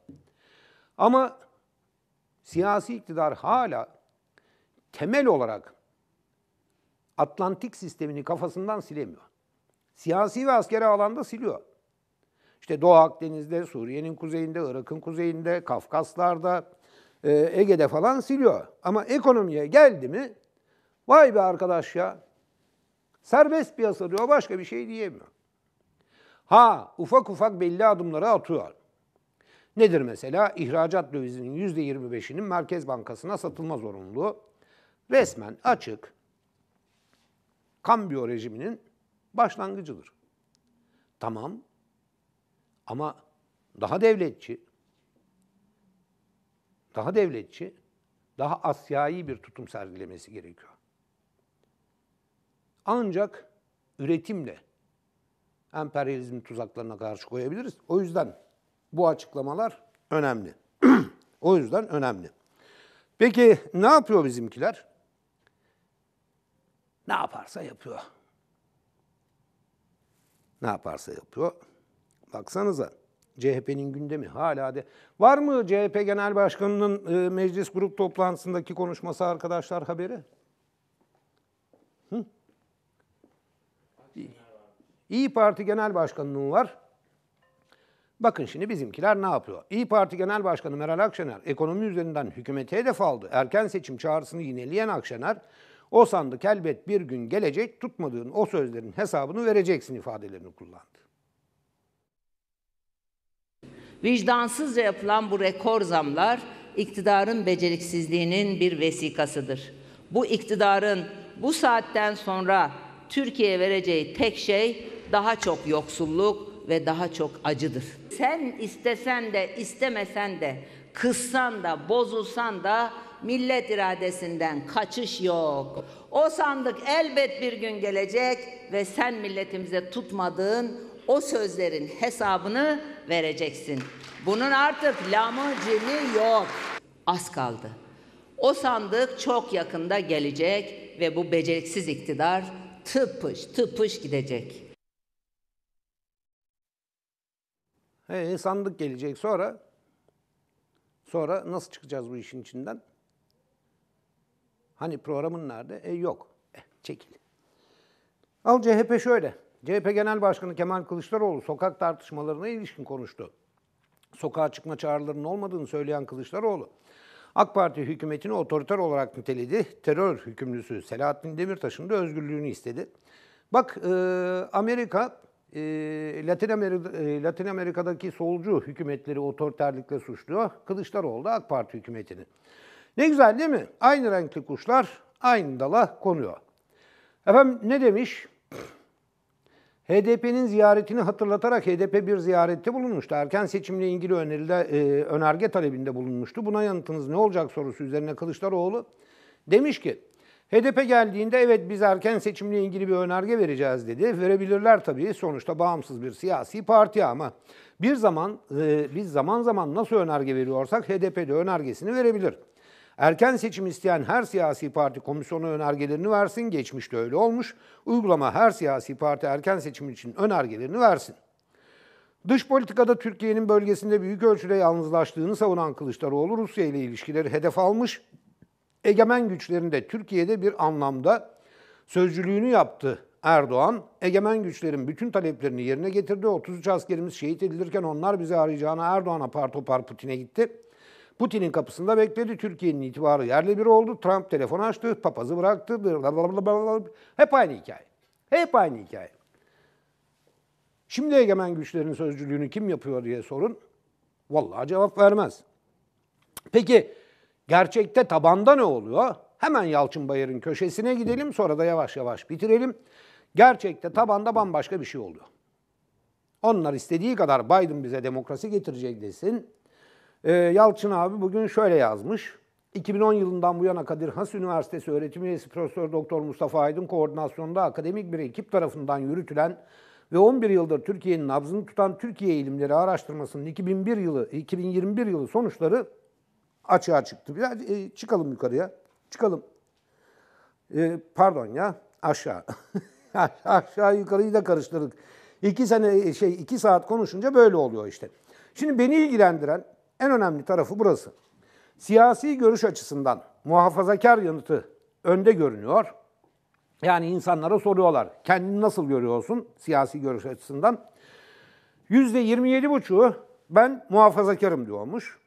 Ama siyasi iktidar hala temel olarak Atlantik sistemini kafasından silemiyor. Siyasi ve askeri alanda siliyor. İşte Doğu Akdeniz'de, Suriye'nin kuzeyinde, Irak'ın kuzeyinde, Kafkaslar'da, e, Ege'de falan siliyor. Ama ekonomiye geldi mi, vay be arkadaş ya, serbest piyasa diyor, başka bir şey diyemiyor. Ha ufak ufak belli adımları atıyor. Nedir mesela? İhracat dövizinin %25'inin Merkez Bankası'na satılma zorunluluğu. Resmen açık kambiyo rejiminin başlangıcıdır. Tamam ama daha devletçi, daha devletçi, daha asyai bir tutum sergilemesi gerekiyor. Ancak üretimle, emperyalizmin tuzaklarına karşı koyabiliriz. O yüzden bu açıklamalar önemli. [clears throat] o yüzden önemli. Peki ne yapıyor bizimkiler? Ne yaparsa yapıyor. Ne yaparsa yapıyor. Baksanıza CHP'nin gündemi hala de. Var mı CHP Genel Başkanı'nın e, meclis grup toplantısındaki konuşması arkadaşlar haberi? İyi Parti Genel Başkanı'nın var. Bakın şimdi bizimkiler ne yapıyor? İyi Parti Genel Başkanı Meral Akşener ekonomi üzerinden hükümete hedef aldı. Erken seçim çağrısını yineleyen Akşener o sandık elbet bir gün gelecek tutmadığın o sözlerin hesabını vereceksin ifadelerini kullandı. Vicdansızca yapılan bu rekor zamlar iktidarın beceriksizliğinin bir vesikasıdır. Bu iktidarın bu saatten sonra Türkiye'ye vereceği tek şey daha çok yoksulluk ve daha çok acıdır. Sen istesen de istemesen de kıssan da bozulsan da millet iradesinden kaçış yok. O sandık elbet bir gün gelecek ve sen milletimize tutmadığın o sözlerin hesabını vereceksin. Bunun artık lamı yok. Az kaldı. O sandık çok yakında gelecek ve bu beceriksiz iktidar tıpış tıpış gidecek. Ee, sandık gelecek sonra. Sonra nasıl çıkacağız bu işin içinden? Hani programın nerede? E yok. Eh, çekil. Al CHP şöyle. CHP Genel Başkanı Kemal Kılıçdaroğlu sokak tartışmalarına ilişkin konuştu. Sokağa çıkma çağrılarının olmadığını söyleyen Kılıçdaroğlu, AK Parti hükümetini otoriter olarak niteledi. Terör hükümlüsü Selahattin Demirtaş'ın da özgürlüğünü istedi. Bak e, Amerika e, Latin, Amerika, e, Latin Amerika'daki solcu hükümetleri otoriterlikle suçluyor. Kılıçdaroğlu da AK Parti hükümetini. Ne güzel değil mi? Aynı renkli kuşlar aynı dala konuyor. Efendim ne demiş? HDP'nin ziyaretini hatırlatarak HDP bir ziyarette bulunmuştu. Erken seçimle ilgili öneride, e, önerge talebinde bulunmuştu. Buna yanıtınız ne olacak sorusu üzerine Kılıçdaroğlu demiş ki HDP geldiğinde evet biz erken seçimle ilgili bir önerge vereceğiz dedi. Verebilirler tabii. Sonuçta bağımsız bir siyasi parti ama bir zaman e, biz zaman zaman nasıl önerge veriyorsak HDP de önergesini verebilir. Erken seçim isteyen her siyasi parti komisyona önergelerini versin. Geçmişte öyle olmuş. Uygulama her siyasi parti erken seçim için önergelerini versin. Dış politikada Türkiye'nin bölgesinde büyük ölçüde yalnızlaştığını savunan Kılıçdaroğlu Rusya ile ilişkileri hedef almış egemen güçlerinde Türkiye'de bir anlamda sözcülüğünü yaptı Erdoğan. Egemen güçlerin bütün taleplerini yerine getirdi. 33 askerimiz şehit edilirken onlar bizi arayacağına Erdoğan apar topar Putin'e gitti. Putin'in kapısında bekledi. Türkiye'nin itibarı yerle bir oldu. Trump telefon açtı, papazı bıraktı. Hep aynı hikaye. Hep aynı hikaye. Şimdi egemen güçlerin sözcülüğünü kim yapıyor diye sorun. Vallahi cevap vermez. Peki Gerçekte tabanda ne oluyor? Hemen Yalçın Bayır'ın köşesine gidelim sonra da yavaş yavaş bitirelim. Gerçekte tabanda bambaşka bir şey oluyor. Onlar istediği kadar Biden bize demokrasi getirecek desin. Ee, Yalçın abi bugün şöyle yazmış. 2010 yılından bu yana Kadir Has Üniversitesi öğretim üyesi Profesör Doktor Mustafa Aydın koordinasyonunda akademik bir ekip tarafından yürütülen ve 11 yıldır Türkiye'nin nabzını tutan Türkiye İlimleri Araştırması'nın 2001 yılı 2021 yılı sonuçları açığa çıktı. Ya, e, çıkalım yukarıya. Çıkalım. E, pardon ya aşağı. [laughs] aşağı yukarıyı da karıştırdık. İki sene e, şey iki saat konuşunca böyle oluyor işte. Şimdi beni ilgilendiren en önemli tarafı burası. Siyasi görüş açısından muhafazakar yanıtı önde görünüyor. Yani insanlara soruyorlar. Kendini nasıl görüyorsun siyasi görüş açısından? %27,5'u ben muhafazakarım diyormuş.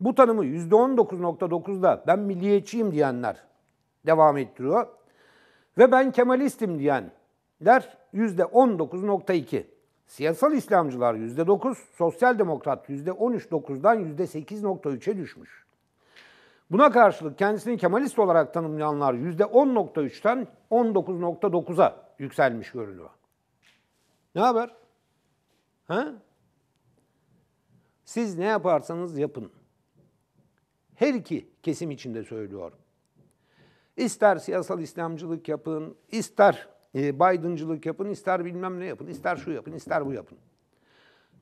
Bu tanımı %19.9'da ben milliyetçiyim diyenler devam ettiriyor. Ve ben Kemalistim diyenler %19.2. Siyasal İslamcılar %9, Sosyal Demokrat %13.9'dan %8.3'e düşmüş. Buna karşılık kendisini Kemalist olarak tanımlayanlar %10.3'ten 19.9'a yükselmiş görünüyor. Ne haber? Ha? Siz ne yaparsanız yapın. Her iki kesim içinde söylüyorum. İster siyasal İslamcılık yapın, ister e, Biden'cılık yapın, ister bilmem ne yapın, ister şu yapın, ister bu yapın.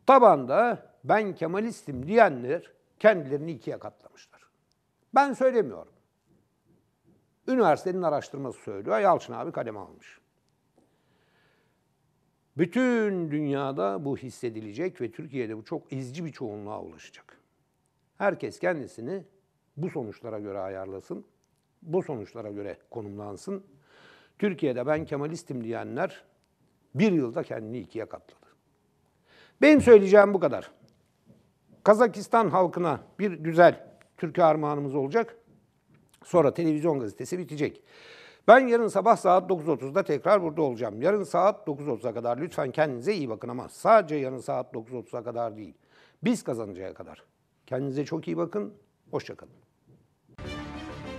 Tabanda ben Kemalistim diyenler kendilerini ikiye katlamışlar. Ben söylemiyorum. Üniversitenin araştırması söylüyor. Yalçın abi kaleme almış. Bütün dünyada bu hissedilecek ve Türkiye'de bu çok izci bir çoğunluğa ulaşacak. Herkes kendisini bu sonuçlara göre ayarlasın. Bu sonuçlara göre konumlansın. Türkiye'de ben Kemalistim diyenler bir yılda kendini ikiye katladı. Benim söyleyeceğim bu kadar. Kazakistan halkına bir güzel türkü armağanımız olacak. Sonra televizyon gazetesi bitecek. Ben yarın sabah saat 9.30'da tekrar burada olacağım. Yarın saat 9.30'a kadar lütfen kendinize iyi bakın ama sadece yarın saat 9.30'a kadar değil. Biz kazanıncaya kadar. Kendinize çok iyi bakın. Hoşçakalın.